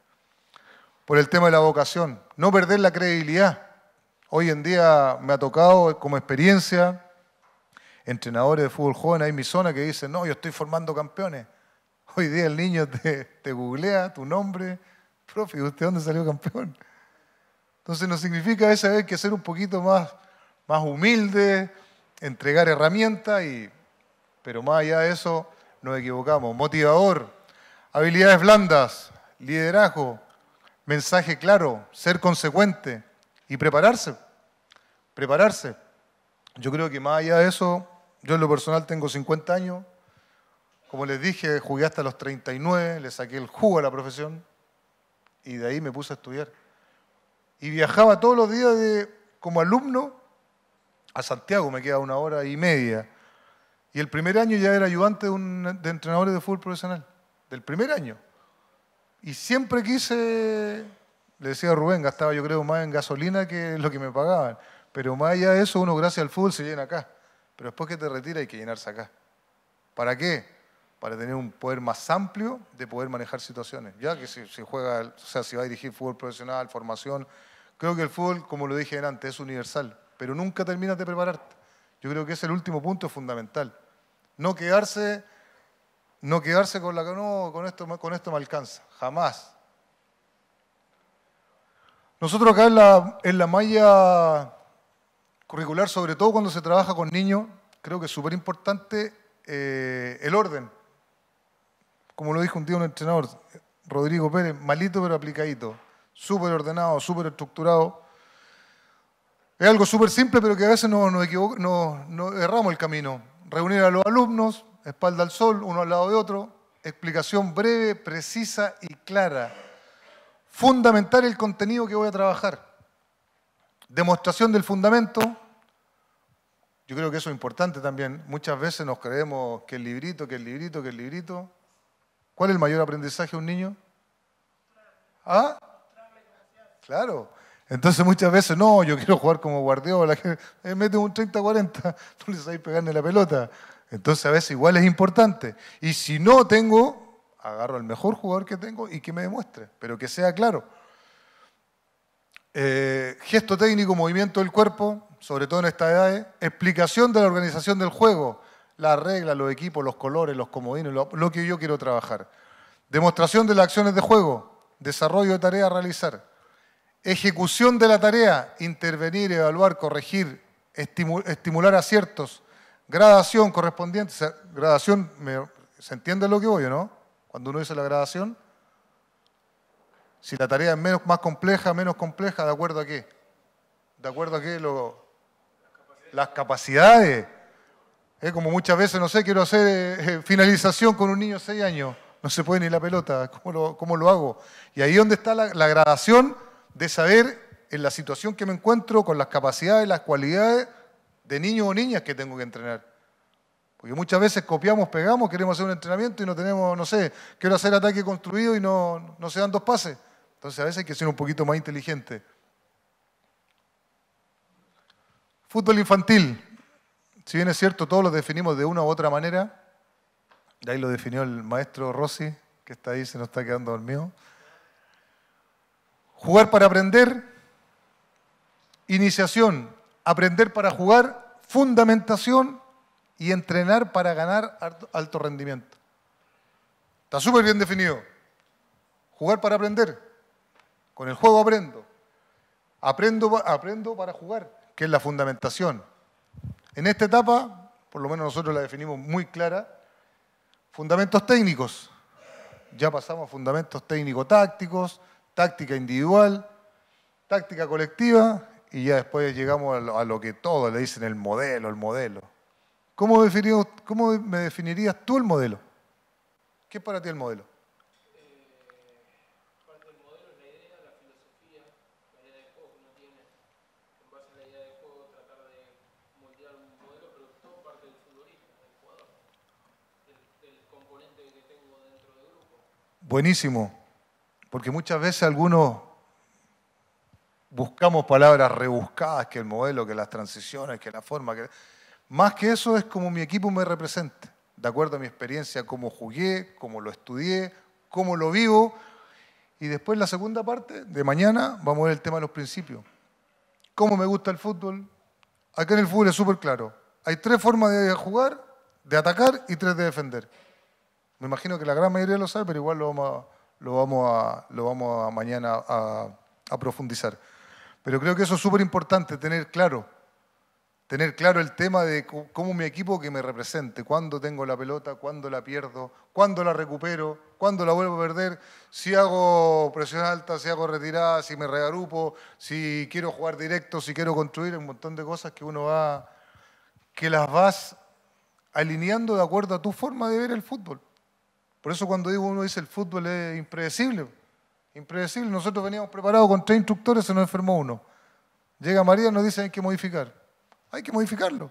Por el tema de la vocación, no perder la credibilidad. Hoy en día me ha tocado como experiencia entrenadores de fútbol joven hay en mi zona que dicen, no, yo estoy formando campeones. Hoy día el niño te, googlea tu nombre, profe, ¿usted dónde salió campeón? Entonces nos significa esa vez que ser un poquito más, más humilde, entregar herramientas, y, pero más allá de eso nos equivocamos. Motivador, habilidades blandas, liderazgo, mensaje claro, ser consecuente y prepararse. Prepararse. Yo creo que más allá de eso, yo en lo personal tengo 50 años. Como les dije, jugué hasta los 39, le saqué el jugo a la profesión y de ahí me puse a estudiar. Y viajaba todos los días de, como alumno a Santiago, me queda una hora y media. Y el primer año ya era ayudante de, de entrenadores de fútbol profesional, del primer año. Y siempre quise, le decía a Rubén, gastaba yo creo más en gasolina que lo que me pagaban. Pero más allá de eso, uno gracias al fútbol se llena acá. Pero después que te retira hay que llenarse acá. ¿Para qué? Para tener un poder más amplio de poder manejar situaciones. Ya que si, juega, o sea, si va a dirigir fútbol profesional, formación, creo que el fútbol, como lo dije antes, es universal, pero nunca terminas de prepararte. Yo creo que es el último punto fundamental. No quedarse, no quedarse con la no, con esto, con esto me alcanza. Jamás. Nosotros acá en la, en la malla curricular, sobre todo cuando se trabaja con niños, creo que es súper importante eh, el orden. Como lo dijo un día un entrenador, Rodrigo Pérez, malito pero aplicadito, súper ordenado, súper estructurado. Es algo súper simple, pero que a veces nos no erramos el camino. Reunir a los alumnos, espalda al sol, uno al lado de otro, explicación breve, precisa y clara. Fundamental el contenido que voy a trabajar. Demostración del fundamento. Yo creo que eso es importante también. Muchas veces nos creemos que el librito, que el librito, que el librito. ¿Cuál es el mayor aprendizaje de un niño? ¿Ah? Claro. Entonces muchas veces, no, yo quiero jugar como Guardiola, que eh, mete un 30-40, tú le sabes pegarle la pelota. Entonces a veces igual es importante. Y si no tengo, agarro al mejor jugador que tengo y que me demuestre, pero que sea claro. Eh, gesto técnico, movimiento del cuerpo, sobre todo en esta edad. Explicación de la organización del juego, las reglas, los equipos, los colores, los comodines, lo, que yo quiero trabajar. Demostración de las acciones de juego, desarrollo de tarea a realizar. Ejecución de la tarea, intervenir, evaluar, corregir, estimular aciertos. Gradación correspondiente, gradación, ¿se entiende lo que voy, no? Cuando uno dice la gradación, si la tarea es menos, más compleja, menos compleja, ¿de acuerdo a qué? ¿De acuerdo a qué? las capacidades. Como muchas veces, no sé, quiero hacer eh, eh, finalización con un niño de seis años. No se puede ni la pelota. ¿Cómo lo, hago? Y ahí es donde está la, la gradación de saber en la situación que me encuentro, con las capacidades, las cualidades de niños o niñas que tengo que entrenar. Porque muchas veces copiamos, pegamos, queremos hacer un entrenamiento y no tenemos, no sé, quiero hacer ataque construido y no, no se dan dos pases. Entonces a veces hay que ser un poquito más inteligente. Fútbol infantil. Si bien es cierto, todos lo definimos de una u otra manera. Y ahí lo definió el maestro Rossi, que está ahí, se nos está quedando dormido. Jugar para aprender. Iniciación. Aprender para jugar. Fundamentación. Y entrenar para ganar alto rendimiento. Está súper bien definido. Jugar para aprender. Con el juego aprendo. Aprendo, aprendo para jugar, que es la fundamentación. En esta etapa, por lo menos nosotros la definimos muy clara, fundamentos técnicos. Ya pasamos a fundamentos técnico-tácticos, táctica individual, táctica colectiva, y ya después llegamos a lo, que todos le dicen el modelo, el modelo. ¿Cómo, ¿Cómo me definirías tú el modelo? ¿Qué es para ti el modelo? buenísimo, porque muchas veces algunos buscamos palabras rebuscadas, que el modelo, que las transiciones, que la forma, que... Más que eso es como mi equipo me represente, de acuerdo a mi experiencia, cómo jugué, cómo lo estudié, cómo lo vivo. Y después la segunda parte, de mañana, vamos a ver el tema de los principios. ¿Cómo me gusta el fútbol? Acá en el fútbol es súper claro. Hay tres formas de jugar, de atacar y tres de defender. Me imagino que la gran mayoría lo sabe, pero igual lo vamos a, lo vamos a, lo vamos a mañana a, profundizar. Pero creo que eso es súper importante, tener claro, tener claro el tema de cómo mi equipo que me represente, cuándo tengo la pelota, cuándo la pierdo, cuándo la recupero, cuándo la vuelvo a perder, si hago presión alta, si hago retirada, si me regarupo, si quiero jugar directo, si quiero construir, un montón de cosas que uno va, que las vas alineando de acuerdo a tu forma de ver el fútbol. Por eso cuando digo uno dice el fútbol es impredecible, impredecible. Nosotros veníamos preparados con tres instructores, se nos enfermó uno. Llega María y nos dice hay que modificar. Hay que modificarlo.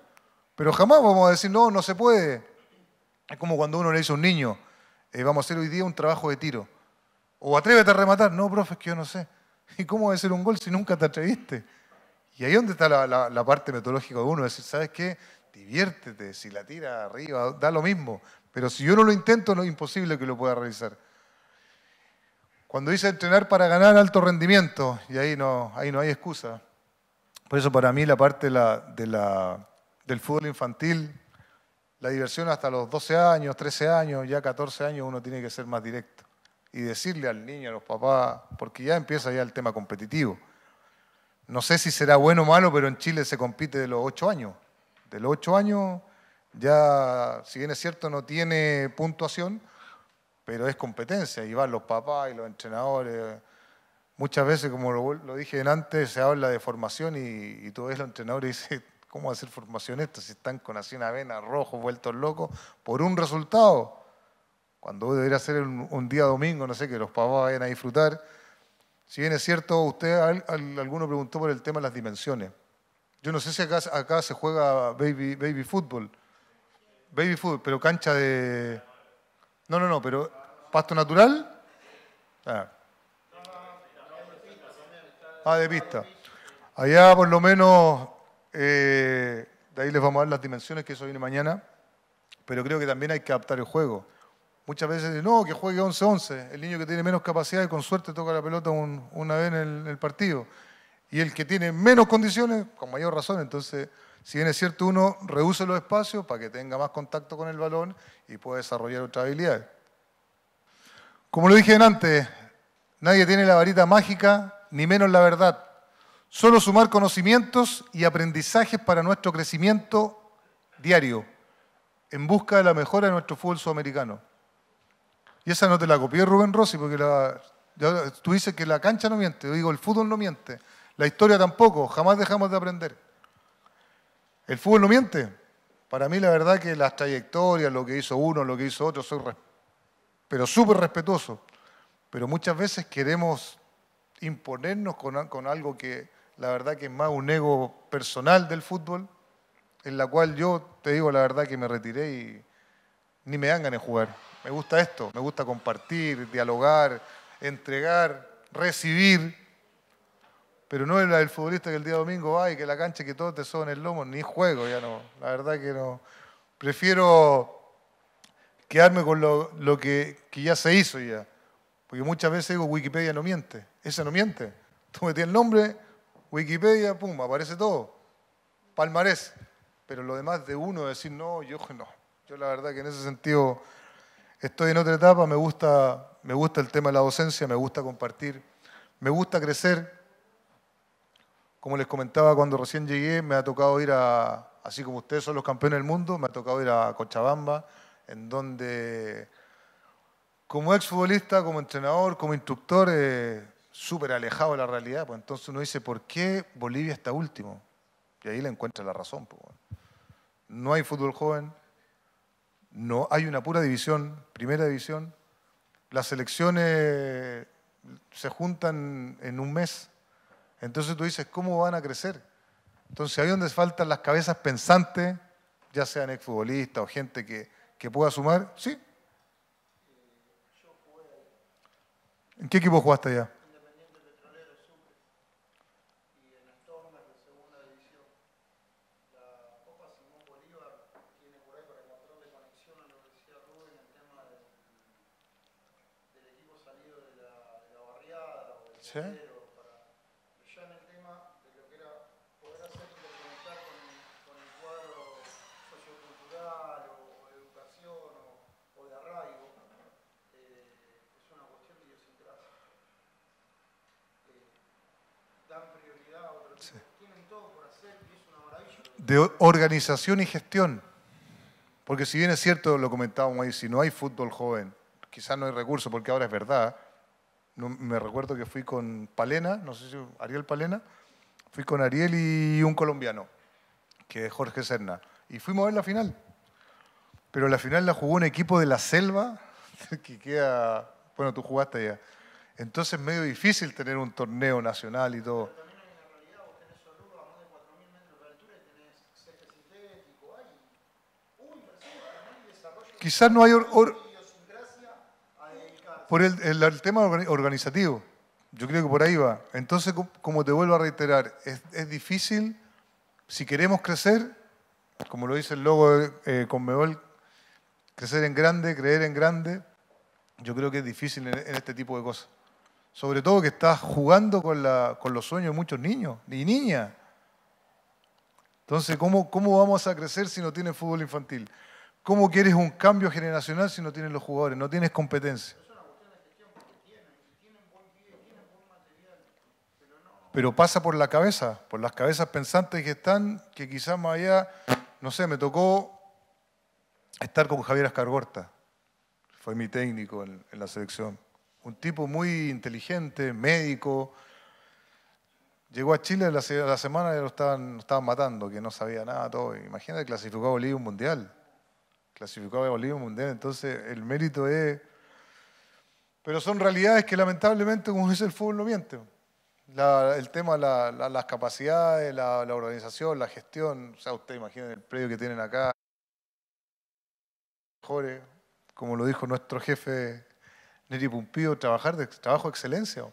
Pero jamás vamos a decir, no, no se puede. Es como cuando uno le dice a un niño, eh, vamos a hacer hoy día un trabajo de tiro. O atrévete a rematar. No, profe, es que yo no sé. ¿Y cómo va a ser un gol si nunca te atreviste? Y ahí donde está la, la parte metodológica de uno, es decir, ¿sabes qué? Diviértete, si la tira arriba, da lo mismo. Pero si yo no lo intento, no es imposible que lo pueda realizar. Cuando dice entrenar para ganar alto rendimiento, y ahí no, ahí no hay excusa. Por eso para mí la parte del fútbol infantil, la diversión hasta los 12 años, 13 años, ya 14 años uno tiene que ser más directo y decirle al niño, a los papás, porque ya empieza ya el tema competitivo. No sé si será bueno o malo, pero en Chile se compite de los 8 años. De los 8 años ya, si bien es cierto, no tiene puntuación, pero es competencia y van los papás y los entrenadores. Muchas veces, como lo, dije dije antes, se habla de formación y, todo tú ves los entrenadores y dices, ¿cómo va a ser formación esto si están con así una vena, rojos, vueltos locos, por un resultado? Cuando debería ser un, día domingo, no sé, que los papás vayan a disfrutar. Si bien es cierto, usted, alguno preguntó por el tema de las dimensiones. Yo no sé si acá, acá se juega baby, baby fútbol Baby food, pero cancha de. No, no, no, pero. ¿Pasto natural? Ah. ah de pista. Allá por lo menos. Eh, de ahí les vamos a dar las dimensiones, que eso viene mañana. Pero creo que también hay que adaptar el juego. Muchas veces no, que juegue 11-11. El niño que tiene menos capacidad y con suerte toca la pelota una vez en el partido. Y el que tiene menos condiciones, con mayor razón. Entonces si bien es cierto, uno reduce los espacios para que tenga más contacto con el balón y pueda desarrollar otras habilidades. Como lo dije antes, nadie tiene la varita mágica, ni menos la verdad. Solo sumar conocimientos y aprendizajes para nuestro crecimiento diario, en busca de la mejora de nuestro fútbol sudamericano. Y esa no te la copié Rubén Rossi, porque la, tú dices que la cancha no miente, yo digo, el fútbol no miente, la historia tampoco, jamás dejamos de aprender. El fútbol no miente. Para mí la verdad que las trayectorias, lo que hizo uno, lo que hizo otro, soy pero súper respetuoso. Pero muchas veces queremos imponernos con, algo que la verdad que es más un ego personal del fútbol, en la cual yo te digo la verdad que me retiré y ni me dan ganas jugar. Me gusta esto, me gusta compartir, dialogar, entregar, recibir pero no era el futbolista que el día domingo va y que la cancha que todos te son el lomo, ni juego, ya no. La verdad que no. Prefiero quedarme con lo, que, ya se hizo ya. Porque muchas veces digo, Wikipedia no miente. ¿Ese no miente. Tú metías el nombre, Wikipedia, pum, aparece todo. Palmarés. Pero lo demás de uno decir, no, yo no. Yo la verdad que en ese sentido estoy en otra etapa, me gusta, me gusta el tema de la docencia, me gusta compartir, me gusta crecer como les comentaba cuando recién llegué, me ha tocado ir a, así como ustedes son los campeones del mundo, me ha tocado ir a Cochabamba, en donde como exfutbolista, como entrenador, como instructor, eh, súper alejado de la realidad. Pues entonces uno dice, ¿por qué Bolivia está último? Y ahí le encuentra la razón. Pues, no hay fútbol joven, no hay una pura división, primera división. Las selecciones se juntan en un mes entonces tú dices, ¿cómo van a crecer? Entonces ahí donde faltan las cabezas pensantes, ya sean exfutbolistas o gente que, que pueda sumar, sí. ¿En qué equipo jugaste ya? de organización y gestión. Porque si bien es cierto, lo comentábamos ahí, si no hay fútbol joven, quizás no hay recursos, porque ahora es verdad. No, me recuerdo que fui con Palena, no sé si Ariel Palena, fui con Ariel y un colombiano, que es Jorge Serna, y fuimos a ver la final. Pero la final la jugó un equipo de la selva, que queda, bueno, tú jugaste ya. Entonces es medio difícil tener un torneo nacional y todo. Quizás no hay... por el, tema organizativo. Yo creo que por ahí va. Entonces, como te vuelvo a reiterar, es, difícil, si queremos crecer, como lo dice el logo de eh, Conmebol, crecer en grande, creer en grande, yo creo que es difícil en, este tipo de cosas. Sobre todo que estás jugando con, los sueños de muchos niños y niñas. Entonces, ¿cómo, ¿cómo vamos a crecer si no tiene fútbol infantil? ¿Cómo quieres un cambio generacional si no tienes los jugadores, no tienes competencia? Pero pasa por la cabeza, por las cabezas pensantes que están, que quizás más allá, no sé, me tocó estar con Javier Ascargorta, fue mi técnico en, la selección. Un tipo muy inteligente, médico, Llegó a Chile la, semana y lo estaban, estaban matando, que no sabía nada, todo. Imagínate, clasificó a Bolivia un mundial clasificó a Bolivia Mundial, entonces el mérito es... Pero son realidades que lamentablemente, como dice el fútbol, no miente. el tema, las capacidades, la, organización, la gestión, o sea, ustedes imaginen el predio que tienen acá. Mejores, como lo dijo nuestro jefe Neri Pumpío, trabajar de trabajo de excelencia,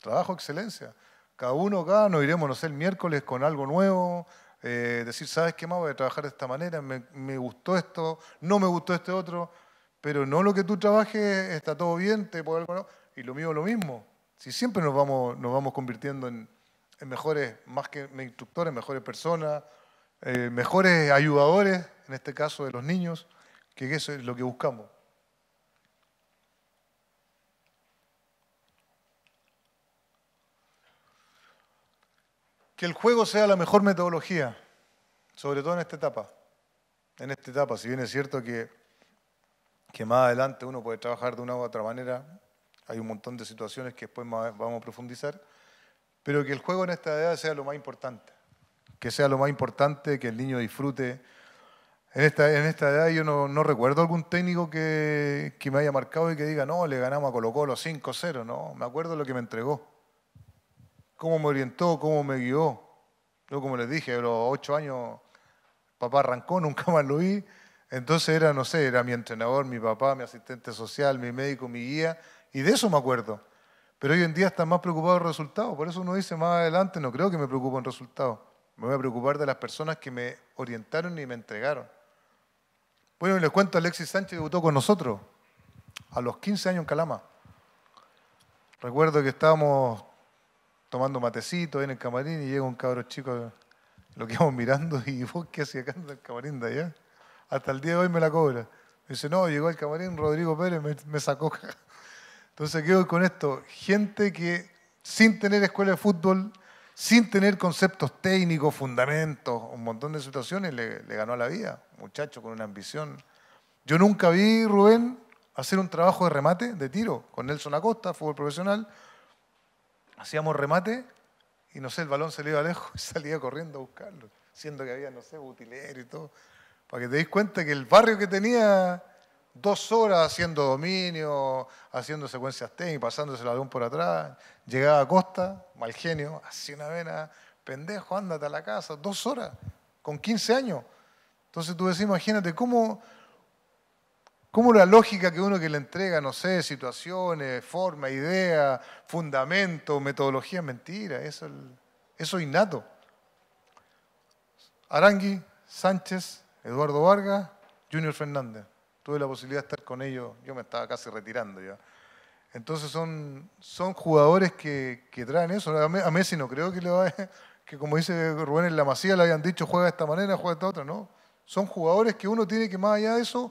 trabajo de excelencia. Cada uno acá nos iremos, no sé, el miércoles con algo nuevo, eh, decir, ¿sabes qué más? Voy a trabajar de esta manera, me, gustó esto, no me gustó este otro, pero no lo que tú trabajes, está todo bien, te puedo algo, Y lo mío, lo mismo. Si siempre nos vamos, nos vamos convirtiendo en, mejores, más que instructores, mejores personas, eh, mejores ayudadores, en este caso de los niños, que eso es lo que buscamos. que el juego sea la mejor metodología, sobre todo en esta etapa. En esta etapa, si bien es cierto que, que más adelante uno puede trabajar de una u otra manera, hay un montón de situaciones que después vamos a profundizar, pero que el juego en esta edad sea lo más importante, que sea lo más importante, que el niño disfrute. En esta, en esta edad yo no, recuerdo algún técnico que, que, me haya marcado y que diga, no, le ganamos a Colo Colo 5-0, no, me acuerdo lo que me entregó cómo me orientó, cómo me guió. Yo, como les dije, a los ocho años, papá arrancó, nunca más lo vi. Entonces era, no sé, era mi entrenador, mi papá, mi asistente social, mi médico, mi guía, y de eso me acuerdo. Pero hoy en día están más preocupados los resultados. por eso uno dice más adelante, no creo que me preocupe en resultados. me voy a preocupar de las personas que me orientaron y me entregaron. Bueno, y les cuento, Alexis Sánchez debutó con nosotros a los 15 años en Calama. Recuerdo que estábamos tomando matecito en el camarín y llega un cabro chico, lo quedamos mirando y vos qué hacía acá en el camarín de allá. Hasta el día de hoy me la cobra. dice, no, llegó al camarín Rodrigo Pérez, me, me sacó. Entonces quedo con esto, gente que sin tener escuela de fútbol, sin tener conceptos técnicos, fundamentos, un montón de situaciones, le, ganó la vida. Muchacho con una ambición. Yo nunca vi, Rubén, hacer un trabajo de remate, de tiro, con Nelson Acosta, fútbol profesional, hacíamos remate y no sé, el balón se le iba lejos y salía corriendo a buscarlo, siendo que había, no sé, butilero y todo. Para que te des cuenta que el barrio que tenía dos horas haciendo dominio, haciendo secuencias técnicas, pasándose el balón por atrás, llegaba a Costa, mal genio, así una vena, pendejo, ándate a la casa, dos horas, con 15 años. Entonces tú decís, imagínate cómo ¿Cómo la lógica que uno que le entrega, no sé, situaciones, forma, idea, fundamento, metodología, mentira? Eso es, innato. Arangui, Sánchez, Eduardo Vargas, Junior Fernández. Tuve la posibilidad de estar con ellos, yo me estaba casi retirando ya. Entonces son, jugadores que, traen eso. A Messi no creo que le vaya, que como dice Rubén en la masía le habían dicho juega de esta manera, juega de esta otra, no. Son jugadores que uno tiene que más allá de eso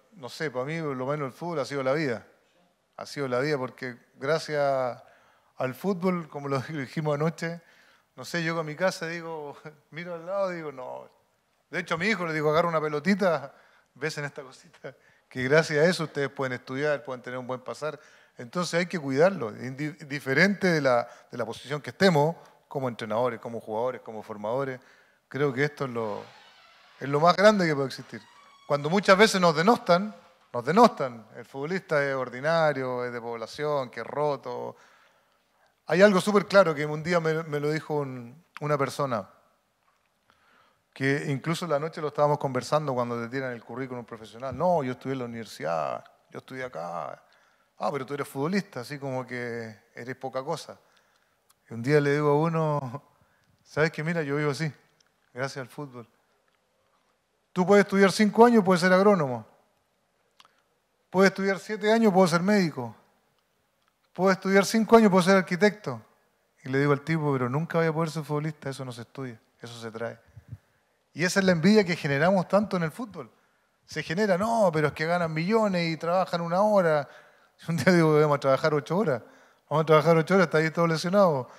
no sé, para mí lo menos el fútbol ha sido la vida. Ha sido la vida porque gracias al fútbol, como lo dijimos anoche, no sé, yo a mi casa, digo, miro al lado, digo, no. De hecho, a mi hijo le digo, agarra una pelotita, ves en esta cosita, que gracias a eso ustedes pueden estudiar, pueden tener un buen pasar. Entonces hay que cuidarlo, diferente de la, de la posición que estemos, como entrenadores, como jugadores, como formadores. Creo que esto es lo, es lo más grande que puede existir. Cuando muchas veces nos denostan, nos denostan, el futbolista es ordinario, es de población, que es roto. Hay algo súper claro que un día me, lo dijo una persona, que incluso la noche lo estábamos conversando cuando te tiran el currículum profesional. No, yo estudié en la universidad, yo estudié acá. Ah, pero tú eres futbolista, así como que eres poca cosa. Y un día le digo a uno, ¿sabes qué? Mira, yo vivo así, gracias al fútbol. Tú puedes estudiar cinco años, puedes ser agrónomo. Puedes estudiar siete años, puedo ser médico. Puedo estudiar cinco años, puedo ser arquitecto. Y le digo al tipo, pero nunca voy a poder ser futbolista, eso no se estudia, eso se trae. Y esa es la envidia que generamos tanto en el fútbol. Se genera, no, pero es que ganan millones y trabajan una hora. Un día digo, vamos a trabajar ocho horas. Vamos a trabajar ocho horas, está ahí todo lesionado.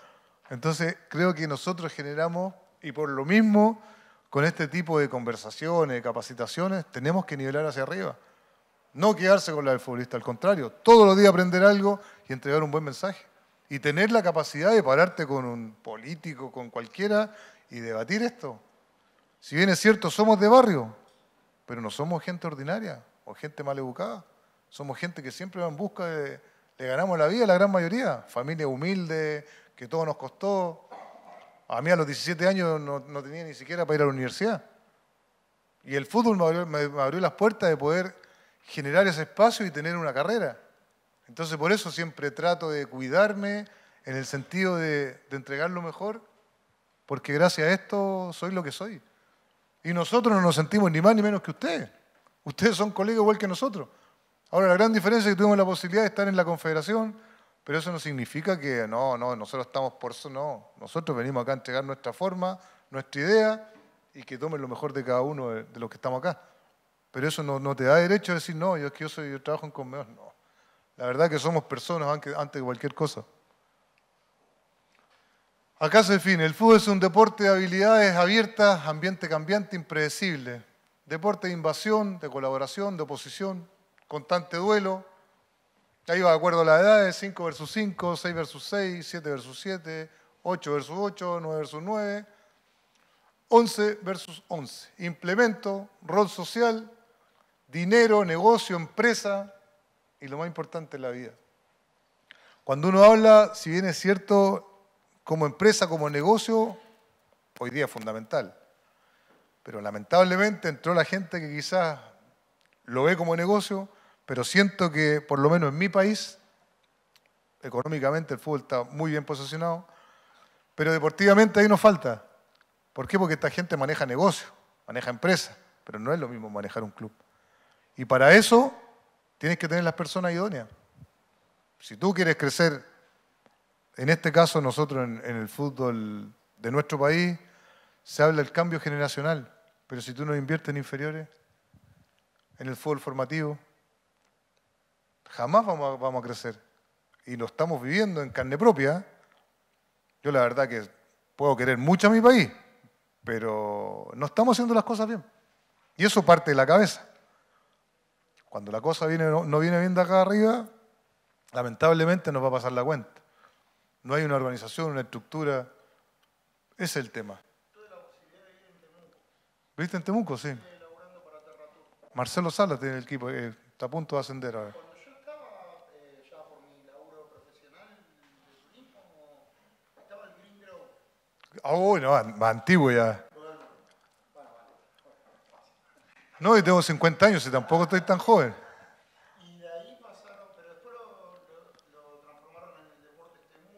Entonces creo que nosotros generamos, y por lo mismo con este tipo de conversaciones, de capacitaciones, tenemos que nivelar hacia arriba. No quedarse con la del futbolista, al contrario, todos los días aprender algo y entregar un buen mensaje. Y tener la capacidad de pararte con un político, con cualquiera, y debatir esto. Si bien es cierto, somos de barrio, pero no somos gente ordinaria o gente mal educada. Somos gente que siempre va en busca de, le ganamos la vida a la gran mayoría. Familia humilde, que todo nos costó, a mí a los 17 años no, tenía ni siquiera para ir a la universidad. Y el fútbol me abrió, las puertas de poder generar ese espacio y tener una carrera. Entonces por eso siempre trato de cuidarme en el sentido de, de entregar lo mejor, porque gracias a esto soy lo que soy. Y nosotros no nos sentimos ni más ni menos que ustedes. Ustedes son colegas igual que nosotros. Ahora la gran diferencia es que tuvimos la posibilidad de estar en la Confederación, pero eso no significa que no, no, nosotros estamos por eso, no. Nosotros venimos acá a entregar nuestra forma, nuestra idea y que tomen lo mejor de cada uno de, los que estamos acá. Pero eso no, te da derecho a decir, no, yo es que yo, soy, yo trabajo en menos. No. La verdad que somos personas antes de cualquier cosa. Acá se define, el fútbol es un deporte de habilidades abiertas, ambiente cambiante, impredecible. Deporte de invasión, de colaboración, de oposición, constante duelo, Ahí va de acuerdo a la edad, 5 versus 5, 6 versus 6, 7 versus 7, 8 versus 8, 9 versus 9, 11 versus 11. Implemento, rol social, dinero, negocio, empresa y lo más importante, la vida. Cuando uno habla, si bien es cierto, como empresa, como negocio, hoy día es fundamental. Pero lamentablemente entró la gente que quizás lo ve como negocio, pero siento que, por lo menos en mi país, económicamente el fútbol está muy bien posicionado, pero deportivamente ahí nos falta. ¿Por qué? Porque esta gente maneja negocios, maneja empresas, pero no es lo mismo manejar un club. Y para eso tienes que tener las personas idóneas. Si tú quieres crecer, en este caso nosotros en, en el fútbol de nuestro país, se habla del cambio generacional, pero si tú no inviertes en inferiores, en el fútbol formativo, Jamás vamos a, crecer. Y lo estamos viviendo en carne propia. Yo la verdad que puedo querer mucho a mi país, pero no estamos haciendo las cosas bien. Y eso parte de la cabeza. Cuando la cosa no viene bien de acá arriba, lamentablemente nos va a pasar la cuenta. No hay una organización, una estructura. Ese es el tema. ¿Viste en Temuco? Sí. Marcelo Salas tiene el equipo, eh, está a punto de ascender ahora. Ah, oh, no, antiguo ya. No, y tengo 50 años y tampoco estoy tan joven.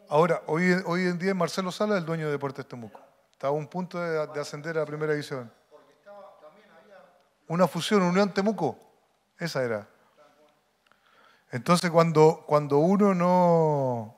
Ahora, hoy, en día Marcelo Sala el dueño de Deportes Temuco. Estaba a un punto de, ascender a la primera división. Una fusión, Unión Temuco. Esa era. Entonces, cuando, cuando uno no,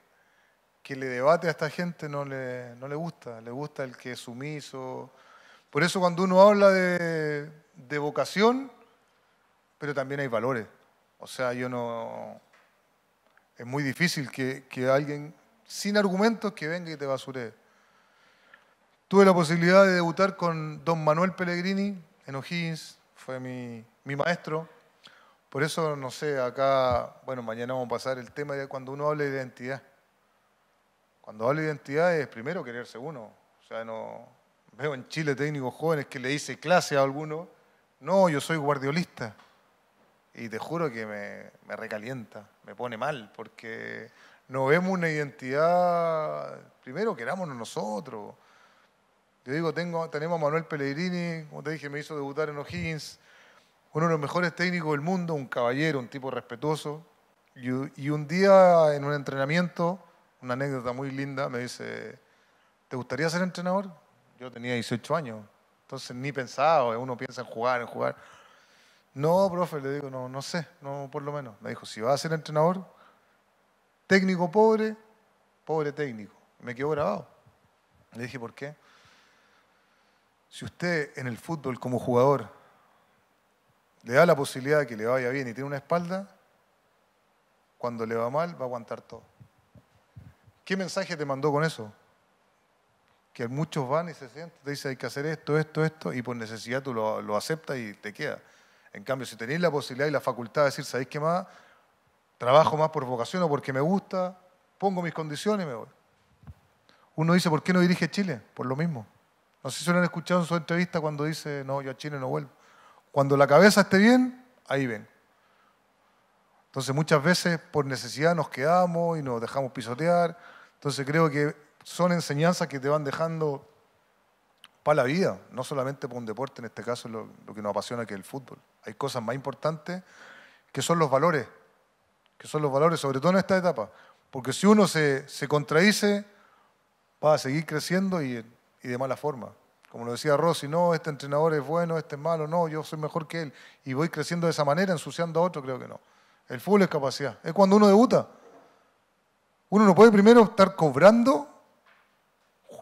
que le debate a esta gente no le, no le gusta, le gusta el que es sumiso. Por eso cuando uno habla de, vocación, pero también hay valores. O sea, yo no... Es muy difícil que, alguien sin argumentos que venga y te basure Tuve la posibilidad de debutar con don Manuel Pellegrini en O'Higgins, fue mi, mi maestro. Por eso, no sé, acá, bueno, mañana vamos a pasar el tema de cuando uno habla de identidad. Cuando hablo de identidad es primero quererse uno. O sea, no veo en Chile técnicos jóvenes que le dice clase a alguno, no, yo soy guardiolista. Y te juro que me, recalienta, me pone mal, porque no vemos una identidad, primero querámonos nosotros. Yo digo, tengo, tenemos a Manuel Pellegrini, como te dije, me hizo debutar en O'Higgins, uno de los mejores técnicos del mundo, un caballero, un tipo respetuoso. Y, y un día en un entrenamiento una anécdota muy linda, me dice, ¿te gustaría ser entrenador? Yo tenía 18 años, entonces ni pensaba, uno piensa en jugar, en jugar. No, profe, le digo, no, no sé, no por lo menos. Me dijo, si vas a ser entrenador, técnico pobre, pobre técnico. Me quedó grabado. Le dije, ¿por qué? Si usted en el fútbol como jugador le da la posibilidad de que le vaya bien y tiene una espalda, cuando le va mal va a aguantar todo. ¿Qué mensaje te mandó con eso? Que muchos van y se sienten, te dicen hay que hacer esto, esto, esto, y por necesidad tú lo, aceptas y te queda. En cambio, si tenéis la posibilidad y la facultad de decir, ¿sabéis qué más? Trabajo más por vocación o porque me gusta, pongo mis condiciones y me voy. Uno dice, ¿por qué no dirige Chile? Por lo mismo. No sé si lo han escuchado en su entrevista cuando dice, no, yo a Chile no vuelvo. Cuando la cabeza esté bien, ahí ven. Entonces muchas veces por necesidad nos quedamos y nos dejamos pisotear entonces creo que son enseñanzas que te van dejando para la vida, no solamente para un deporte, en este caso lo, que nos apasiona que es el fútbol. Hay cosas más importantes que son los valores, que son los valores, sobre todo en esta etapa, porque si uno se, se contradice, va a seguir creciendo y, y, de mala forma. Como lo decía Rossi, no, este entrenador es bueno, este es malo, no, yo soy mejor que él. Y voy creciendo de esa manera, ensuciando a otro, creo que no. El fútbol es capacidad. Es cuando uno debuta. Uno no puede primero estar cobrando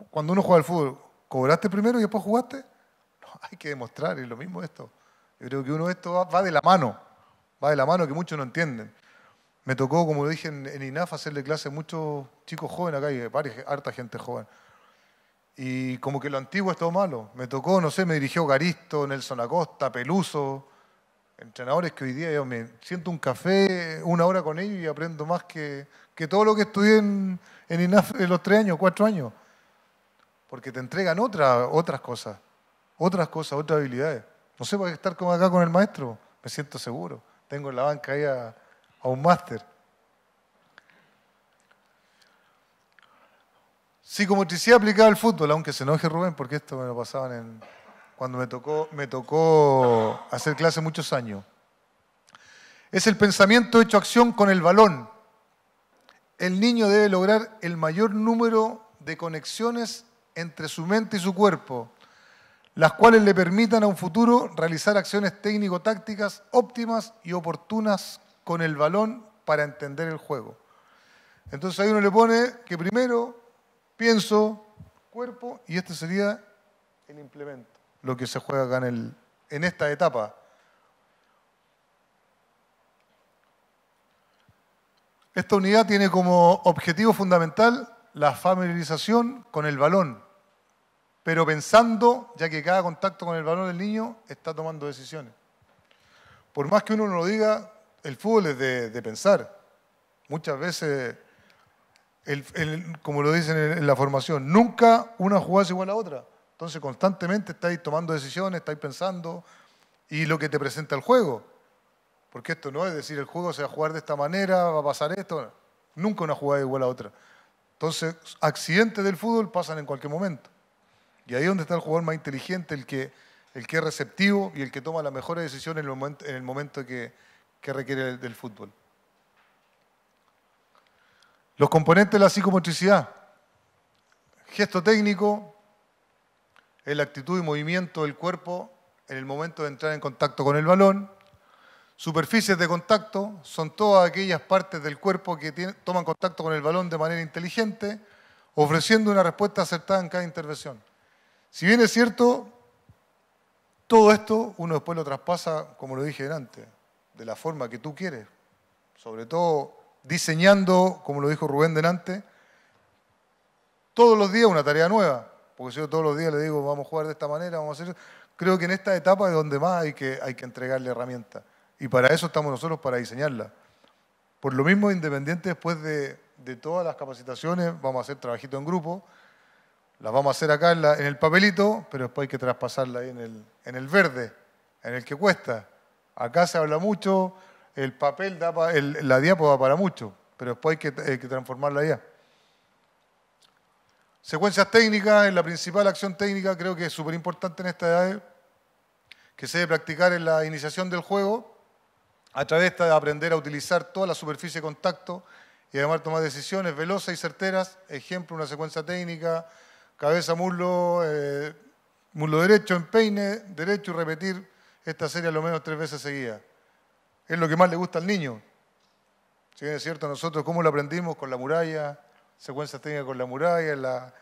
cuando uno juega al fútbol. ¿Cobraste primero y después jugaste? No, hay que demostrar, es lo mismo esto. Yo creo que uno de esto va, de la mano, va de la mano que muchos no entienden. Me tocó, como lo dije en, INAF, hacerle clase a muchos chicos jóvenes acá, y varias, harta gente joven. Y como que lo antiguo es todo malo. Me tocó, no sé, me dirigió Garisto, Nelson Acosta, Peluso, entrenadores que hoy día yo me siento un café una hora con ellos y aprendo más que, que todo lo que estudié en, INAF los tres años, cuatro años. Porque te entregan otras cosas, otras cosas, otras habilidades. No sé por qué estar como acá con el maestro, me siento seguro. Tengo en la banca ahí a, un máster. Sí, como te Psicomotricidad aplicada al fútbol, aunque se enoje Rubén, porque esto me lo pasaban en, cuando me tocó, me tocó hacer clase muchos años. Es el pensamiento hecho acción con el balón, el niño debe lograr el mayor número de conexiones entre su mente y su cuerpo, las cuales le permitan a un futuro realizar acciones técnico-tácticas óptimas y oportunas con el balón para entender el juego. Entonces ahí uno le pone que primero pienso, cuerpo, y este sería el implemento, lo que se juega acá en, en esta etapa. Esta unidad tiene como objetivo fundamental la familiarización con el balón, pero pensando, ya que cada contacto con el balón del niño está tomando decisiones. Por más que uno no lo diga, el fútbol es de, pensar. Muchas veces, como lo dicen en la formación, nunca una jugada es igual a otra. Entonces constantemente estáis tomando decisiones, estáis pensando y lo que te presenta el juego. Porque esto no es decir, el juego se va a jugar de esta manera, va a pasar esto. Nunca una jugada igual a otra. Entonces, accidentes del fútbol pasan en cualquier momento. Y ahí es donde está el jugador más inteligente, el que, el que es receptivo y el que toma las mejores decisiones en el momento, que, requiere del, fútbol. Los componentes de la psicomotricidad. Gesto técnico, la actitud y movimiento del cuerpo en el momento de entrar en contacto con el balón, Superficies de contacto son todas aquellas partes del cuerpo que toman contacto con el balón de manera inteligente, ofreciendo una respuesta acertada en cada intervención. Si bien es cierto, todo esto uno después lo traspasa, como lo dije antes, de la forma que tú quieres, sobre todo diseñando, como lo dijo Rubén delante, todos los días una tarea nueva, porque si yo todos los días le digo, vamos a jugar de esta manera, vamos a hacer... Creo que en esta etapa es donde más hay que, hay que entregarle herramientas. Y para eso estamos nosotros, para diseñarla. Por lo mismo, independiente después de, de todas las capacitaciones, vamos a hacer trabajito en grupo, las vamos a hacer acá en, el papelito, pero después hay que traspasarla ahí en el, en el verde, en el que cuesta. Acá se habla mucho, el papel da la diapo para mucho, pero después hay que, transformarla allá. Secuencias técnicas, la principal acción técnica, creo que es súper importante en esta edad, que se debe practicar en la iniciación del juego, a través de aprender a utilizar toda la superficie de contacto y además tomar decisiones veloces y certeras, ejemplo, una secuencia técnica, cabeza, muslo, eh, muslo derecho, empeine, derecho y repetir esta serie al menos tres veces seguida. Es lo que más le gusta al niño. Si bien es cierto, nosotros cómo lo aprendimos con la muralla, secuencias técnicas con la muralla. La...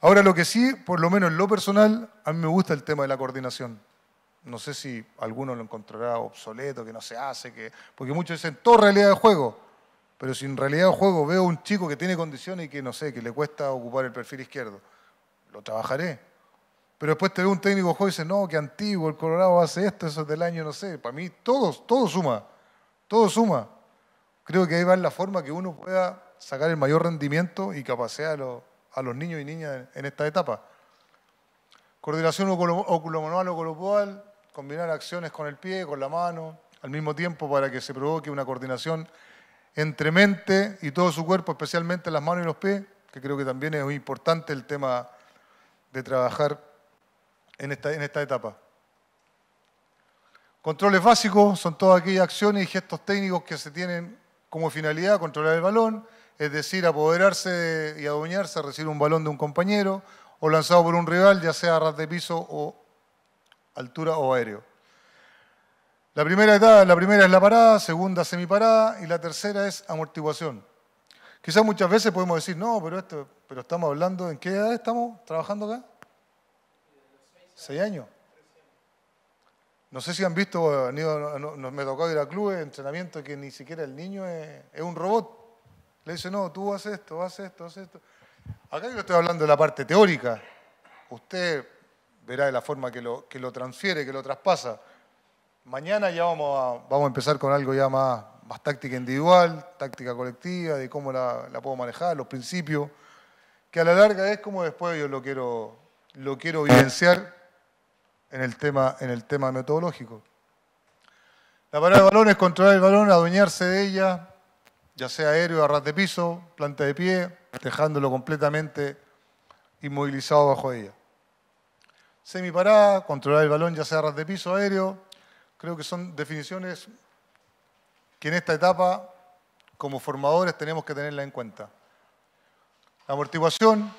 Ahora lo que sí, por lo menos en lo personal, a mí me gusta el tema de la coordinación. No sé si alguno lo encontrará obsoleto, que no se hace, que... porque muchos dicen, todo realidad de juego. Pero si en realidad de juego veo un chico que tiene condiciones y que no sé, que le cuesta ocupar el perfil izquierdo, lo trabajaré. Pero después te veo un técnico de y dice, no, que antiguo, el Colorado hace esto, eso es del año, no sé. Para mí, todos, todo suma, todo suma. Creo que ahí va en la forma que uno pueda sacar el mayor rendimiento y capacidad a los, niños y niñas en esta etapa. Coordinación oculomonal o combinar acciones con el pie, con la mano, al mismo tiempo para que se provoque una coordinación entre mente y todo su cuerpo, especialmente las manos y los pies, que creo que también es muy importante el tema de trabajar en esta, en esta etapa. Controles básicos son todas aquellas acciones y gestos técnicos que se tienen como finalidad controlar el balón, es decir, apoderarse y adueñarse, recibir un balón de un compañero o lanzado por un rival, ya sea a ras de piso o altura o aéreo. La primera edad, la primera es la parada, segunda semiparada y la tercera es amortiguación. Quizás muchas veces podemos decir, no, pero esto, pero estamos hablando, ¿en qué edad estamos trabajando acá? Seis años. No sé si han visto, han ido, no, me tocó ir a clubes, entrenamiento que ni siquiera el niño es, un robot. Le dice, no, tú haces esto, haces esto, haces esto. Acá yo estoy hablando de la parte teórica. Usted verá de la forma que lo, que lo transfiere, que lo traspasa. Mañana ya vamos a, vamos a empezar con algo ya más, táctica individual, táctica colectiva, de cómo la, puedo manejar, los principios, que a la larga es como después yo lo quiero, lo quiero evidenciar en el, tema, en el tema metodológico. La palabra de balón es controlar el balón, adueñarse de ella, ya sea aéreo, a ras de piso, planta de pie, dejándolo completamente inmovilizado bajo ella. Semi-parada, controlar el balón ya sea ras de piso aéreo. Creo que son definiciones que en esta etapa, como formadores, tenemos que tenerla en cuenta. amortiguación,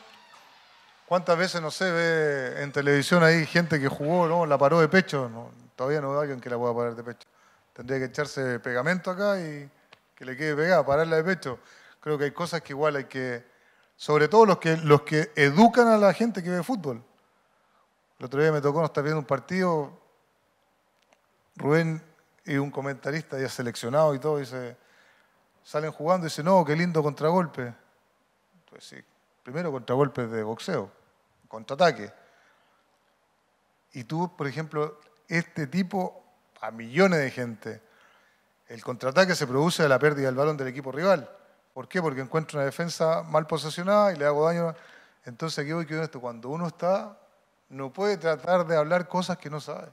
¿cuántas veces, no sé, ve en televisión ahí gente que jugó, ¿no? La paró de pecho. todavía no veo alguien que la pueda parar de pecho. Tendría que echarse pegamento acá y que le quede pegada, pararla de pecho. Creo que hay cosas que igual hay que, sobre todo los que, los que educan a la gente que ve fútbol el otro día me tocó, no estar viendo un partido, Rubén y un comentarista ya seleccionado y todo, dice, salen jugando y dice, no, qué lindo contragolpe. Pues sí, primero contragolpe de boxeo, contraataque. Y tú, por ejemplo, este tipo a millones de gente. El contraataque se produce de la pérdida del balón del equipo rival. ¿Por qué? Porque encuentro una defensa mal posicionada y le hago daño. Entonces aquí voy que esto, cuando uno está no puede tratar de hablar cosas que no sabe.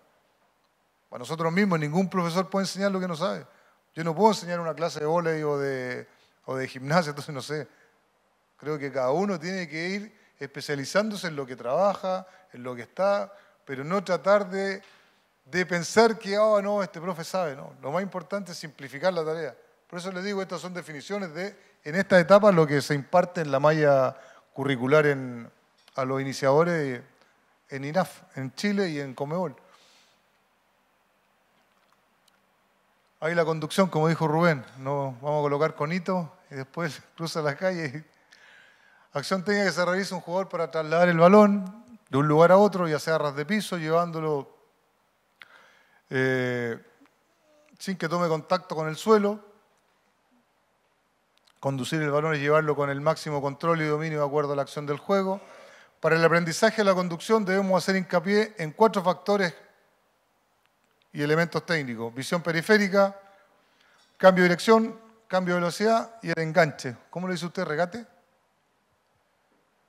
Para nosotros mismos, ningún profesor puede enseñar lo que no sabe. Yo no puedo enseñar una clase de volei o de, o de gimnasia, entonces no sé. Creo que cada uno tiene que ir especializándose en lo que trabaja, en lo que está, pero no tratar de, de pensar que, ah, no, este profe sabe, no. Lo más importante es simplificar la tarea. Por eso les digo, estas son definiciones de, en esta etapa, lo que se imparte en la malla curricular a los iniciadores en INAF, en Chile y en Comebol. Ahí la conducción, como dijo Rubén, no vamos a colocar conito y después cruza la calle. Acción técnica que se realiza un jugador para trasladar el balón de un lugar a otro, ya sea a de piso, llevándolo eh, sin que tome contacto con el suelo. Conducir el balón y llevarlo con el máximo control y dominio de acuerdo a la acción del juego. Para el aprendizaje de la conducción debemos hacer hincapié en cuatro factores y elementos técnicos. Visión periférica, cambio de dirección, cambio de velocidad y el enganche. ¿Cómo lo dice usted, regate?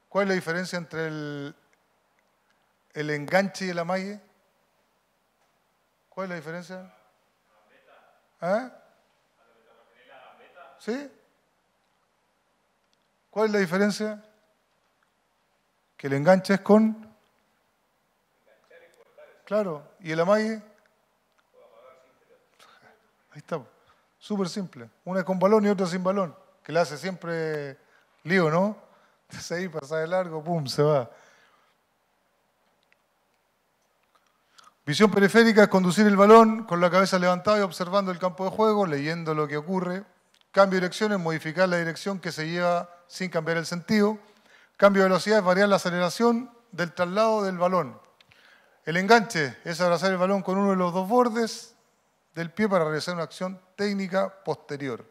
¿Cuál es la diferencia entre el, enganche y la malla ¿Cuál es la diferencia? ¿Eh? ¿Sí? ¿Cuál es la diferencia? Que el enganche es con... Claro, y el amague... Ahí está, súper simple. Una es con balón y otra sin balón, que la hace siempre lío, ¿no? Entonces pasa de largo, pum, se va. Visión periférica es conducir el balón con la cabeza levantada y observando el campo de juego, leyendo lo que ocurre. Cambio de dirección es modificar la dirección que se lleva sin cambiar el sentido. Cambio de velocidad es variar la aceleración del traslado del balón. El enganche es abrazar el balón con uno de los dos bordes del pie para realizar una acción técnica posterior.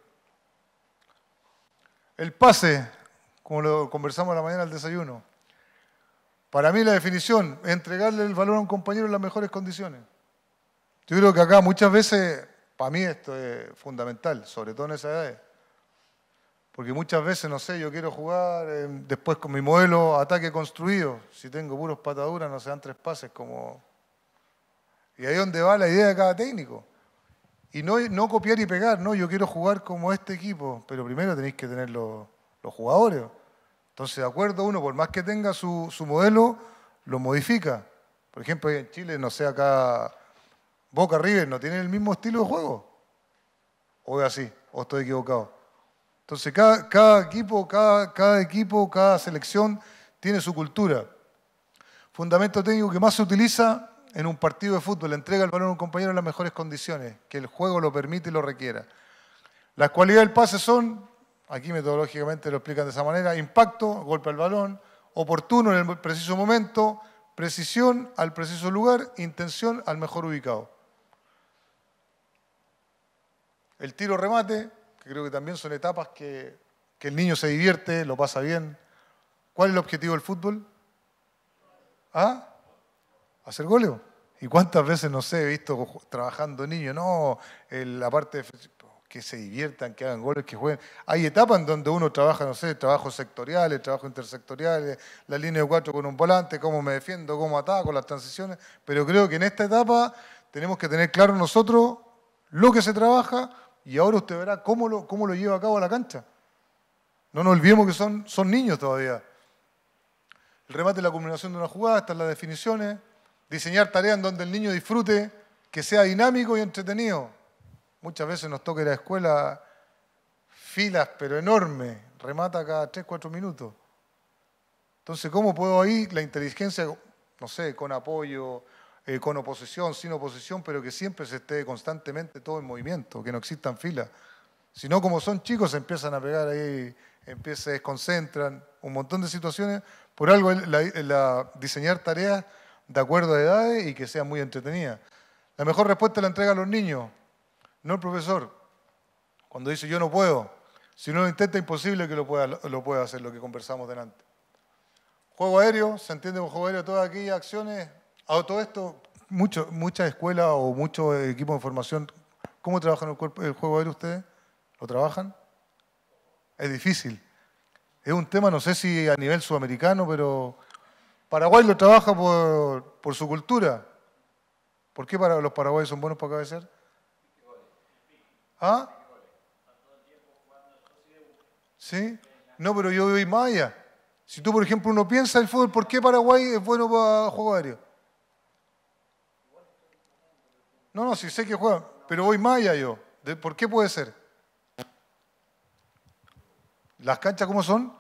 El pase, como lo conversamos la mañana al desayuno, para mí la definición es entregarle el balón a un compañero en las mejores condiciones. Yo creo que acá muchas veces, para mí esto es fundamental, sobre todo en esa edad. Porque muchas veces, no sé, yo quiero jugar eh, después con mi modelo ataque construido. Si tengo puros pataduras, no se dan tres pases como... Y ahí es donde va la idea de cada técnico. Y no, no copiar y pegar, no, yo quiero jugar como este equipo, pero primero tenéis que tener los, jugadores. Entonces, de acuerdo, uno, por más que tenga su, su modelo, lo modifica. Por ejemplo, en Chile, no sé, acá Boca River no tiene el mismo estilo de juego. O es así, o estoy equivocado. Entonces, cada, equipo, cada, equipo, cada selección tiene su cultura. Fundamento técnico que más se utiliza en un partido de fútbol, entrega el balón a un compañero en las mejores condiciones, que el juego lo permite y lo requiera. Las cualidades del pase son, aquí metodológicamente lo explican de esa manera, impacto, golpe al balón, oportuno en el preciso momento, precisión al preciso lugar, intención al mejor ubicado. El tiro remate, creo que también son etapas que, que el niño se divierte, lo pasa bien. ¿Cuál es el objetivo del fútbol? ¿Ah? ¿Hacer goles? ¿Y cuántas veces, no sé, he visto trabajando niños, no, la parte de que se diviertan, que hagan goles, que jueguen. Hay etapas en donde uno trabaja, no sé, trabajos sectoriales, trabajos intersectoriales, la línea de cuatro con un volante, cómo me defiendo, cómo ataco, las transiciones. Pero creo que en esta etapa tenemos que tener claro nosotros lo que se trabaja, y ahora usted verá cómo lo, cómo lo lleva a cabo a la cancha. No nos olvidemos que son, son niños todavía. El remate es la culminación de una jugada, están las definiciones. Diseñar tareas en donde el niño disfrute, que sea dinámico y entretenido. Muchas veces nos toca ir a la escuela filas, pero enorme, Remata cada 3, 4 minutos. Entonces, ¿cómo puedo ahí la inteligencia, no sé, con apoyo, eh, con oposición, sin oposición, pero que siempre se esté constantemente todo en movimiento, que no existan filas. Si no, como son chicos, empiezan a pegar ahí, empiezan, se desconcentran, un montón de situaciones. Por algo, la, diseñar tareas de acuerdo a edades y que sean muy entretenidas. La mejor respuesta la entrega a los niños, no el profesor. Cuando dice yo no puedo, si no lo intenta, imposible que lo pueda, lo pueda hacer, lo que conversamos delante. Juego aéreo, se entiende un juego aéreo todas aquellas acciones a todo esto, muchas escuelas o muchos equipos de formación, ¿cómo trabajan el, cuerpo, el juego aéreo ustedes? ¿Lo trabajan? Es difícil. Es un tema, no sé si a nivel sudamericano, pero Paraguay lo trabaja por, su cultura. ¿Por qué los paraguayos son buenos para cabecear? ¿Ah? ¿Sí? No, pero yo veo maya. Si tú, por ejemplo, uno piensa el fútbol, ¿por qué Paraguay es bueno para juego aéreo? No, no, si sé que juegan, pero voy maya yo. ¿Por qué puede ser? ¿Las canchas cómo son?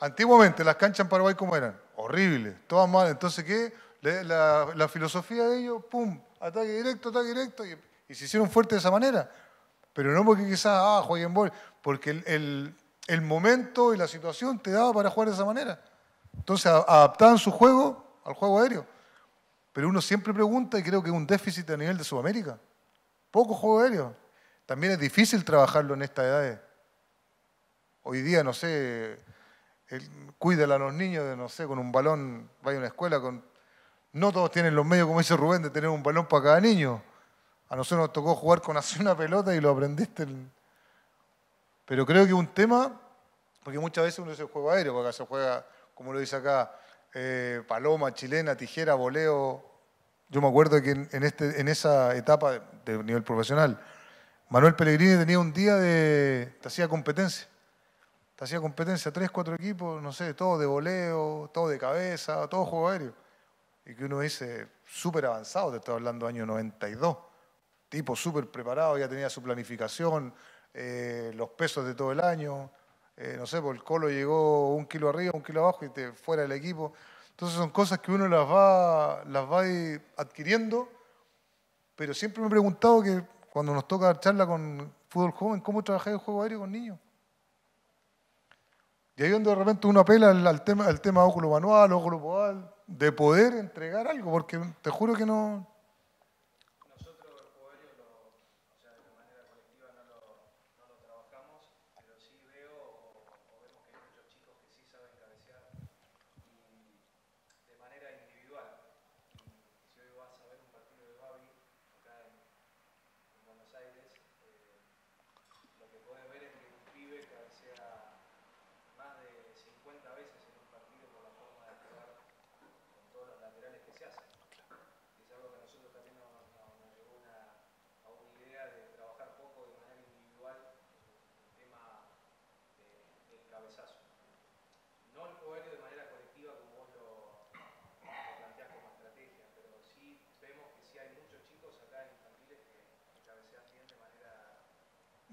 Antiguamente, las canchas en Paraguay cómo eran? Horribles, todas malas. Entonces, ¿qué? La, filosofía de ellos, ¡pum! Ataque directo, ataque directo. Y, se hicieron fuertes de esa manera. Pero no porque quizás, ah, jueguen bol, porque el, momento y la situación te daba para jugar de esa manera. Entonces, adaptaban su juego al juego aéreo. Pero uno siempre pregunta, y creo que es un déficit a nivel de Sudamérica. Poco juego aéreo. También es difícil trabajarlo en estas edades. Hoy día, no sé, cuidan a los niños, de, no sé, con un balón, vaya a una escuela, con... no todos tienen los medios, como dice Rubén, de tener un balón para cada niño. A nosotros nos tocó jugar con hace una pelota y lo aprendiste. Pero creo que un tema, porque muchas veces uno se juego aéreo, porque acá se juega, como lo dice acá, eh, paloma, chilena, tijera, voleo. Yo me acuerdo que en, este, en esa etapa de, nivel profesional, Manuel Pellegrini tenía un día de. te hacía competencia. Te hacía competencia, tres, cuatro equipos, no sé, todo de voleo, todo de cabeza, todo juego aéreo. Y que uno dice, súper avanzado, te estaba hablando año 92. Tipo súper preparado, ya tenía su planificación, eh, los pesos de todo el año. Eh, no sé, por pues, el Colo llegó un kilo arriba, un kilo abajo y te fuera el equipo. Entonces son cosas que uno las va, las va adquiriendo, pero siempre me he preguntado que cuando nos toca charla con fútbol joven, ¿cómo trabajé el juego aéreo con niños? Y ahí donde de repente uno apela al, tema, al tema óculo manual, óculo global de poder entregar algo, porque te juro que no,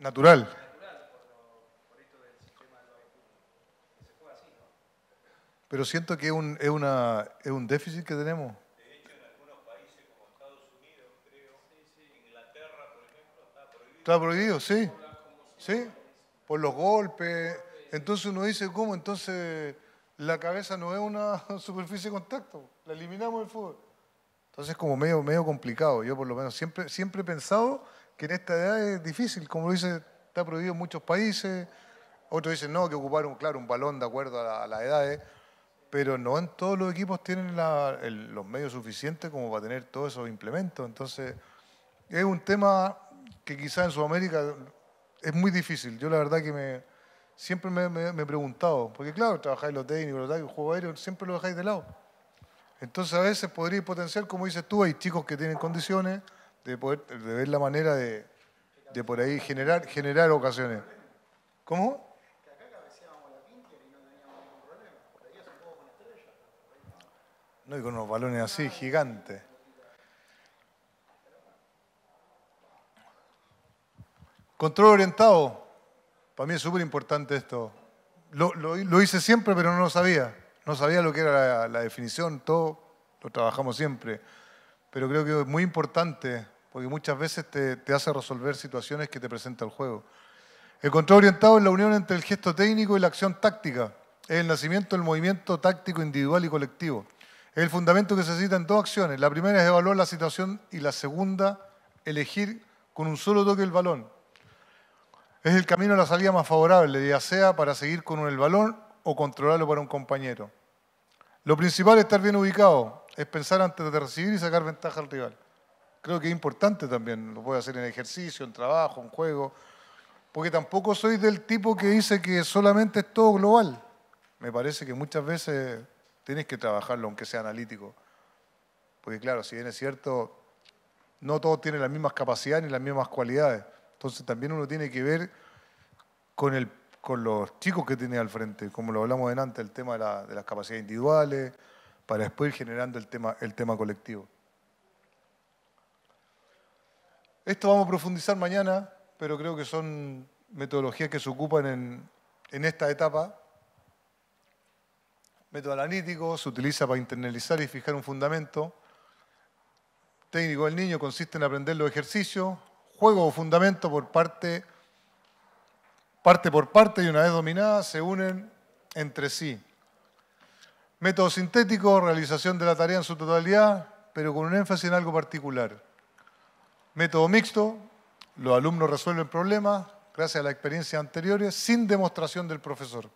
natural. Pero siento que es un, es, una, es un déficit que tenemos. Está prohibido, sí. Sí, por los golpes. Entonces uno dice, ¿cómo? Entonces la cabeza no es una superficie de contacto. La eliminamos del fútbol. Entonces es como medio, medio complicado. Yo por lo menos siempre, siempre he pensado que en esta edad es difícil, como lo dice, está prohibido en muchos países. Otros dicen, no, que ocupar un, claro, un balón de acuerdo a, la, las edades. ¿eh? Pero no en todos los equipos tienen los medios suficientes como para tener todos esos implementos. Entonces, es un tema que quizás en Sudamérica es muy difícil. Yo la verdad que me, siempre me, he preguntado, porque claro, trabajáis los técnicos, los el juego aéreo, siempre lo dejáis de lado. Entonces a veces podría potenciar, como dices tú, hay chicos que tienen condiciones, de, poder, de ver la manera de, de, por ahí generar, generar ocasiones. ¿Cómo? No, y con unos balones así, gigantes. Control orientado. Para mí es súper importante esto. Lo, lo, hice siempre, pero no lo sabía. No sabía lo que era la, la definición, todo. Lo trabajamos siempre pero creo que es muy importante porque muchas veces te, hace resolver situaciones que te presenta el juego. El control orientado es la unión entre el gesto técnico y la acción táctica. Es el nacimiento del movimiento táctico individual y colectivo. Es el fundamento que se necesita en dos acciones. La primera es evaluar la situación y la segunda, elegir con un solo toque el balón. Es el camino a la salida más favorable, ya sea para seguir con el balón o controlarlo para un compañero. Lo principal es estar bien ubicado, es pensar antes de recibir y sacar ventaja al rival. Creo que es importante también, lo puede hacer en ejercicio, en trabajo, en juego, porque tampoco soy del tipo que dice que solamente es todo global. Me parece que muchas veces tienes que trabajarlo, aunque sea analítico. Porque claro, si bien es cierto, no todos tienen las mismas capacidades ni las mismas cualidades. Entonces también uno tiene que ver con, el, con los chicos que tiene al frente, como lo hablamos delante, el tema de, de las capacidades individuales, para después ir generando el tema, el tema colectivo. Esto vamos a profundizar mañana, pero creo que son metodologías que se ocupan en, en esta etapa. Método analítico se utiliza para internalizar y fijar un fundamento. Técnico del niño consiste en aprender los ejercicios, juego o fundamento por parte, parte por parte y una vez dominada se unen entre sí. Método sintético, realización de la tarea en su totalidad, pero con un énfasis en algo particular. Método mixto, los alumnos resuelven problemas gracias a la experiencia anterior sin demostración del profesor.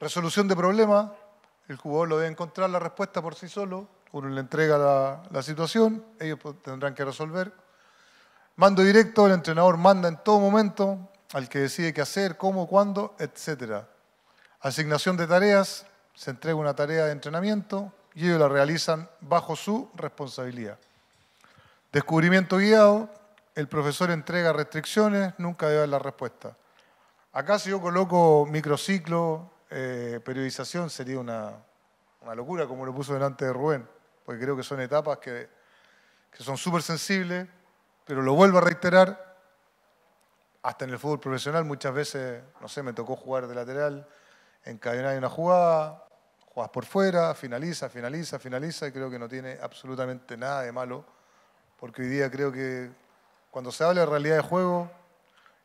Resolución de problemas, el jugador lo debe encontrar la respuesta por sí solo, uno le entrega la, situación, ellos tendrán que resolver. Mando directo, el entrenador manda en todo momento al que decide qué hacer, cómo, cuándo, etcétera. Asignación de tareas, se entrega una tarea de entrenamiento y ellos la realizan bajo su responsabilidad. Descubrimiento guiado, el profesor entrega restricciones, nunca debe dar la respuesta. Acá si yo coloco microciclo, eh, periodización, sería una, locura, como lo puso delante de Rubén, porque creo que son etapas que, que son súper sensibles, pero lo vuelvo a reiterar, hasta en el fútbol profesional muchas veces, no sé, me tocó jugar de lateral, hay una jugada, jugás por fuera, finaliza, finaliza, finaliza, y creo que no tiene absolutamente nada de malo, porque hoy día creo que cuando se habla de realidad de juego,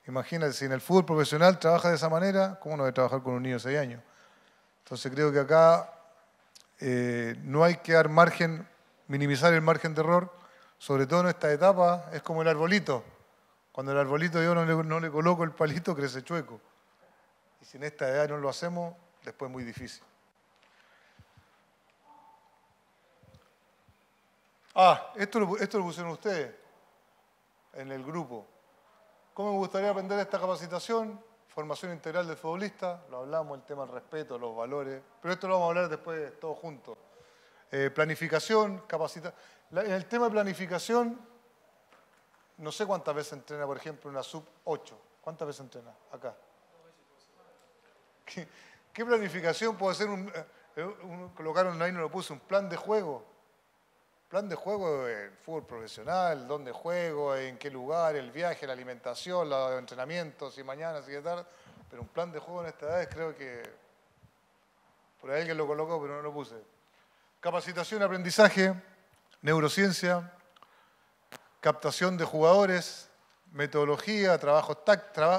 imagínate, si en el fútbol profesional trabaja de esa manera, ¿cómo no debe trabajar con un niño de 6 años? Entonces creo que acá eh, no hay que dar margen, minimizar el margen de error, sobre todo en esta etapa, es como el arbolito. Cuando el arbolito yo no le coloco el palito, crece chueco. Y si en esta edad no lo hacemos, después es muy difícil. Ah, esto lo, esto lo pusieron ustedes en el grupo. ¿Cómo me gustaría aprender esta capacitación? Formación integral del futbolista, lo hablamos, el tema del respeto, los valores, pero esto lo vamos a hablar después todos juntos. Eh, planificación, capacitación. En el tema de planificación, no sé cuántas veces entrena, por ejemplo, una sub 8. ¿Cuántas veces entrena acá? ¿Qué, planificación puedo hacer? Un, eh, colocaron ahí no lo puse, un plan de juego. Plan de juego el fútbol profesional, dónde juego, en qué lugar, el viaje, la alimentación, los entrenamientos, si mañana, si tal, Pero un plan de juego en esta edad creo que por ahí alguien lo colocó, pero no lo puse. Capacitación, aprendizaje, neurociencia, captación de jugadores, metodología, trabajo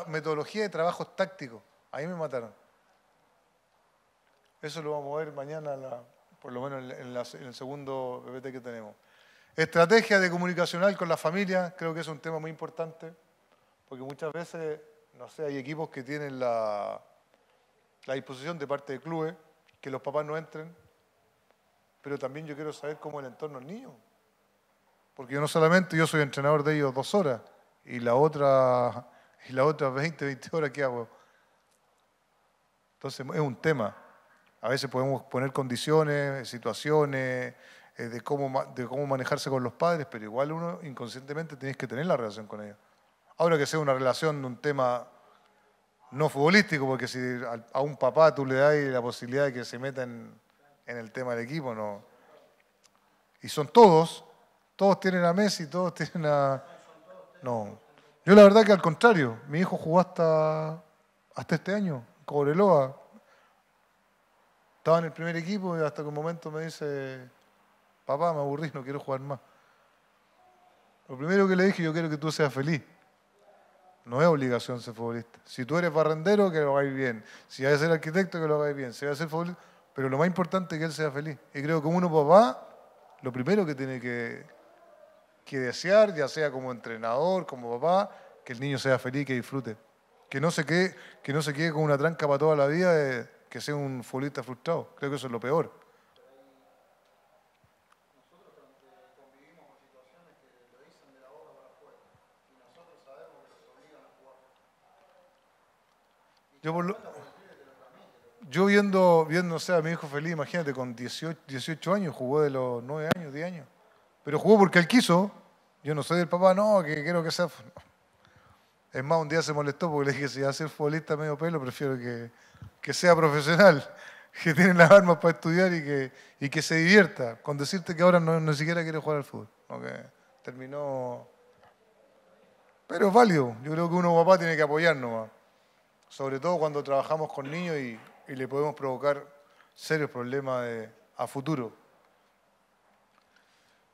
metodología de trabajos tácticos. Ahí me mataron. Eso lo vamos a ver mañana, por lo menos en, el segundo BBT que tenemos. Estrategia de comunicacional con la familia, creo que es un tema muy importante, porque muchas veces, no sé, hay equipos que tienen la, disposición de parte de clubes, que los papás no entren, pero también yo quiero saber cómo el entorno del niño. Porque yo no solamente yo soy entrenador de ellos dos horas y la otra, y la otra 20, 20 horas ¿qué hago. Entonces es un tema. A veces podemos poner condiciones, situaciones, eh, de, cómo, de cómo manejarse con los padres, pero igual uno inconscientemente tenés que tener la relación con ellos. Ahora que sea una relación de un tema no futbolístico, porque si a un papá tú le das la posibilidad de que se meta en, el tema del equipo, no. Y son todos, todos tienen a Messi, todos tienen a. No. Yo la verdad que al contrario, mi hijo jugó hasta, hasta este año, Cobreloa, estaba en el primer equipo y hasta que un momento me dice, papá, me aburrí, no quiero jugar más. Lo primero que le dije, yo quiero que tú seas feliz. No es obligación ser futbolista. Si tú eres barrendero, que lo hagáis bien. Si vas a ser arquitecto, que lo hagáis bien. Si vas a ser futbolista, pero lo más importante es que él sea feliz. Y creo que uno papá, lo primero que tiene que, que desear, ya sea como entrenador, como papá, que el niño sea feliz, que disfrute. Que no se quede, que no se quede con una tranca para toda la vida de que sea un futbolista frustrado. Creo que eso es lo peor. Yo, por lo, yo viendo, viendo, o sea, a mi hijo feliz, imagínate, con 18, 18 años, jugó de los 9 años, 10 años. Pero jugó porque él quiso. Yo no soy del papá, no, que quiero que sea. Es más, un día se molestó porque le dije, si va a ser futbolista medio pelo, prefiero que, que sea profesional, que tiene las armas para estudiar y que, y que se divierta. Con decirte que ahora no, siquiera quiere jugar al fútbol. Terminó... Pero es válido. Yo creo que uno papá tiene que apoyarnos más. Sobre todo cuando trabajamos con niños y, y le podemos provocar serios problemas a futuro.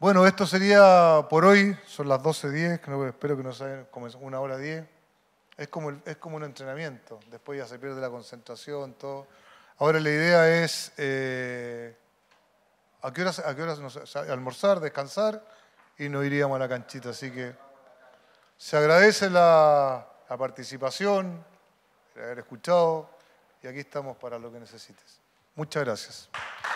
Bueno, esto sería por hoy, son las 12.10, espero que no sean como una hora 10. Es como, es como un entrenamiento, después ya se pierde la concentración, todo. Ahora la idea es, eh, ¿a qué horas, almorzar, descansar y nos iríamos a la canchita? Así que se agradece la, la participación, el haber escuchado y aquí estamos para lo que necesites. Muchas gracias.